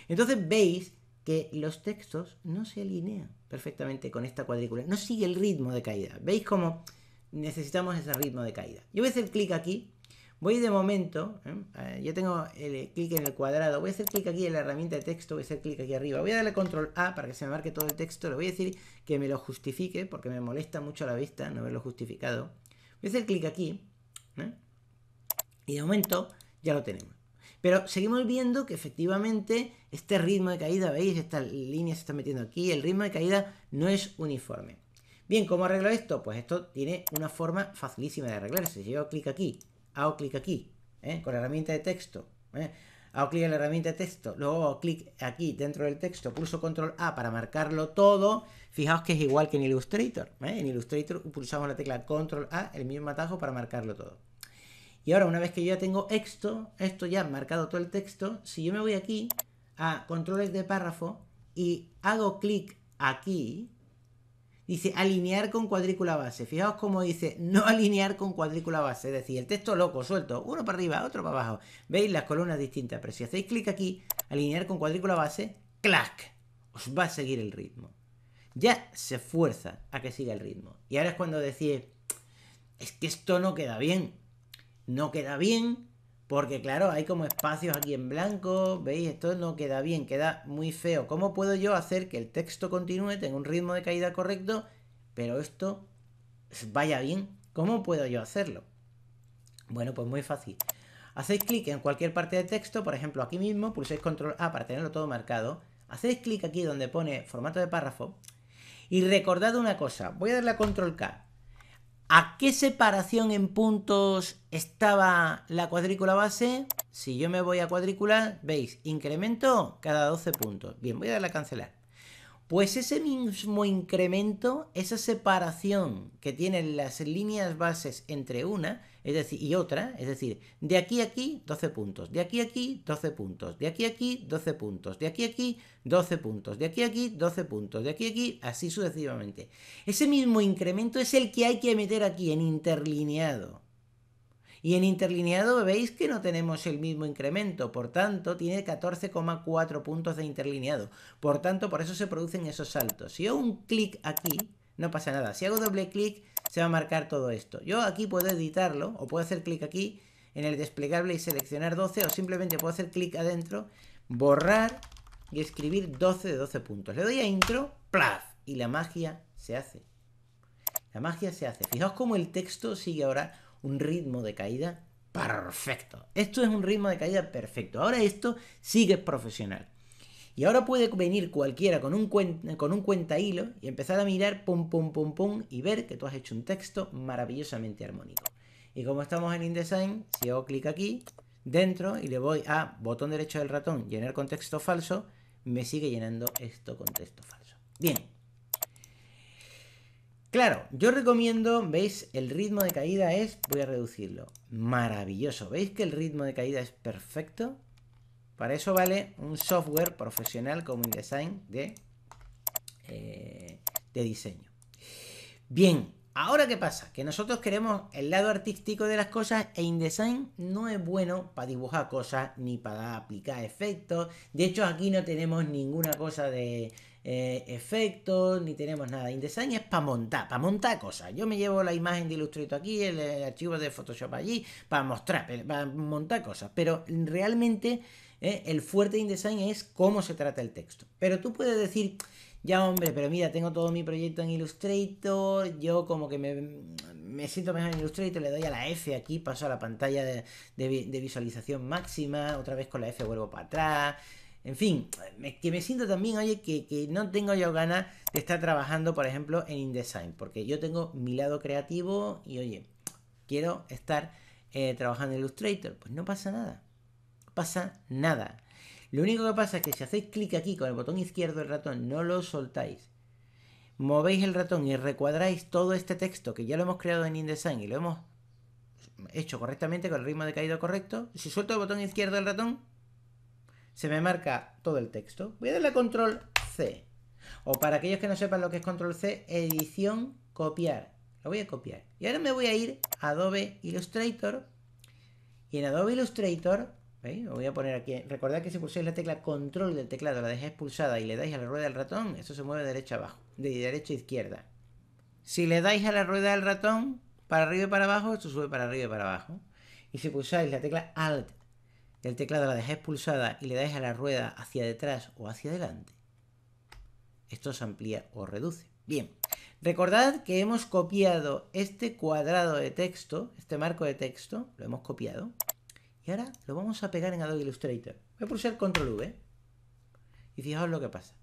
Entonces veis que los textos no se alinean perfectamente con esta cuadrícula, no sigue el ritmo de caída. ¿Veis cómo necesitamos ese ritmo de caída. Yo voy a hacer clic aquí, voy de momento, ¿eh? Eh, yo tengo el eh, clic en el cuadrado, voy a hacer clic aquí en la herramienta de texto, voy a hacer clic aquí arriba, voy a darle control A para que se me marque todo el texto, le voy a decir que me lo justifique porque me molesta mucho la vista no haberlo justificado. Voy a hacer clic aquí y de momento ya lo tenemos. Pero seguimos viendo que efectivamente este ritmo de caída, veis, esta línea se está metiendo aquí, el ritmo de caída no es uniforme. Bien, ¿cómo arreglo esto? Pues esto tiene una forma facilísima de arreglarse. Si yo hago clic aquí, hago clic aquí, ¿eh? con la herramienta de texto, ¿eh? hago clic en la herramienta de texto, luego hago clic aquí dentro del texto, pulso control A para marcarlo todo. Fijaos que es igual que en Illustrator. ¿eh? En Illustrator pulsamos la tecla control A, el mismo atajo para marcarlo todo. Y ahora, una vez que yo ya tengo esto, esto ya marcado todo el texto, si yo me voy aquí a controles de párrafo y hago clic aquí, dice alinear con cuadrícula base. Fijaos cómo dice no alinear con cuadrícula base. Es decir, el texto loco, suelto, uno para arriba, otro para abajo. Veis las columnas distintas, pero si hacéis clic aquí, alinear con cuadrícula base, clac, os va a seguir el ritmo. Ya se fuerza a que siga el ritmo. Y ahora es cuando decís, es que esto no queda bien. No queda bien porque claro, hay como espacios aquí en blanco, ¿veis? Esto no queda bien, queda muy feo. ¿Cómo puedo yo hacer que el texto continúe, tenga un ritmo de caída correcto, pero esto vaya bien? ¿Cómo puedo yo hacerlo? Bueno, pues muy fácil. Hacéis clic en cualquier parte de texto, por ejemplo aquí mismo, pulséis control A para tenerlo todo marcado. Hacéis clic aquí donde pone formato de párrafo y recordad una cosa, voy a darle a control K. ¿A qué separación en puntos estaba la cuadrícula base? Si yo me voy a cuadrícula, veis, incremento cada 12 puntos. Bien, voy a darle a cancelar. Pues ese mismo incremento, esa separación que tienen las líneas bases entre una, es decir, y otra, es decir, de aquí a aquí 12 puntos, de aquí a aquí 12 puntos, de aquí a aquí 12 puntos, de aquí a aquí 12 puntos, de aquí a aquí 12 puntos, de aquí a aquí, así sucesivamente. Ese mismo incremento es el que hay que meter aquí en interlineado. Y en interlineado veis que no tenemos el mismo incremento, por tanto tiene 14,4 puntos de interlineado. Por tanto, por eso se producen esos saltos. Si yo un clic aquí, no pasa nada. Si hago doble clic, se va a marcar todo esto. Yo aquí puedo editarlo, o puedo hacer clic aquí en el desplegable y seleccionar 12, o simplemente puedo hacer clic adentro, borrar y escribir 12 de 12 puntos. Le doy a intro, plaf, y la magia se hace. La magia se hace. Fijaos cómo el texto sigue ahora un ritmo de caída perfecto. Esto es un ritmo de caída perfecto. Ahora esto sigue profesional. Y ahora puede venir cualquiera con un, con un cuenta hilo y empezar a mirar pum pum pum pum y ver que tú has hecho un texto maravillosamente armónico. Y como estamos en InDesign, si hago clic aquí, dentro y le voy a botón derecho del ratón llenar contexto falso, me sigue llenando esto con texto falso. Bien. Claro, yo recomiendo, veis, el ritmo de caída es, voy a reducirlo, maravilloso. ¿Veis que el ritmo de caída es perfecto? Para eso vale un software profesional como InDesign de, eh, de diseño. Bien, ahora qué pasa? Que nosotros queremos el lado artístico de las cosas e InDesign no es bueno para dibujar cosas ni para aplicar efectos. De hecho, aquí no tenemos ninguna cosa de, eh, efectos, ni tenemos nada. InDesign es para montar, para montar cosas. Yo me llevo la imagen de ilustrito aquí, el, el archivo de Photoshop allí, para mostrar, para montar cosas. Pero realmente ¿eh? El fuerte de InDesign es cómo se trata el texto. Pero tú puedes decir, ya hombre, pero mira, tengo todo mi proyecto en Illustrator, yo como que me, siento mejor en Illustrator, le doy a la F aquí, paso a la pantalla de, visualización máxima, otra vez con la F vuelvo para atrás. En fin, que me siento también, oye, que, no tengo yo ganas de estar trabajando, por ejemplo, en InDesign, porque yo tengo mi lado creativo y, oye, quiero estar eh, trabajando en Illustrator. Pues no pasa nada pasa nada. Lo único que pasa es que si hacéis clic aquí con el botón izquierdo del ratón, no lo soltáis, movéis el ratón y recuadráis todo este texto que ya lo hemos creado en InDesign y lo hemos hecho correctamente con el ritmo de caído correcto, si suelto el botón izquierdo del ratón, se me marca todo el texto. Voy a darle a control C. O para aquellos que no sepan lo que es control C, edición, copiar. Lo voy a copiar. Y ahora me voy a ir a Adobe Illustrator. Y en Adobe Illustrator voy a poner aquí. Recordad que si pulsáis la tecla control del teclado, la dejáis pulsada y le dais a la rueda del ratón, esto se mueve de derecha abajo, de derecha a izquierda. Si le dais a la rueda del ratón, para arriba y para abajo, esto sube para arriba y para abajo. Y si pulsáis la tecla Alt del teclado, la dejáis pulsada y le dais a la rueda hacia detrás o hacia adelante, esto se amplía o reduce. Bien, recordad que hemos copiado este cuadrado de texto, este marco de texto, lo hemos copiado, y ahora lo vamos a pegar en Adobe Illustrator. Voy a pulsar Control V. Y fijaos lo que pasa.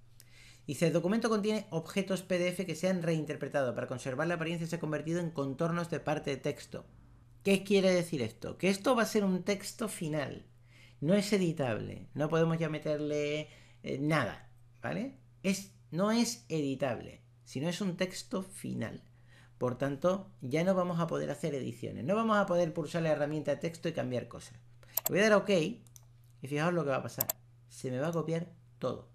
Dice, el documento contiene objetos PDF que se han reinterpretado. Para conservar la apariencia se ha convertido en contornos de parte de texto. ¿Qué quiere decir esto? Que esto va a ser un texto final. No es editable. No podemos ya meterle eh, nada. ¿Vale? Es, no es editable, sino es un texto final. Por tanto, ya no vamos a poder hacer ediciones. No vamos a poder pulsar la herramienta de texto y cambiar cosas voy a dar a OK y fijaos lo que va a pasar. Se me va a copiar todo.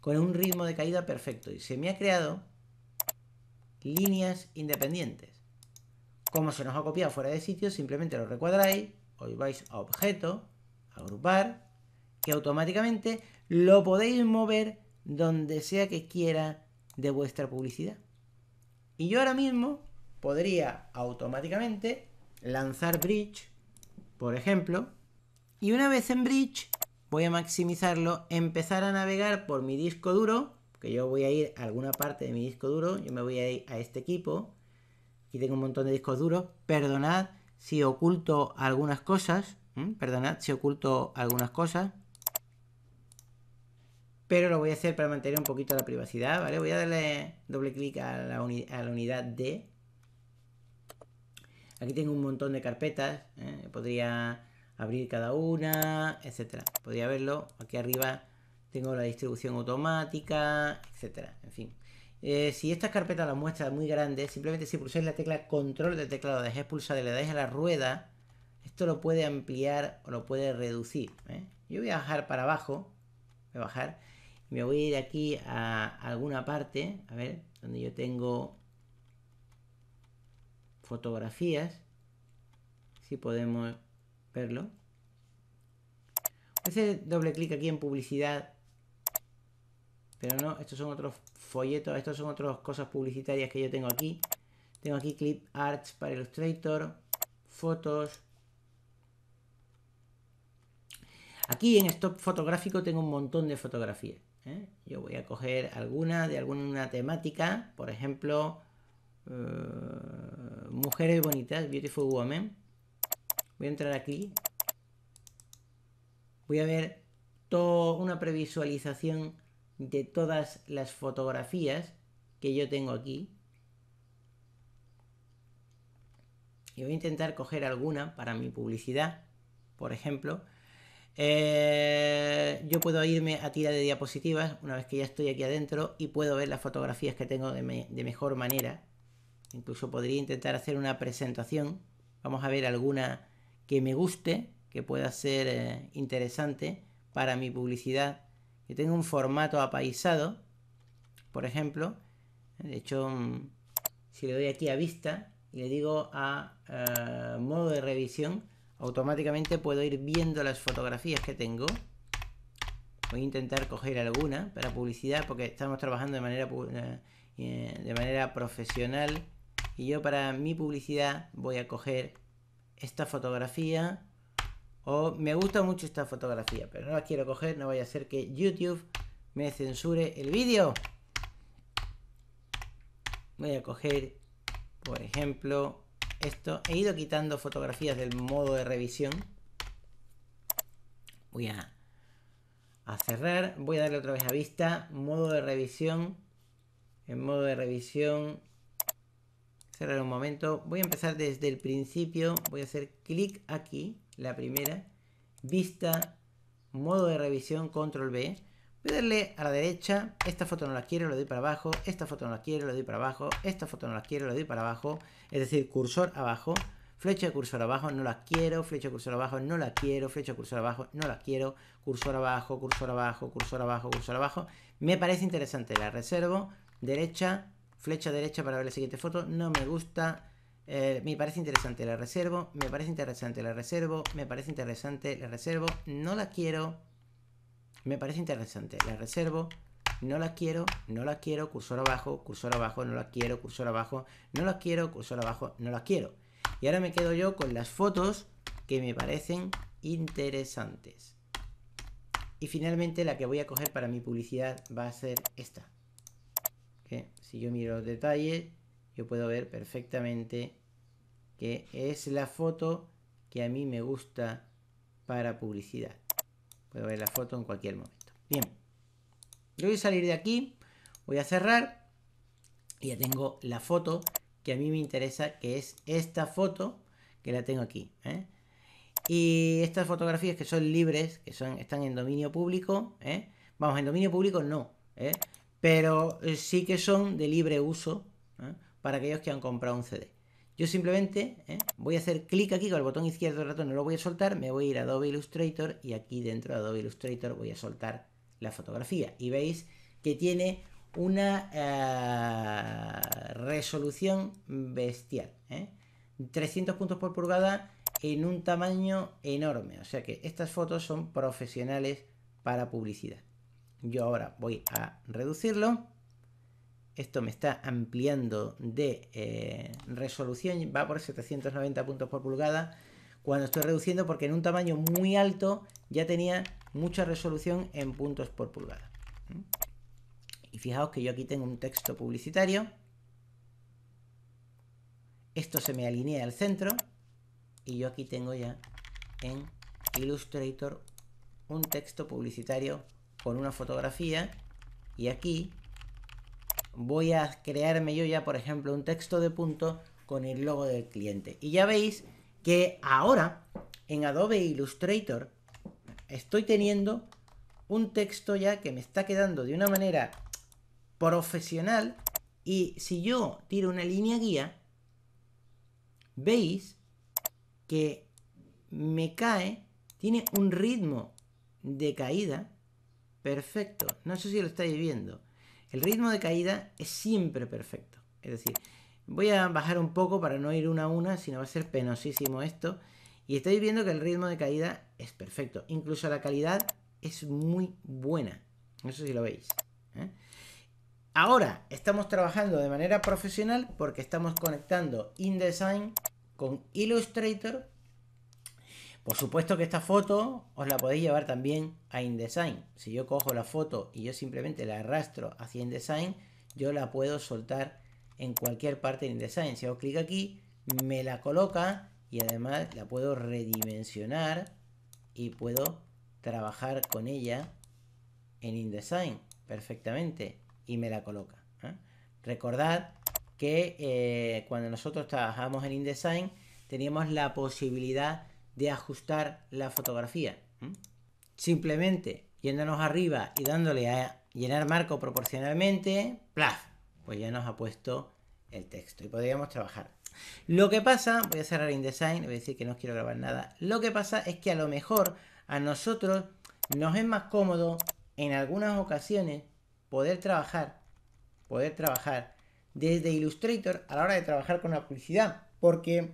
Con un ritmo de caída perfecto. Y se me ha creado líneas independientes. Como se nos ha copiado fuera de sitio, simplemente lo recuadráis, os vais a objeto, agrupar, que automáticamente lo podéis mover donde sea que quiera de vuestra publicidad. Y yo ahora mismo podría automáticamente lanzar bridge por ejemplo. Y una vez en Bridge, voy a maximizarlo, empezar a navegar por mi disco duro, que yo voy a ir a alguna parte de mi disco duro, yo me voy a ir a este equipo, aquí tengo un montón de discos duros, perdonad si oculto algunas cosas, perdonad si oculto algunas cosas, pero lo voy a hacer para mantener un poquito la privacidad, ¿vale? Voy a darle doble clic a la unidad D Aquí tengo un montón de carpetas. ¿eh? Podría abrir cada una, etcétera. Podría verlo. Aquí arriba tengo la distribución automática, etcétera. En fin. Eh, si estas carpetas las muestras muy grandes, simplemente si pulsáis la tecla control del teclado, dejáis pulsar y le dais a la rueda, esto lo puede ampliar o lo puede reducir. ¿eh? Yo voy a bajar para abajo. Voy bajar. me voy a ir aquí a alguna parte. A ver, donde yo tengo fotografías, si podemos verlo. Ese doble clic aquí en publicidad. Pero no, estos son otros folletos, estos son otras cosas publicitarias que yo tengo aquí. Tengo aquí clip arts para Illustrator, fotos. Aquí en stop fotográfico tengo un montón de fotografías. ¿eh? Yo voy a coger alguna de alguna temática, por ejemplo... Eh, mujeres bonitas, beautiful women. Voy a entrar aquí. Voy a ver toda una previsualización de todas las fotografías que yo tengo aquí. Y voy a intentar coger alguna para mi publicidad, por ejemplo. Eh, yo puedo irme a tira de diapositivas una vez que ya estoy aquí adentro y puedo ver las fotografías que tengo de mejor manera. Incluso podría intentar hacer una presentación. Vamos a ver alguna que me guste, que pueda ser eh, interesante para mi publicidad. Que tenga un formato apaisado, por ejemplo. De hecho, mm, si le doy aquí a vista y le digo a eh, modo de revisión, automáticamente puedo ir viendo las fotografías que tengo. Voy a intentar coger alguna para publicidad porque estamos trabajando de manera, eh, de manera profesional y yo para mi publicidad voy a coger esta fotografía. O me gusta mucho esta fotografía, pero no la quiero coger. No voy a hacer que YouTube me censure el vídeo. Voy a coger, por ejemplo, esto. He ido quitando fotografías del modo de revisión. Voy a, a cerrar. Voy a darle otra vez a vista. Modo de revisión. En modo de revisión un momento. Voy a empezar desde el principio. Voy a hacer clic aquí, la primera. Vista, modo de revisión, control B. Voy a darle a la derecha. Esta foto no la quiero, lo doy para abajo. Esta foto no la quiero, lo doy para abajo. Esta foto no la quiero, lo doy para abajo. Es decir, cursor abajo. Flecha de cursor abajo, no la quiero. Flecha de cursor abajo, no la quiero. Flecha de cursor abajo, no la quiero. Cursor abajo, cursor abajo, cursor abajo, cursor abajo. Me parece interesante. La reservo. Derecha, Flecha derecha para ver la siguiente foto. No me gusta. Eh, me parece interesante, la reservo. Me parece interesante, la reservo. Me parece interesante, la reservo. No la quiero. Me parece interesante, la reservo. No la quiero, no la quiero, cursor abajo, cursor abajo, no la quiero, cursor abajo, no la quiero, cursor abajo, no la quiero. Y ahora me quedo yo con las fotos que me parecen interesantes. Y finalmente la que voy a coger para mi publicidad va a ser esta si yo miro los detalles, yo puedo ver perfectamente que es la foto que a mí me gusta para publicidad. Puedo ver la foto en cualquier momento. Bien, yo voy a salir de aquí, voy a cerrar y ya tengo la foto que a mí me interesa, que es esta foto que la tengo aquí. ¿eh? Y estas fotografías que son libres, que son, están en dominio público, ¿eh? vamos, en dominio público no, ¿eh? pero eh, sí que son de libre uso ¿eh? para aquellos que han comprado un CD. Yo simplemente ¿eh? voy a hacer clic aquí con el botón izquierdo del ratón, no lo voy a soltar, me voy a ir a Adobe Illustrator y aquí dentro de Adobe Illustrator voy a soltar la fotografía. Y veis que tiene una resolución bestial. 300 puntos por pulgada en un tamaño enorme. O sea que estas fotos son profesionales para publicidad. Yo ahora voy a reducirlo. Esto me está ampliando de eh, resolución, va por 790 puntos por pulgada cuando estoy reduciendo porque en un tamaño muy alto ya tenía mucha resolución en puntos por pulgada. Y fijaos que yo aquí tengo un texto publicitario. Esto se me alinea al centro y yo aquí tengo ya en Illustrator un texto publicitario con una fotografía y aquí voy a crearme yo ya, por ejemplo, un texto de punto con el logo del cliente. Y ya veis que ahora en Adobe Illustrator estoy teniendo un texto ya que me está quedando de una manera profesional y si yo tiro una línea guía, veis que me cae, tiene un ritmo de caída perfecto. No sé si lo estáis viendo. El ritmo de caída es siempre perfecto. Es decir, voy a bajar un poco para no ir una a una, sino va a ser penosísimo esto. Y estáis viendo que el ritmo de caída es perfecto. Incluso la calidad es muy buena. No sé si lo veis. ¿eh? Ahora estamos trabajando de manera profesional porque estamos conectando InDesign con Illustrator por supuesto que esta foto os la podéis llevar también a InDesign. Si yo cojo la foto y yo simplemente la arrastro hacia InDesign, yo la puedo soltar en cualquier parte de InDesign. Si hago clic aquí, me la coloca y además la puedo redimensionar y puedo trabajar con ella en InDesign perfectamente y me la coloca. ¿eh? Recordad que eh, cuando nosotros trabajamos en InDesign teníamos la posibilidad de ajustar la fotografía. Simplemente yéndonos arriba y dándole a llenar marco proporcionalmente, ¡plaf! Pues ya nos ha puesto el texto y podríamos trabajar. Lo que pasa, voy a cerrar InDesign, voy a decir que no quiero grabar nada. Lo que pasa es que a lo mejor a nosotros nos es más cómodo en algunas ocasiones poder trabajar, poder trabajar desde Illustrator a la hora de trabajar con la publicidad, porque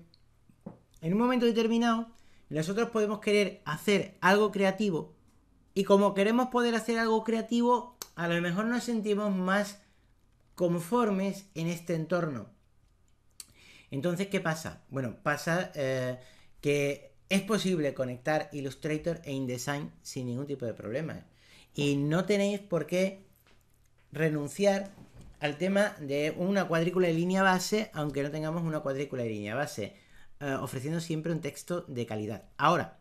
en un momento determinado nosotros podemos querer hacer algo creativo y como queremos poder hacer algo creativo, a lo mejor nos sentimos más conformes en este entorno. Entonces, ¿qué pasa? Bueno, pasa eh, que es posible conectar Illustrator e InDesign sin ningún tipo de problema. Y no tenéis por qué renunciar al tema de una cuadrícula de línea base, aunque no tengamos una cuadrícula de línea base. Eh, ofreciendo siempre un texto de calidad. Ahora,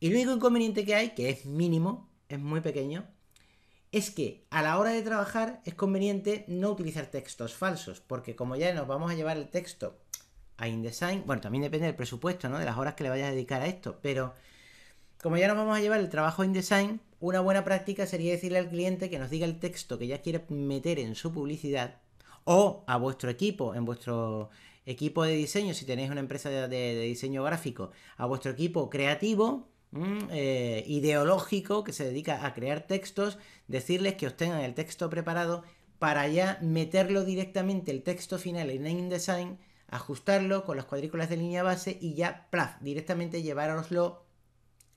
el único inconveniente que hay, que es mínimo, es muy pequeño, es que a la hora de trabajar es conveniente no utilizar textos falsos, porque como ya nos vamos a llevar el texto a InDesign, bueno, también depende del presupuesto, ¿no? De las horas que le vayas a dedicar a esto, pero como ya nos vamos a llevar el trabajo a InDesign, una buena práctica sería decirle al cliente que nos diga el texto que ya quiere meter en su publicidad o a vuestro equipo, en vuestro equipo de diseño, si tenéis una empresa de, diseño gráfico, a vuestro equipo creativo, mm, eh, ideológico, que se dedica a crear textos, decirles que os tengan el texto preparado para ya meterlo directamente, el texto final en InDesign, ajustarlo con las cuadrículas de línea base y ya, plaf, directamente llevároslo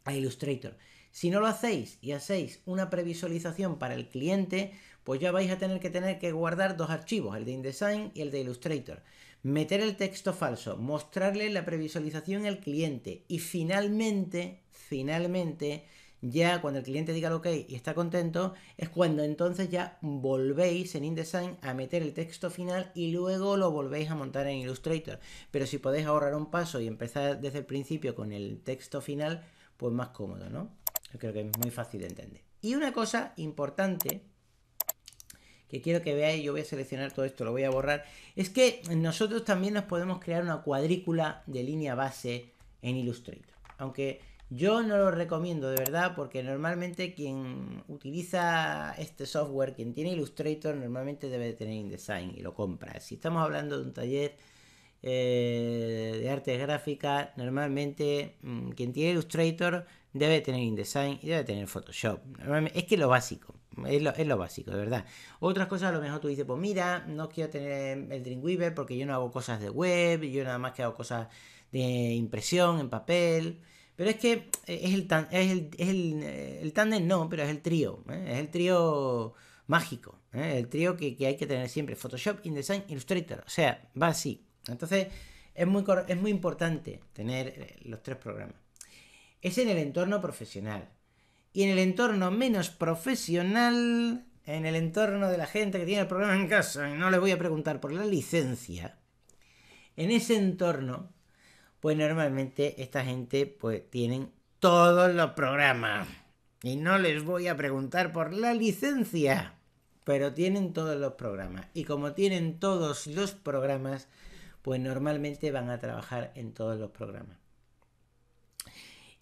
a Illustrator. Si no lo hacéis y hacéis una previsualización para el cliente, pues ya vais a tener que tener que guardar dos archivos, el de InDesign y el de Illustrator meter el texto falso, mostrarle la previsualización al cliente y finalmente, finalmente, ya cuando el cliente diga ok y está contento, es cuando entonces ya volvéis en InDesign a meter el texto final y luego lo volvéis a montar en Illustrator. Pero si podéis ahorrar un paso y empezar desde el principio con el texto final, pues más cómodo, ¿no? Yo creo que es muy fácil de entender. Y una cosa importante que quiero que veáis, yo voy a seleccionar todo esto, lo voy a borrar, es que nosotros también nos podemos crear una cuadrícula de línea base en Illustrator. Aunque yo no lo recomiendo de verdad porque normalmente quien utiliza este software, quien tiene Illustrator, normalmente debe de tener InDesign y lo compra. Si estamos hablando de un taller eh, de artes gráficas, normalmente mm, quien tiene Illustrator debe tener InDesign y debe tener Photoshop. es que lo básico. Es lo, básico, de verdad. Otras cosas, a lo mejor tú dices, pues mira, no quiero tener el Dreamweaver porque yo no hago cosas de web, yo nada más que hago cosas de impresión en papel. Pero es que eh, es el, eh, el, tándem, no, pero es el trío. ¿eh? Es el trío mágico. El trío que, hay que tener siempre. Photoshop, InDesign, Illustrator. O sea, va así. Entonces, es muy, es muy importante tener los tres programas. Es en el entorno profesional y en el entorno menos profesional, en el entorno de la gente que tiene el programa en casa y no le voy a preguntar por la licencia, en ese entorno, pues normalmente esta gente pues tienen todos los programas y no les voy a preguntar por la licencia, pero tienen todos los programas y como tienen todos los programas, pues normalmente van a trabajar en todos los programas.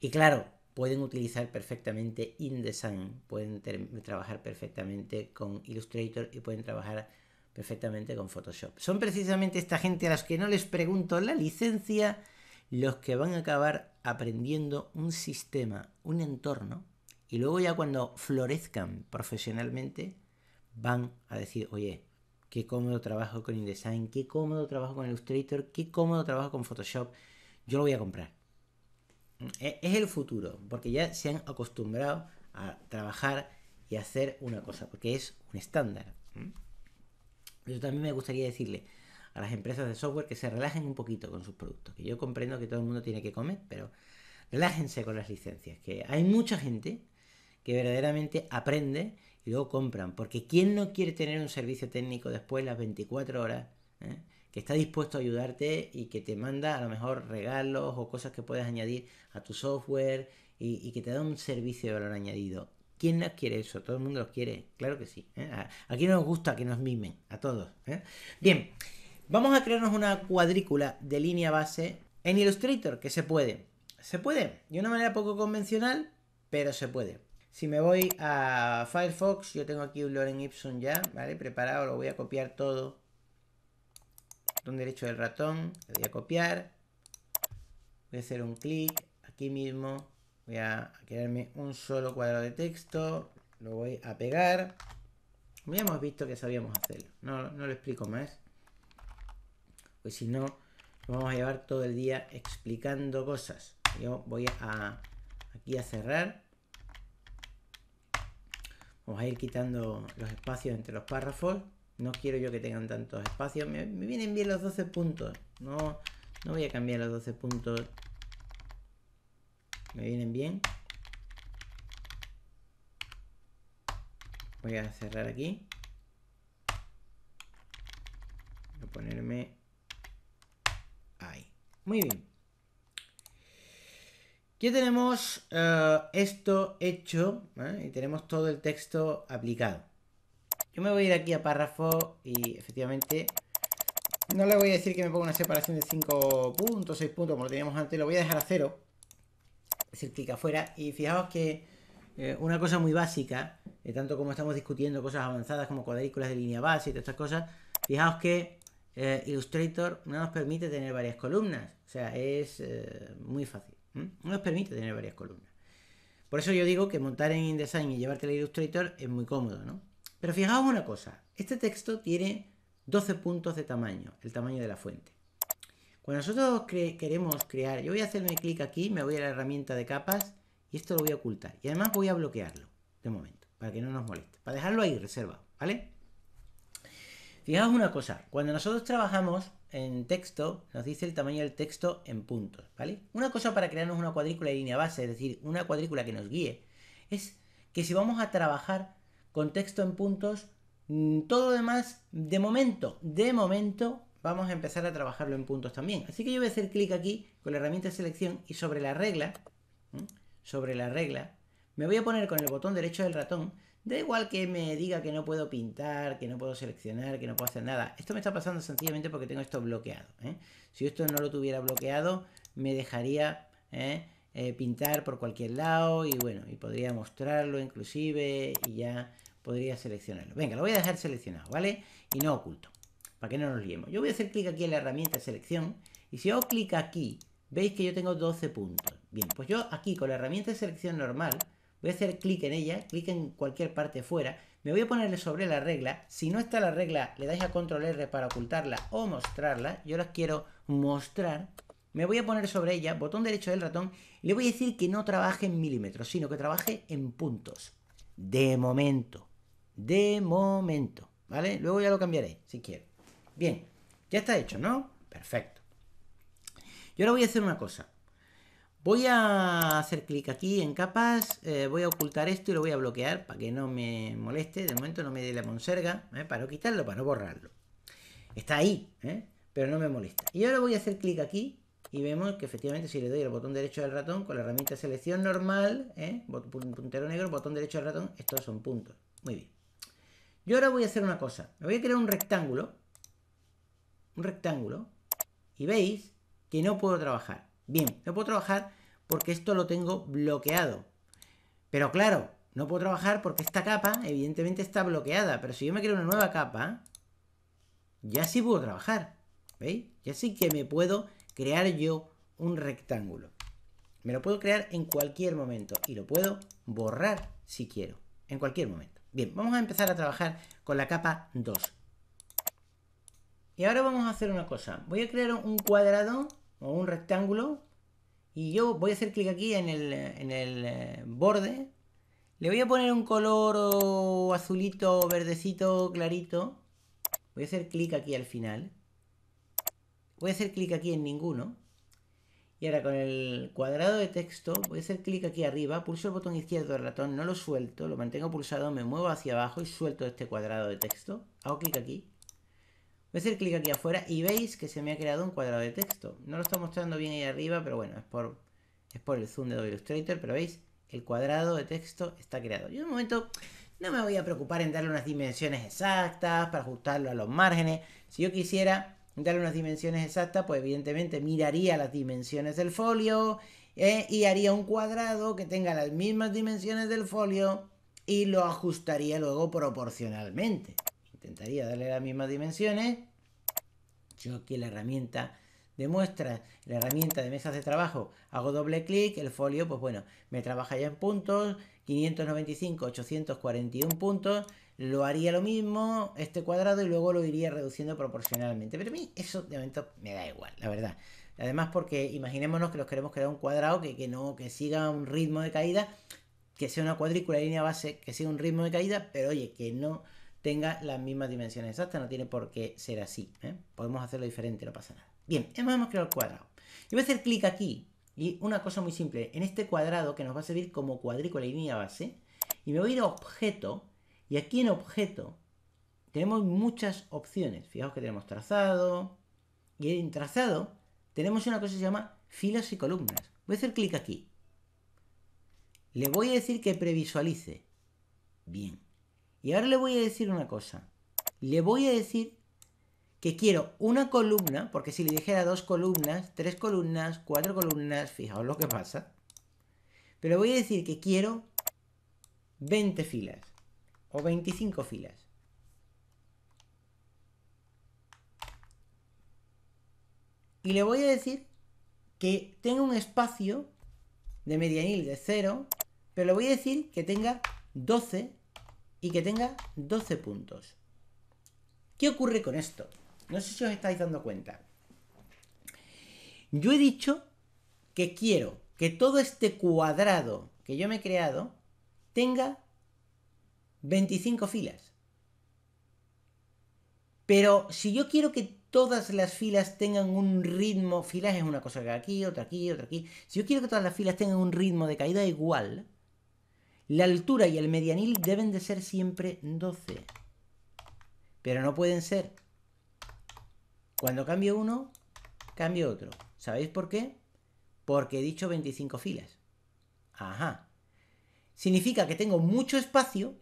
Y claro, pueden utilizar perfectamente InDesign, pueden trabajar perfectamente con Illustrator y pueden trabajar perfectamente con Photoshop. Son precisamente esta gente a las que no les pregunto la licencia los que van a acabar aprendiendo un sistema, un entorno, y luego ya cuando florezcan profesionalmente, van a decir, oye, qué cómodo trabajo con InDesign, qué cómodo trabajo con Illustrator, qué cómodo trabajo con Photoshop, yo lo voy a comprar es el futuro, porque ya se han acostumbrado a trabajar y hacer una cosa, porque es un estándar. Yo también me gustaría decirle a las empresas de software que se relajen un poquito con sus productos, que yo comprendo que todo el mundo tiene que comer, pero relájense con las licencias, que hay mucha gente que verdaderamente aprende y luego compran, porque ¿quién no quiere tener un servicio técnico después de las 24 horas? ¿eh? que está dispuesto a ayudarte y que te manda a lo mejor regalos o cosas que puedes añadir a tu software y, que te da un servicio de valor añadido. ¿Quién no quiere eso? Todo el mundo lo quiere, claro que sí. Aquí ¿eh? A, nos gusta que nos mimen, a todos. ¿eh? Bien, vamos a crearnos una cuadrícula de línea base en Illustrator, que se puede. Se puede, de una manera poco convencional, pero se puede. Si me voy a Firefox, yo tengo aquí un Loren Ipsum ya, ¿vale? Preparado, lo voy a copiar todo botón derecho del ratón, le voy a copiar, voy a hacer un clic aquí mismo, voy a crearme un solo cuadro de texto, lo voy a pegar, ya hemos visto que sabíamos hacerlo, no, no lo explico más, pues si no, nos vamos a llevar todo el día explicando cosas. Yo voy a aquí a cerrar. Vamos a ir quitando los espacios entre los párrafos. No quiero yo que tengan tantos espacios. Me, vienen bien los 12 puntos. No, no voy a cambiar los 12 puntos. Me vienen bien. Voy a cerrar aquí. Voy a ponerme ahí. Muy bien. Ya tenemos eh, esto hecho ¿eh? y tenemos todo el texto aplicado. Yo me voy a ir aquí a párrafo y efectivamente no le voy a decir que me ponga una separación de 5 puntos, 6 puntos, como lo teníamos antes, lo voy a dejar a cero. Es decir, clic afuera. Y fijaos que eh, una cosa muy básica, eh, tanto como estamos discutiendo cosas avanzadas como cuadrículas de línea base y todas estas cosas, fijaos que eh, Illustrator no nos permite tener varias columnas. O sea, es muy fácil. No nos permite tener varias columnas. Por eso yo digo que montar en InDesign y llevarte a Illustrator es muy cómodo, ¿no? Pero fijaos una cosa, este texto tiene 12 puntos de tamaño, el tamaño de la fuente. Cuando nosotros queremos crear, yo voy a hacerme clic aquí, me voy a la herramienta de capas y esto lo voy a ocultar. Y además voy a bloquearlo, de momento, para que no nos moleste, para dejarlo ahí reserva ¿vale? Fijaos una cosa, cuando nosotros trabajamos en texto, nos dice el tamaño del texto en puntos, ¿vale? Una cosa para crearnos una cuadrícula de línea base, es decir, una cuadrícula que nos guíe, es que si vamos a trabajar contexto en puntos, mm, todo lo demás, de momento, de momento, vamos a empezar a trabajarlo en puntos también. Así que yo voy a hacer clic aquí con la herramienta de selección y sobre la regla, sobre la regla, me voy a poner con el botón derecho del ratón. Da igual que me diga que no puedo pintar, que no puedo seleccionar, que no puedo hacer nada. Esto me está pasando sencillamente porque tengo esto bloqueado. ¿eh? Si esto no lo tuviera bloqueado, me dejaría ¿eh? Eh, pintar por cualquier lado y bueno, y podría mostrarlo inclusive y ya podría seleccionarlo. Venga, lo voy a dejar seleccionado, ¿vale? Y no oculto, para que no nos liemos. Yo voy a hacer clic aquí en la herramienta de selección y si hago clic aquí, veis que yo tengo 12 puntos. Bien, pues yo aquí con la herramienta de selección normal voy a hacer clic en ella, clic en cualquier parte fuera, me voy a ponerle sobre la regla, si no está la regla le dais a control R para ocultarla o mostrarla, yo las quiero mostrar, me voy a poner sobre ella, botón derecho del ratón, le voy a decir que no trabaje en milímetros, sino que trabaje en puntos, de momento. De momento, ¿vale? Luego ya lo cambiaré, si quiero. Bien, ya está hecho, ¿no? Perfecto. Yo ahora voy a hacer una cosa. Voy a hacer clic aquí en capas, eh, voy a ocultar esto y lo voy a bloquear para que no me moleste. De momento no me dé la monserga, ¿eh? para no quitarlo, para no borrarlo. Está ahí, ¿eh? pero no me molesta. Y ahora voy a hacer clic aquí y vemos que efectivamente si le doy el botón derecho del ratón con la herramienta selección normal, ¿eh? puntero negro, botón derecho del ratón, estos son puntos. Muy bien. Yo ahora voy a hacer una cosa. Me voy a crear un rectángulo. Un rectángulo. Y veis que no puedo trabajar. Bien, no puedo trabajar porque esto lo tengo bloqueado. Pero claro, no puedo trabajar porque esta capa evidentemente está bloqueada. Pero si yo me creo una nueva capa, ya sí puedo trabajar. ¿Veis? Ya sí que me puedo crear yo un rectángulo. Me lo puedo crear en cualquier momento y lo puedo borrar si quiero. En cualquier momento. Bien, vamos a empezar a trabajar con la capa 2. Y ahora vamos a hacer una cosa. Voy a crear un cuadrado o un rectángulo y yo voy a hacer clic aquí en el, eh, borde. Le voy a poner un color azulito, verdecito, clarito. Voy a hacer clic aquí al final. Voy a hacer clic aquí en ninguno. Y ahora con el cuadrado de texto voy a hacer clic aquí arriba, pulso el botón izquierdo del ratón, no lo suelto, lo mantengo pulsado, me muevo hacia abajo y suelto este cuadrado de texto. Hago clic aquí. Voy a hacer clic aquí afuera y veis que se me ha creado un cuadrado de texto. No lo está mostrando bien ahí arriba, pero bueno, es por, es por el zoom de Illustrator, pero veis, el cuadrado de texto está creado. Yo un momento no me voy a preocupar en darle unas dimensiones exactas para ajustarlo a los márgenes. Si yo quisiera darle unas dimensiones exactas, pues evidentemente miraría las dimensiones del folio eh, y haría un cuadrado que tenga las mismas dimensiones del folio y lo ajustaría luego proporcionalmente. Intentaría darle las mismas dimensiones. Yo aquí la herramienta de la herramienta de mesas de trabajo, hago doble clic, el folio, pues bueno, me trabaja ya en puntos, 595, 841 puntos, lo haría lo mismo, este cuadrado, y luego lo iría reduciendo proporcionalmente. Pero a mí eso de momento me da igual, la verdad. Además, porque imaginémonos que los queremos crear un cuadrado que, que no, que siga un ritmo de caída, que sea una cuadrícula de línea base, que siga un ritmo de caída, pero oye, que no tenga las mismas dimensiones exactas, no tiene por qué ser así. ¿eh? Podemos hacerlo diferente, no pasa nada. Bien, hemos creado el cuadrado. Y voy a hacer clic aquí, y una cosa muy simple, en este cuadrado que nos va a servir como cuadrícula y línea base, y me voy a ir a objeto, y aquí en objeto tenemos muchas opciones. Fijaos que tenemos trazado. Y en trazado tenemos una cosa que se llama filas y columnas. Voy a hacer clic aquí. Le voy a decir que previsualice. Bien. Y ahora le voy a decir una cosa. Le voy a decir que quiero una columna, porque si le dijera dos columnas, tres columnas, cuatro columnas, fijaos lo que pasa. Pero voy a decir que quiero 20 filas o 25 filas. Y le voy a decir que tenga un espacio de medianil de 0, pero le voy a decir que tenga 12 y que tenga 12 puntos. ¿Qué ocurre con esto? No sé si os estáis dando cuenta. Yo he dicho que quiero que todo este cuadrado que yo me he creado tenga 25 filas. Pero si yo quiero que todas las filas tengan un ritmo, filas es una cosa que aquí, otra aquí, otra aquí, si yo quiero que todas las filas tengan un ritmo de caída igual, la altura y el medianil deben de ser siempre 12. Pero no pueden ser. Cuando cambio uno, cambio otro. ¿Sabéis por qué? Porque he dicho 25 filas. Ajá. Significa que tengo mucho espacio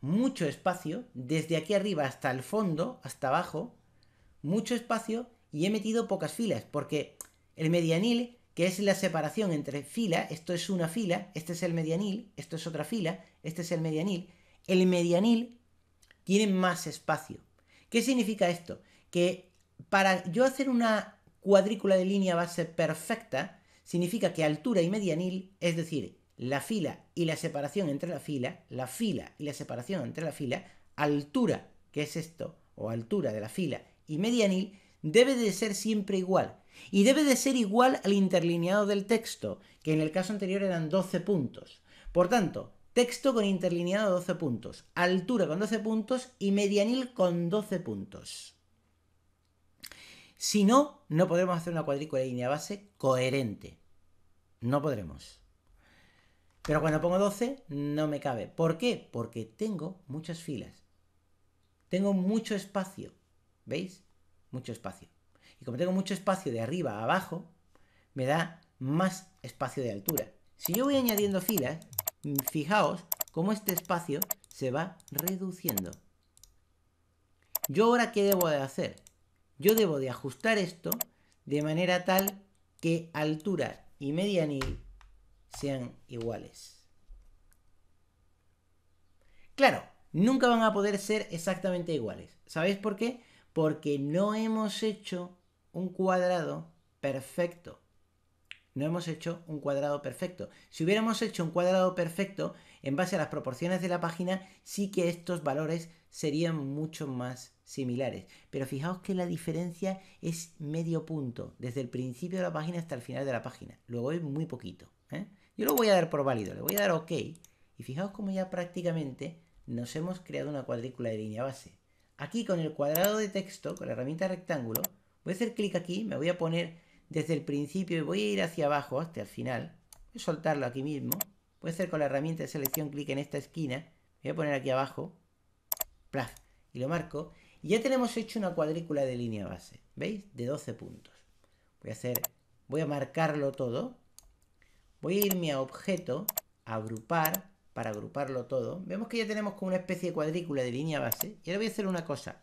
mucho espacio, desde aquí arriba hasta el fondo, hasta abajo, mucho espacio y he metido pocas filas, porque el medianil, que es la separación entre fila, esto es una fila, este es el medianil, esto es otra fila, este es el medianil, el medianil tiene más espacio. ¿Qué significa esto? Que para yo hacer una cuadrícula de línea base perfecta, significa que altura y medianil, es decir, la fila y la separación entre la fila, la fila y la separación entre la fila, altura, que es esto, o altura de la fila y medianil, debe de ser siempre igual. Y debe de ser igual al interlineado del texto, que en el caso anterior eran 12 puntos. Por tanto, texto con interlineado 12 puntos, altura con 12 puntos y medianil con 12 puntos. Si no, no podremos hacer una cuadrícula de línea base coherente. No podremos. Pero cuando pongo 12 no me cabe. ¿Por qué? Porque tengo muchas filas. Tengo mucho espacio. ¿Veis? Mucho espacio. Y como tengo mucho espacio de arriba a abajo, me da más espacio de altura. Si yo voy añadiendo filas, fijaos cómo este espacio se va reduciendo. ¿Yo ahora qué debo de hacer? Yo debo de ajustar esto de manera tal que altura y ni sean iguales. Claro, nunca van a poder ser exactamente iguales. ¿Sabéis por qué? Porque no hemos hecho un cuadrado perfecto. No hemos hecho un cuadrado perfecto. Si hubiéramos hecho un cuadrado perfecto, en base a las proporciones de la página, sí que estos valores serían mucho más similares. Pero fijaos que la diferencia es medio punto, desde el principio de la página hasta el final de la página. Luego es muy poquito. ¿eh? Yo lo voy a dar por válido, le voy a dar OK. Y fijaos como ya prácticamente nos hemos creado una cuadrícula de línea base. Aquí con el cuadrado de texto, con la herramienta rectángulo, voy a hacer clic aquí, me voy a poner desde el principio y voy a ir hacia abajo hasta el final. Voy a soltarlo aquí mismo. Voy a hacer con la herramienta de selección clic en esta esquina. Voy a poner aquí abajo. Plaf. Y lo marco. Y ya tenemos hecho una cuadrícula de línea base. ¿Veis? De 12 puntos. Voy a hacer... Voy a marcarlo todo. Voy a irme a objeto, a agrupar, para agruparlo todo. Vemos que ya tenemos como una especie de cuadrícula de línea base. Y ahora voy a hacer una cosa.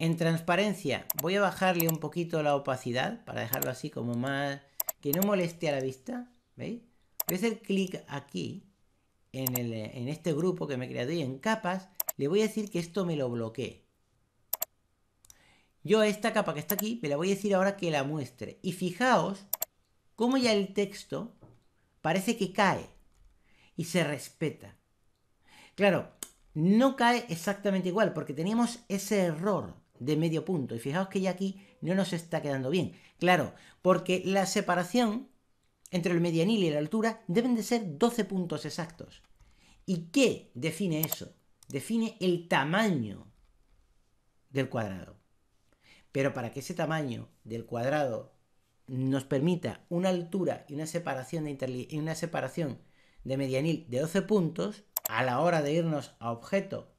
En transparencia voy a bajarle un poquito la opacidad para dejarlo así como más... que no moleste a la vista, ¿veis? Voy a hacer clic aquí, en, este grupo que me he creado y en capas, le voy a decir que esto me lo bloquee. Yo a esta capa que está aquí, me la voy a decir ahora que la muestre. Y fijaos cómo ya el texto parece que cae y se respeta. Claro, no cae exactamente igual porque teníamos ese error de medio punto y fijaos que ya aquí no nos está quedando bien. Claro, porque la separación entre el medianil y la altura deben de ser 12 puntos exactos. ¿Y qué define eso? Define el tamaño del cuadrado. Pero para que ese tamaño del cuadrado nos permita una altura y una separación de, una separación de medianil de 12 puntos a la hora de irnos a objeto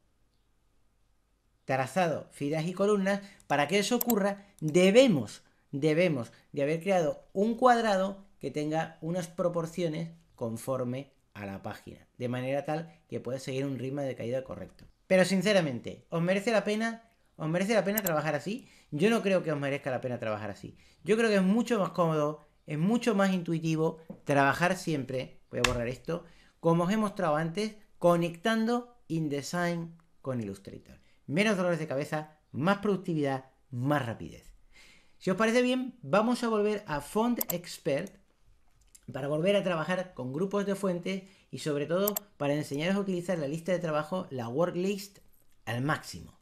trazado, filas y columnas, para que eso ocurra debemos, debemos de haber creado un cuadrado que tenga unas proporciones conforme a la página, de manera tal que pueda seguir un ritmo de caída correcto. Pero sinceramente, ¿os merece la pena? ¿Os merece la pena trabajar así? Yo no creo que os merezca la pena trabajar así. Yo creo que es mucho más cómodo, es mucho más intuitivo trabajar siempre, voy a borrar esto, como os he mostrado antes, conectando InDesign con Illustrator. Menos dolores de cabeza, más productividad, más rapidez. Si os parece bien, vamos a volver a Font Expert para volver a trabajar con grupos de fuentes y sobre todo para enseñaros a utilizar la lista de trabajo, la worklist, al máximo.